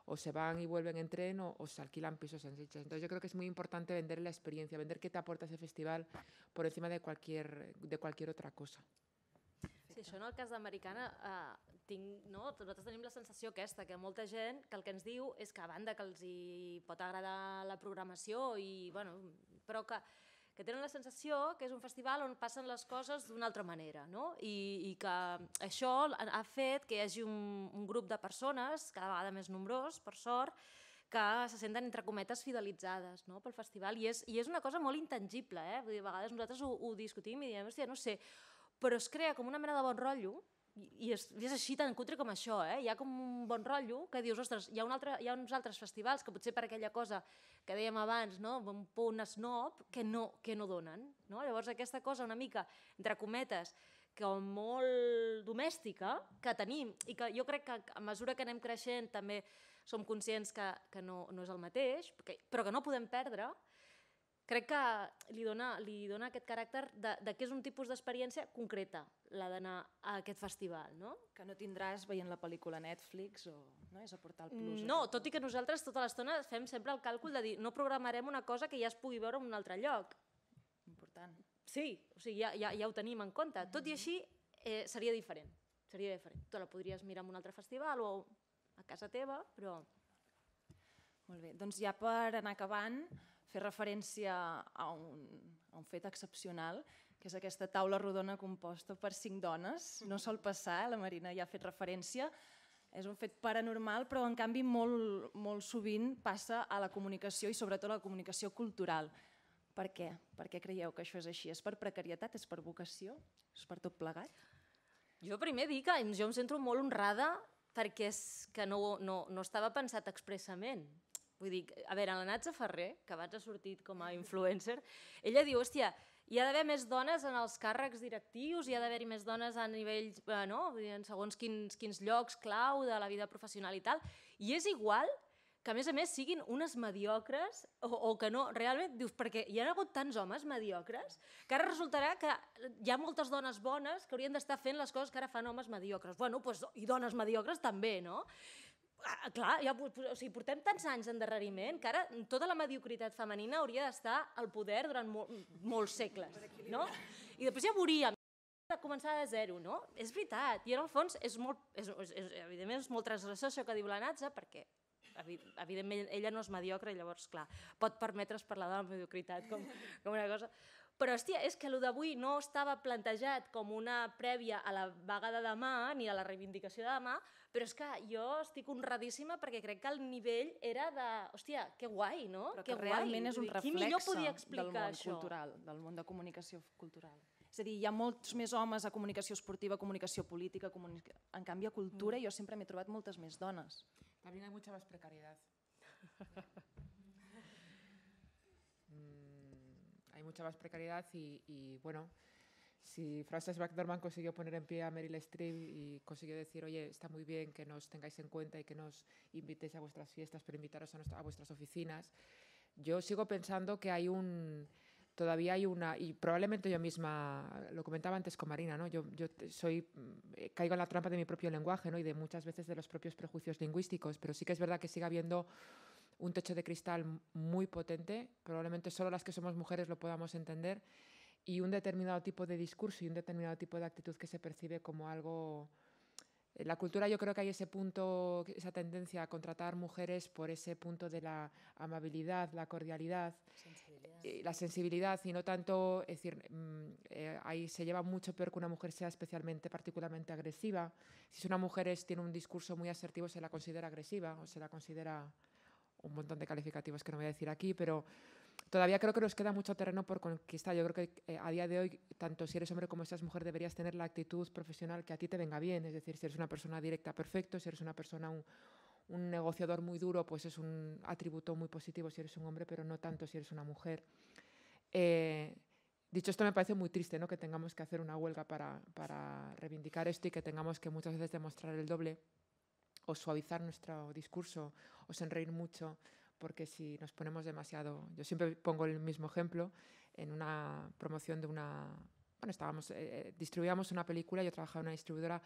E: o se van y vuelven en tren o, se alquilan pisos en Sitges. Entonces yo creo que es muy importante vender la experiencia, vender qué te aporta ese festival por encima de cualquier, de cualquier otra cosa.
C: Sí, això en el ah, tinc, no? nosaltres tenim la sensació aquesta, que molta gent que el que ens diu és que a banda que els hi pot agradar la programació, i, bueno, però que, que tenen la sensació que és un festival on passen les coses d'una altra manera, no? I, i que això ha fet que hi hagi un, un grup de persones, cada vegada més nombrós, per sort, que se senten, entre cometes, fidelitzades no? pel festival. I és, I és una cosa molt intangible, eh? Vull dir, a vegades nosaltres ho, ho discutim i diem, hòstia, no sé, però es crea com una mena de bon rotllo i és, i és així tan cutre com això, eh? Hi ha com un bon rotllo que dius, ostres, hi ha, un altre, hi ha uns altres festivals que potser per aquella cosa que dèiem abans, no? un punt snob, que no, que no donen. No? Llavors aquesta cosa una mica, entre cometes, com molt domèstica que tenim i que jo crec que a mesura que anem creixent també som conscients que, que no, no és el mateix, però que no podem perdre crec que li dona, li dona aquest caràcter de, de que és un tipus d'experiència concreta, la d'anar a aquest festival, no? Que no tindràs veient la pel·lícula a Netflix o no és a portar el plus. Mm, no, o... tot i que nosaltres tota l'estona fem sempre el càlcul de dir no programarem una cosa que ja es pugui veure en un altre lloc. Important. Sí, o sigui, ja, ja, ja ho tenim en compte. Tot i mm. així, eh, seria diferent. Seria diferent. Tu la podries mirar en un altre festival o a casa teva,
A: però... Molt bé, doncs ja per anar acabant, fer referència a un, a un fet excepcional, que és aquesta taula rodona composta per cinc dones. No sol passar, la Marina ja ha fet referència. És un fet paranormal, però en canvi molt, molt sovint passa a la comunicació i sobretot a la comunicació cultural. Per què? Per què creieu que això és així? És per precarietat? És per vocació? És per tot plegat?
C: Jo primer dic que jo em sento molt honrada perquè és que no, no, no estava pensat expressament. Vull dir, a veure, la Natza Ferrer, que abans ha sortit com a influencer, ella diu, hòstia, hi ha d'haver més dones en els càrrecs directius, hi ha d'haver-hi més dones a nivell, eh, no? en segons quins, quins llocs clau de la vida professional i tal, i és igual que a més a més siguin unes mediocres o, o que no, realment, dius, perquè hi ha hagut tants homes mediocres que ara resultarà que hi ha moltes dones bones que haurien d'estar fent les coses que ara fan homes mediocres. Bueno, doncs, i dones mediocres també, no? Ah, ah, clar, ja, o sigui, portem tants anys d'endarreriment que ara tota la mediocritat femenina hauria d'estar al poder durant mol, molts segles, no? I després ja veuríem de començar de zero, no? És veritat, i en el fons és molt, és, és, és, evidentment és molt transgressor això que diu la Natza, perquè evidentment ella no és mediocre, llavors, clar, pot permetre's parlar de la mediocritat com, com una cosa... Però, hòstia, és que el d'avui no estava plantejat com una prèvia a la vaga de demà ni a la reivindicació de demà, però és que jo estic honradíssima perquè crec que el nivell era de... Hòstia, que guai, no? Però que, que realment guai. és un reflex del món això? cultural,
A: del món de comunicació cultural. És a dir, hi ha molts més homes a comunicació esportiva, comunicació política, comunica... en canvi a cultura mm. jo sempre m'he trobat moltes més dones.
E: hi ha mucha més precarietat. <laughs> mucha más precariedad y, bueno, si Frances McDormand consiguió poner en pie a Meryl Streep y consiguió decir, oye, está muy bien que nos tengáis en cuenta y que nos invitéis a vuestras fiestas, pero invitaros a, vuestras oficinas, yo sigo pensando que hay un... Todavía hay una, y probablemente yo misma, lo comentaba antes con Marina, ¿no? Yo, yo soy, mm, caigo en la trampa de mi propio lenguaje, ¿no? Y de muchas veces de los propios prejuicios lingüísticos, pero sí que es verdad que sigue habiendo un techo de cristal muy potente, probablemente solo las que somos mujeres lo podamos entender, y un determinado tipo de discurso y un determinado tipo de actitud que se percibe como algo... En eh, la cultura yo creo que hay ese punto, esa tendencia a contratar mujeres por ese punto de la amabilidad, la cordialidad, eh, la sensibilidad y no tanto, es decir, mm, eh, ahí se lleva mucho peor que una mujer sea especialmente, particularmente agresiva. Si es una mujer es, tiene un discurso muy asertivo se la considera agresiva o se la considera un montón de calificativos que no voy a decir aquí, pero todavía creo que nos queda mucho terreno por conquistar. Yo creo que eh, a día de hoy, tanto si eres hombre como si eres mujer, deberías tener la actitud profesional que a ti te venga bien. Es decir, si eres una persona directa, perfecto. Si eres una persona, un, negociador muy duro, pues es un atributo muy positivo si eres un hombre, pero no tanto si eres una mujer. Eh, dicho esto, me parece muy triste ¿no? que tengamos que hacer una huelga para reivindicar esto y que tengamos que muchas veces demostrar el doble o suavizar nuestro discurso o sonreír mucho, porque si nos ponemos demasiado, yo siempre pongo el mismo ejemplo, en una promoción de una, bueno, estábamos, eh, eh, distribuíamos una película, yo trabajaba en una distribuidora,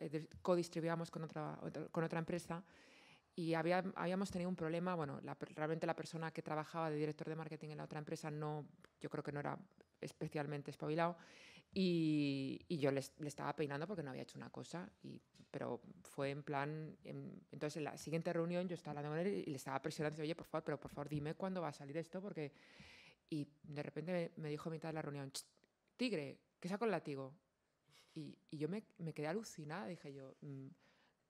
E: eh, co-distribuíamos con otra, con otra empresa y había, habíamos tenido un problema, bueno, realmente la persona que trabajaba de director de marketing en la otra empresa no, yo creo que no era especialmente espabilado y, yo le estaba peinando porque no había hecho una cosa, y, pero fue en plan... Em, entonces, en la siguiente reunión yo estaba hablando con él y le estaba presionando, oye, por favor, pero por favor dime cuándo va a salir esto, porque... Y de repente me, dijo a mitad de la reunión, tigre, que saco el látigo. Y, yo me, quedé alucinada, dije yo, mm,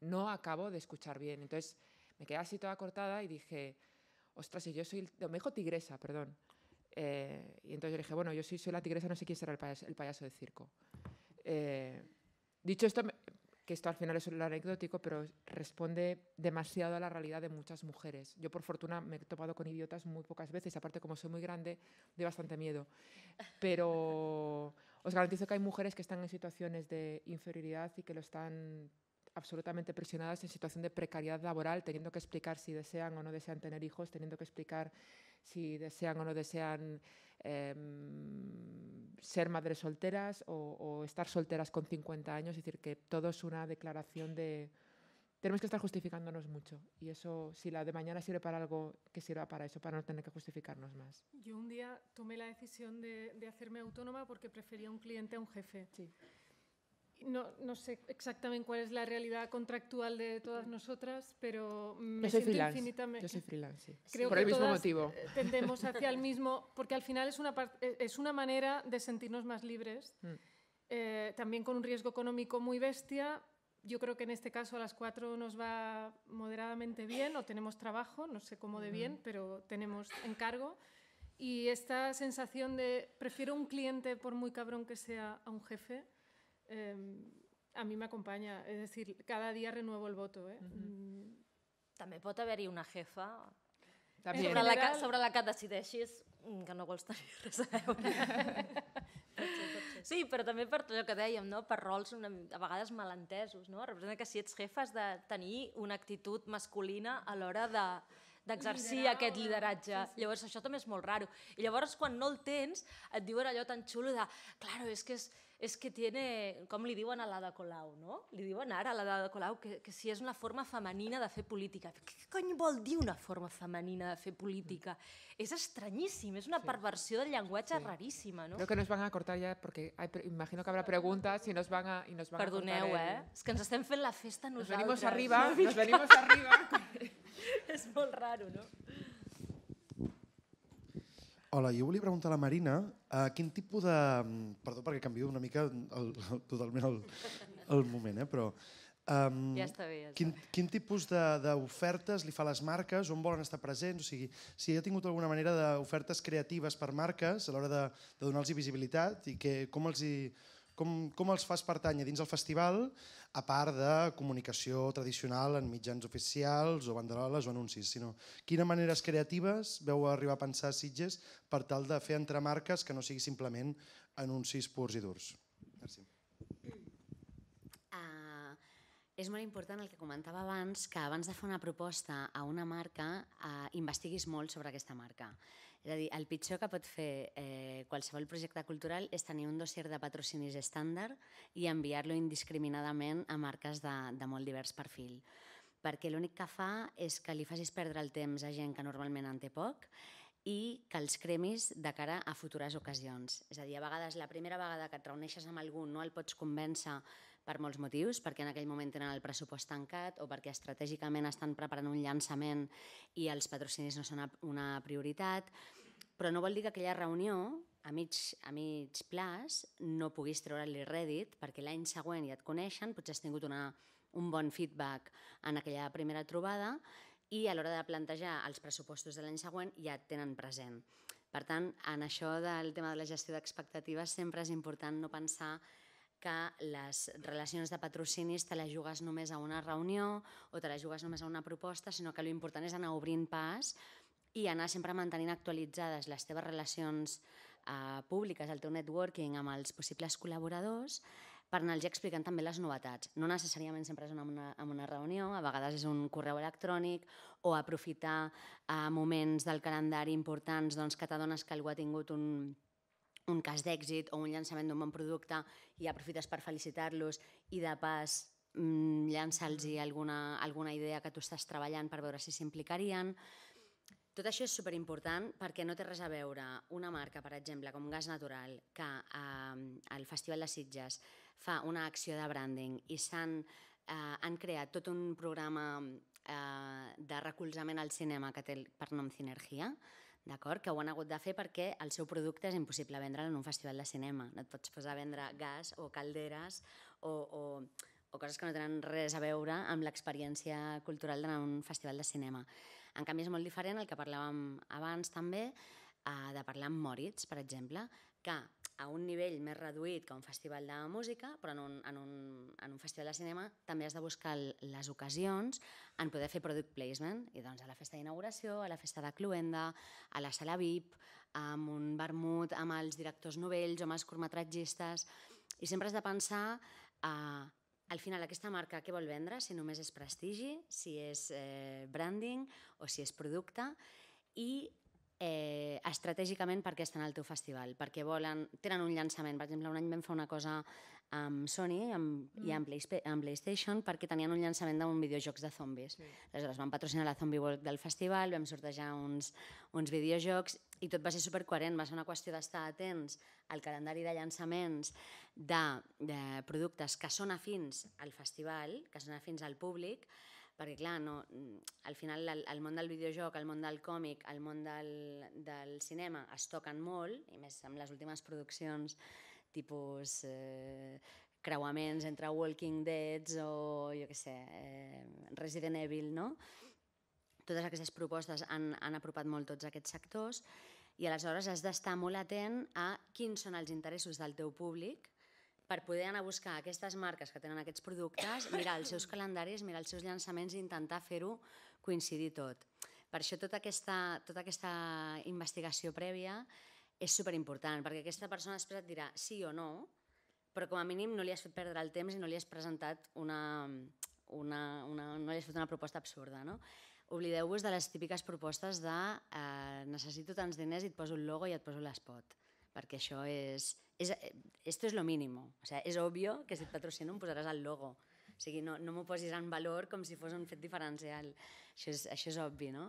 E: no acabo de escuchar bien. Entonces me quedé así toda cortada y dije, ostras, si yo soy... Me dijo tigresa, perdón. Eh, y entonces yo dije, bueno, yo soy, soy la tigresa, no sé quién será el payaso, de circo. Eh, dicho esto, que esto al final es el anecdótico, pero responde demasiado a la realidad de muchas mujeres. Yo por fortuna me he topado con idiotas muy pocas veces, aparte como soy muy grande, doy bastante miedo. Pero os garantizo que hay mujeres que están en situaciones de inferioridad y que lo están absolutamente presionadas en situación de precariedad laboral, teniendo que explicar si desean o no desean tener hijos, teniendo que explicar si desean o no desean em, ser madres solteras o, estar solteras con 50 años. Es decir, que todo es una declaración de... Tenemos que estar justificándonos mucho y eso, si la de mañana sirve para algo, que sirva para eso, para no tener que justificarnos más.
B: Yo un día tomé la decisión de, de hacerme autónoma porque prefería un cliente a un jefe. Sí no, sé exactamente cuál es la realidad contractual de todas nosotras, pero me Infinitamente... Yo soy
E: freelance, <laughs> Por el mismo motivo. Eh, tendemos hacia
B: el mismo, porque al final es una, eh, es una manera de sentirnos más libres, mm. eh, también con un riesgo económico muy bestia. Yo creo que en este caso a las cuatro nos va moderadamente bien, o tenemos trabajo, no sé cómo de bien, pero tenemos encargo. Y esta sensación de prefiero un cliente, por muy cabrón que sea, a un jefe, eh, a mi me És a dir, cada dia renuevo el voto. ¿eh? Uh -huh. Mm. També pot
C: haver-hi una jefa
E: Sobre, general... la que,
C: sobre la que decideixis que no vols tenir <laughs> res a veure. sí, però també per el que dèiem, no? per rols una, a vegades malentesos. No? Representa que si ets jefa has de tenir una actitud masculina a l'hora de d'exercir Liderar, aquest lideratge. Sí, sí. Llavors això també és molt raro. I llavors quan no el tens et diuen allò tan xulo de claro, és que és, es que tiene, com li diuen a l'Ada Colau, no? Li diuen ara a l'Ada Colau que, que si és una forma femenina de fer política. Què cony vol dir una forma femenina de fer política? Sí. És estranyíssim, és una sí. perversió del llenguatge sí. raríssima, no? Creo que nos
E: van a cortar ja, perquè imagino que habrá preguntas y nos van a, i nos van Perdoneu, a cortar el...
C: eh? És que ens estem fent la festa nosaltres. Nos venimos arriba, <laughs> nos venimos arriba. és molt raro, no?
D: Hola, jo volia preguntar
C: a la Marina uh, quin tipus de... Mm, perdó perquè canvio una mica el, el, totalment el, el moment, eh? però... Um, ja està bé, ja quin, bé. quin tipus d'ofertes li fa les marques, on volen estar presents? O sigui, si ha tingut alguna manera d'ofertes creatives per marques a l'hora de, de donar-los visibilitat i que, com els hi com, com els fas pertànyer dins el festival, a part de comunicació tradicional en mitjans oficials o banderoles
D: o anuncis, sinó quines maneres creatives veu arribar a pensar Sitges per tal de fer entre marques que no sigui simplement anuncis purs i durs? Merci. Uh, és molt important el que comentava abans, que abans de fer una proposta a una marca eh, uh, investiguis molt sobre aquesta marca. És a dir, el pitjor que pot fer eh, qualsevol projecte cultural és tenir un dossier de patrocinis estàndard i enviar-lo indiscriminadament a marques de, de molt divers perfil perquè l'únic que fa és que li facis perdre el temps a gent que normalment en té poc i que els cremis de cara a futures ocasions. És a dir, a vegades, la primera vegada que et reuneixes amb algú no el pots convèncer per molts motius, perquè en aquell moment tenen el pressupost tancat o perquè estratègicament estan preparant un llançament i els patrocinis no són una prioritat, però no vol dir que aquella reunió a mig, a mig plaç no puguis treure-li rèdit perquè l'any següent ja et coneixen, potser has tingut una, un bon feedback en aquella primera trobada i a l'hora de plantejar els pressupostos de l'any següent ja et tenen present. Per tant, en això del tema de la gestió d'expectatives sempre és important no pensar que les relacions de patrocinis te les jugues només a una reunió o te les jugues només a una proposta, sinó que l'important és anar obrint pas i anar sempre mantenint actualitzades les teves relacions eh, públiques, el teu networking amb els possibles col·laboradors, per anar-los explicant també les novetats. No necessàriament sempre és en una, en una reunió, a vegades és un correu electrònic o aprofitar eh, moments del calendari importants doncs, que t'adones que algú ha tingut un, un cas d'èxit o un llançament d'un bon producte i aprofites per felicitar-los i de pas mm, llança'ls alguna, alguna idea que tu estàs treballant per veure si s'implicarien. Tot això és superimportant perquè no té res a veure una marca, per exemple, com Gas Natural, que eh, al Festival de Sitges fa una acció de branding i s'han eh, han creat tot un programa eh, de recolzament al cinema que té per nom Sinergia, d'acord? Que ho han hagut de fer perquè el seu producte és impossible vendre en un festival de cinema. No et pots posar a vendre gas o calderes o, o, o coses que no tenen res a veure amb l'experiència cultural d'anar a un festival de cinema. En canvi, és molt diferent el que parlàvem abans també, eh, de parlar amb Moritz, per exemple, que a un nivell més reduït que un festival de música, però en un, en un, en un festival de cinema també has de buscar les ocasions en poder fer product placement, i doncs a la festa d'inauguració, a la festa de Cluenda, a la sala VIP, amb un vermut, amb els directors novells o amb els curtmetratgistes, i sempre has de pensar a eh, al final, aquesta marca què vol vendre? Si només és prestigi, si és eh, branding o si és producte. I eh, estratègicament perquè estan al teu festival, perquè volen, tenen un llançament, per exemple, un any vam fer una cosa amb Sony amb, mm. i amb, Play, amb PlayStation perquè tenien un llançament d'un videojocs de zombis. Sí. Aleshores van patrocinar la Zombie World del festival, vam sortejar uns, uns videojocs i tot va ser supercoherent, va ser una qüestió d'estar atents al calendari de llançaments de, de productes que són afins al festival, que són afins al públic, perquè clar, no, al final el, el món del videojoc, el món del còmic, el món del, del cinema es toquen molt, i més amb les últimes produccions tipus eh, creuaments entre Walking Dead o, jo què sé, eh, Resident Evil, no? Totes aquestes propostes han, han apropat molt tots aquests sectors i aleshores has d'estar molt atent a quins són els interessos del teu públic per poder anar a buscar aquestes marques que tenen aquests productes, mirar els seus calendaris, mirar els seus llançaments i intentar fer-ho coincidir tot. Per això tota aquesta, tota aquesta investigació prèvia és superimportant, perquè aquesta persona després et dirà sí o no, però com a mínim no li has fet perdre el temps i no li has presentat una, una, una, no li has fet una proposta absurda. No? Oblideu-vos de les típiques propostes de eh, necessito tants diners i et poso el logo i et poso l'espot perquè això és... és esto es lo mínimo. O sea, és obvio que si et patrocino em posaràs el logo. O sigui, no, no m'ho posis en valor com si fos un fet diferencial. Això és, això és obvi, no?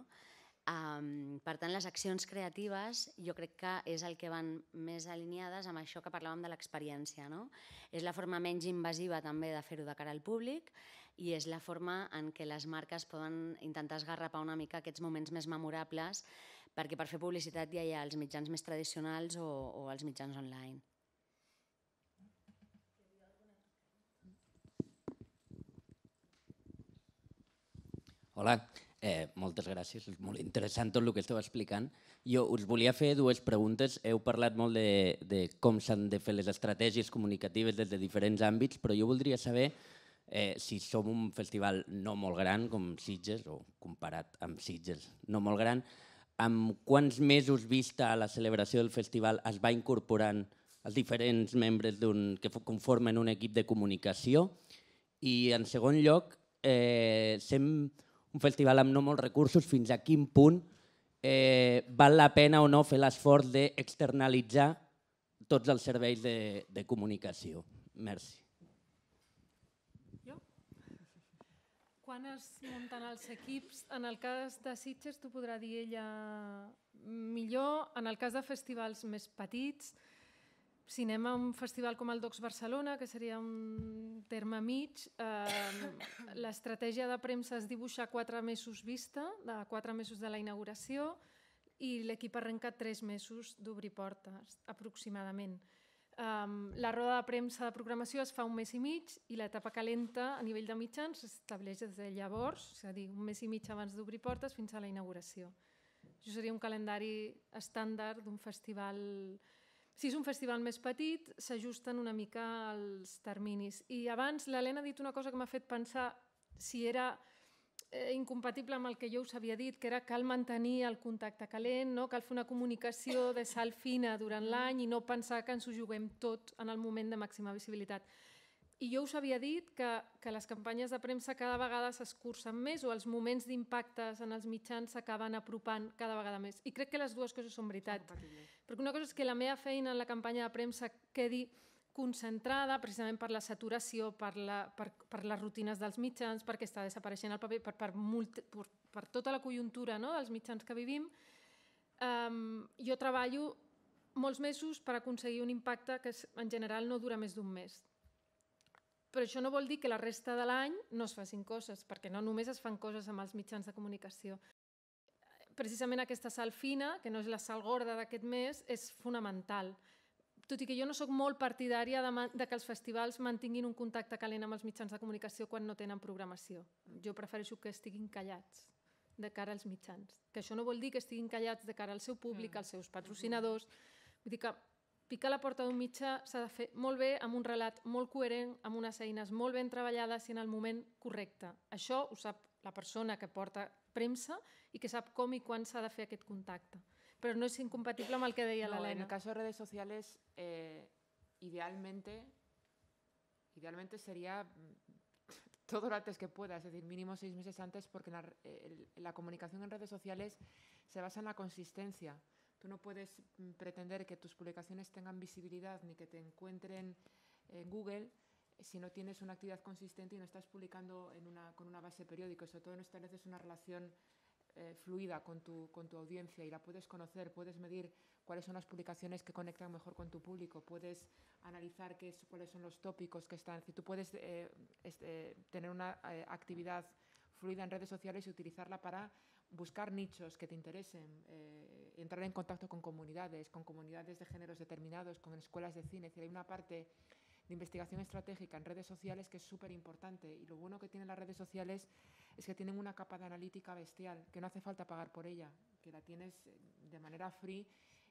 D: Um, per tant, les accions creatives jo crec que és el que van més alineades amb això que parlàvem de l'experiència. No? És la forma menys invasiva també de fer-ho de cara al públic i és la forma en què les marques poden intentar esgarrapar una mica aquests moments més memorables perquè per fer publicitat ja hi ha els mitjans més tradicionals o, o els mitjans online.
E: Hola, eh,
D: moltes gràcies, és molt interessant tot el que esteu explicant. Jo us volia fer dues preguntes. Heu parlat molt de, de com s'han de fer les estratègies comunicatives des de diferents àmbits, però jo voldria saber eh, si som un festival no molt gran, com Sitges, o comparat amb Sitges, no molt gran, amb quants mesos vista a la celebració del festival es va incorporant els diferents membres que conformen un equip de comunicació. I en segon lloc, eh, sent un festival amb no molts recursos, fins a quin punt eh, val la pena o no fer l'esforç d'externalitzar
C: tots els serveis de, de comunicació.
E: Merci.
B: Quan es munten els equips, en el cas de Sitges t'ho podrà dir ella millor, en el cas de festivals més petits, si anem a un festival com el Docs Barcelona, que seria un terme mig, eh, l'estratègia de premsa es dibuixa quatre mesos vista, de quatre mesos de la inauguració, i l'equip arrenca tres mesos d'obrir portes, aproximadament. Um, la roda de premsa de programació es fa un mes i mig i l'etapa calenta a nivell de mitjans s'estableix des de llavors, és a dir, un mes i mig abans d'obrir portes fins a la inauguració. Això seria un calendari estàndard d'un festival... Si és un festival més petit, s'ajusten una mica els terminis. I abans l'Helena ha dit una cosa que m'ha fet pensar si era Eh, incompatible amb el que jo us havia dit, que era cal mantenir el contacte calent, no? cal fer una comunicació de sal fina durant l'any i no pensar que ens ho juguem tot en el moment de màxima visibilitat. I jo us havia dit que, que les campanyes de premsa cada vegada s'escurcen més o els moments d'impactes en els mitjans s'acaben apropant cada vegada més. I crec que les dues coses són veritat. Perquè una cosa és que la meva feina en la campanya de premsa quedi concentrada precisament per la saturació, per, la, per, per les rutines dels mitjans, perquè està desapareixent el paper, per, per, multi, per, per tota la conjuntura no, dels mitjans que vivim. Um, jo treballo molts mesos per aconseguir un impacte que en general no dura més d'un mes. Però això no vol dir que la resta de l'any no es facin coses, perquè no només es fan coses amb els mitjans de comunicació. Precisament aquesta sal fina, que no és la sal gorda d'aquest mes, és fonamental tot i que jo no sóc molt partidària de, de que els festivals mantinguin un contacte calent amb els mitjans de comunicació quan no tenen programació. Jo prefereixo que estiguin callats de cara als mitjans. Que això no vol dir que estiguin callats de cara al seu públic, mm. als seus mm-hmm. patrocinadors. Vull dir que picar la porta d'un mitjà s'ha de fer molt bé, amb un relat molt coherent, amb unes eines molt ben treballades i en el moment correcte. Això ho sap la persona que porta premsa i que sap com i quan s'ha de fer aquest contacte. pero no es incompatible mal que decía la ley. En el caso de redes
E: sociales, eh, idealmente, idealmente sería mm, <laughs> todo lo antes que pueda, es decir, mínimo seis meses antes, porque la, eh, comunicación en redes sociales se basa en la consistencia. Tú no puedes mm, pretender que tus publicaciones tengan visibilidad ni que te encuentren en Google eh, si no tienes una actividad consistente y no estás publicando con una base periódica, sobre todo no estableces una relación eh, fluida con tu, audiencia y la puedes conocer, puedes medir cuáles son las publicaciones que conectan mejor con tu público, puedes analizar qué cuáles son los tópicos que están. Si tú puedes eh, este, tener una eh, actividad fluida en redes sociales y utilizarla para buscar nichos que te interesen, entrar en contacto con comunidades, con comunidades de géneros determinados, con escuelas de cine. Es hay una parte de investigación estratégica en redes sociales que es súper importante y lo bueno que tienen las redes sociales es que tienen una capa de analítica bestial, que no hace falta pagar por ella, que la tienes eh, de manera free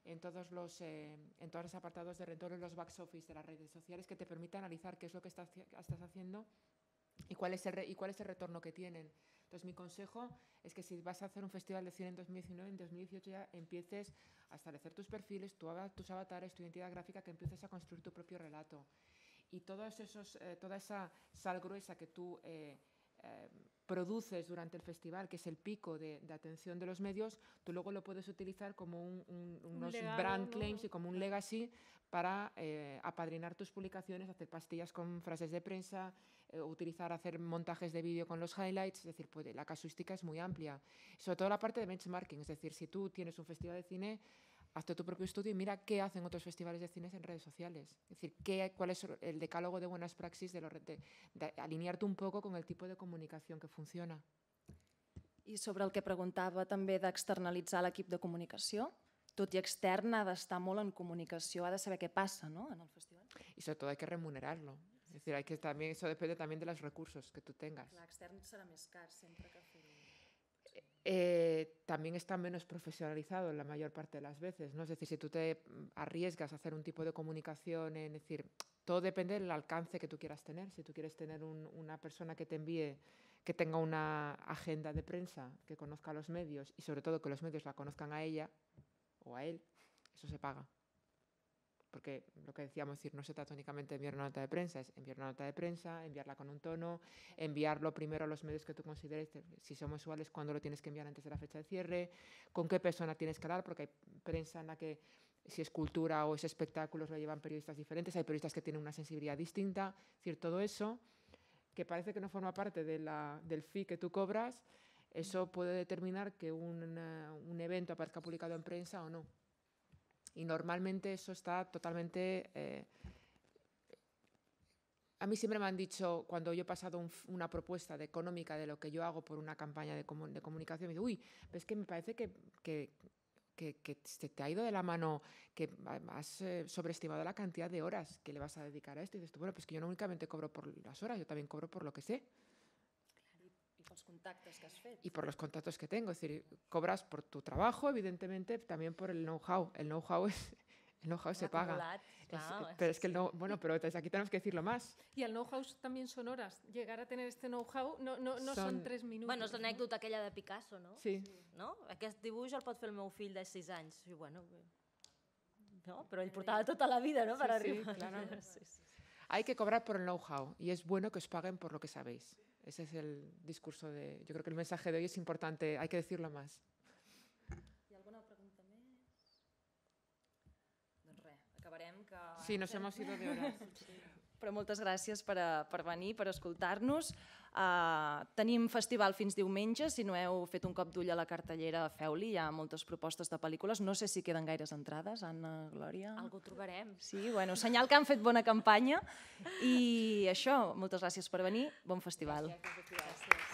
E: en todos los, eh, en todos los apartados de retorno, en los back office de las redes sociales, que te permite analizar qué es lo que estás, estás haciendo y cuál, es el y cuál es el retorno que tienen. Entonces, mi consejo es que si vas a hacer un festival de cine en 2019, en 2018 ya empieces a establecer tus perfiles, tu, tus avatares, tu identidad gráfica, que empieces a construir tu propio relato. Y todos esos, eh, toda esa sal gruesa que tú produces durante el festival, que es el pico de, atención de los medios, tú luego lo puedes utilizar como unos brand claims y como un legacy para eh, apadrinar tus publicaciones, hacer pastillas con frases de prensa, eh, utilizar, hacer montajes de vídeo con los highlights, es decir, la casuística es muy amplia. Sobre todo la parte de benchmarking, es decir, si tú tienes un festival de cine, hazte tu propio estudio y mira qué hacen otros festivales de cines en redes sociales. Es decir, qué, cuál es el decálogo de buenas praxis, de, alinearte un poco con el tipo de comunicación que funciona. Y sobre el que
A: preguntaba también de externalizar el equipo de comunicación, tú i externo ha d'estar molt en comunicación,
E: ha de saber qué pasa no? en el festival. sobre todo hay que remunerarlo. Es decir, hay que también, eso depende también de los recursos que tú tengas. siempre que eh, también está menos profesionalizado la mayor parte de las veces. ¿no? Es decir, si tú te mm, arriesgas a hacer un tipo de comunicación, en, decir, todo depende del alcance que tú quieras tener. Si tú quieres tener una persona que te envíe, que tenga una agenda de prensa, que conozca a los medios y sobre todo que los medios la conozcan a ella o a él, eso se paga porque lo que decíamos, decir, no se trata únicamente de enviar una nota de prensa, es enviar una nota de prensa, enviarla con un tono, enviarlo primero a los medios que tú consideres, si somos usuales, cuándo lo tienes que enviar antes de la fecha de cierre, con qué persona tienes que hablar, porque hay prensa en la que si es cultura o es espectáculos lo llevan periodistas diferentes, hay periodistas que tienen una sensibilidad distinta, es decir, todo eso que parece que no forma parte del fee que tú cobras, eso puede determinar que un evento aparezca publicado en prensa o no. Y normalmente eso está totalmente... Eh, a mí siempre me han dicho, cuando yo he pasado una propuesta de económica de lo que yo hago por una campaña de, comunicación, me dicen, uy, pero es que me parece que, que, te, ha ido de la mano, que has eh, sobreestimado la cantidad de horas que le vas a dedicar a esto. Y dices, bueno, pues que yo no únicamente cobro por las horas, yo también cobro por lo que sé. Y por los contactos que tengo. Es decir, cobras por tu trabajo, evidentemente, también por el know-how. El know-how es, <laughs> el know-how se paga. Eh, pero es que el bueno, pero aquí tenemos que decirlo más.
B: Y el know-how también son horas. Llegar a tener este know-how no, no, no son... tres minutos Bueno, es la anécdota aquella de Picasso, no? Sí.
C: No? Aquest dibuix el pot fer el meu fill de seis años y bueno, no? Pero ell portava tota la vida no? Para <laughs> sí.
E: Hay que cobrar por el know-how y es bueno que os paguen por lo que sabéis. Ese es el discurso de... Yo creo que el mensaje de hoy es importante, hay que decirlo más.
A: ¿Y alguna pregunta más?
E: Sí, nos hemos ido de horas.
A: però moltes gràcies per, a, eh, per venir, per escoltar-nos. Uh, tenim festival fins diumenge, si no heu fet un cop d'ull a la cartellera, feu-li, hi ha moltes propostes de pel·lícules, no sé si queden gaires entrades, Anna, Glòria... Algú trobarem. Sí, bueno, senyal que han fet bona campanya i això, moltes gràcies per venir, bon festival.
D: Gràcies, gràcies.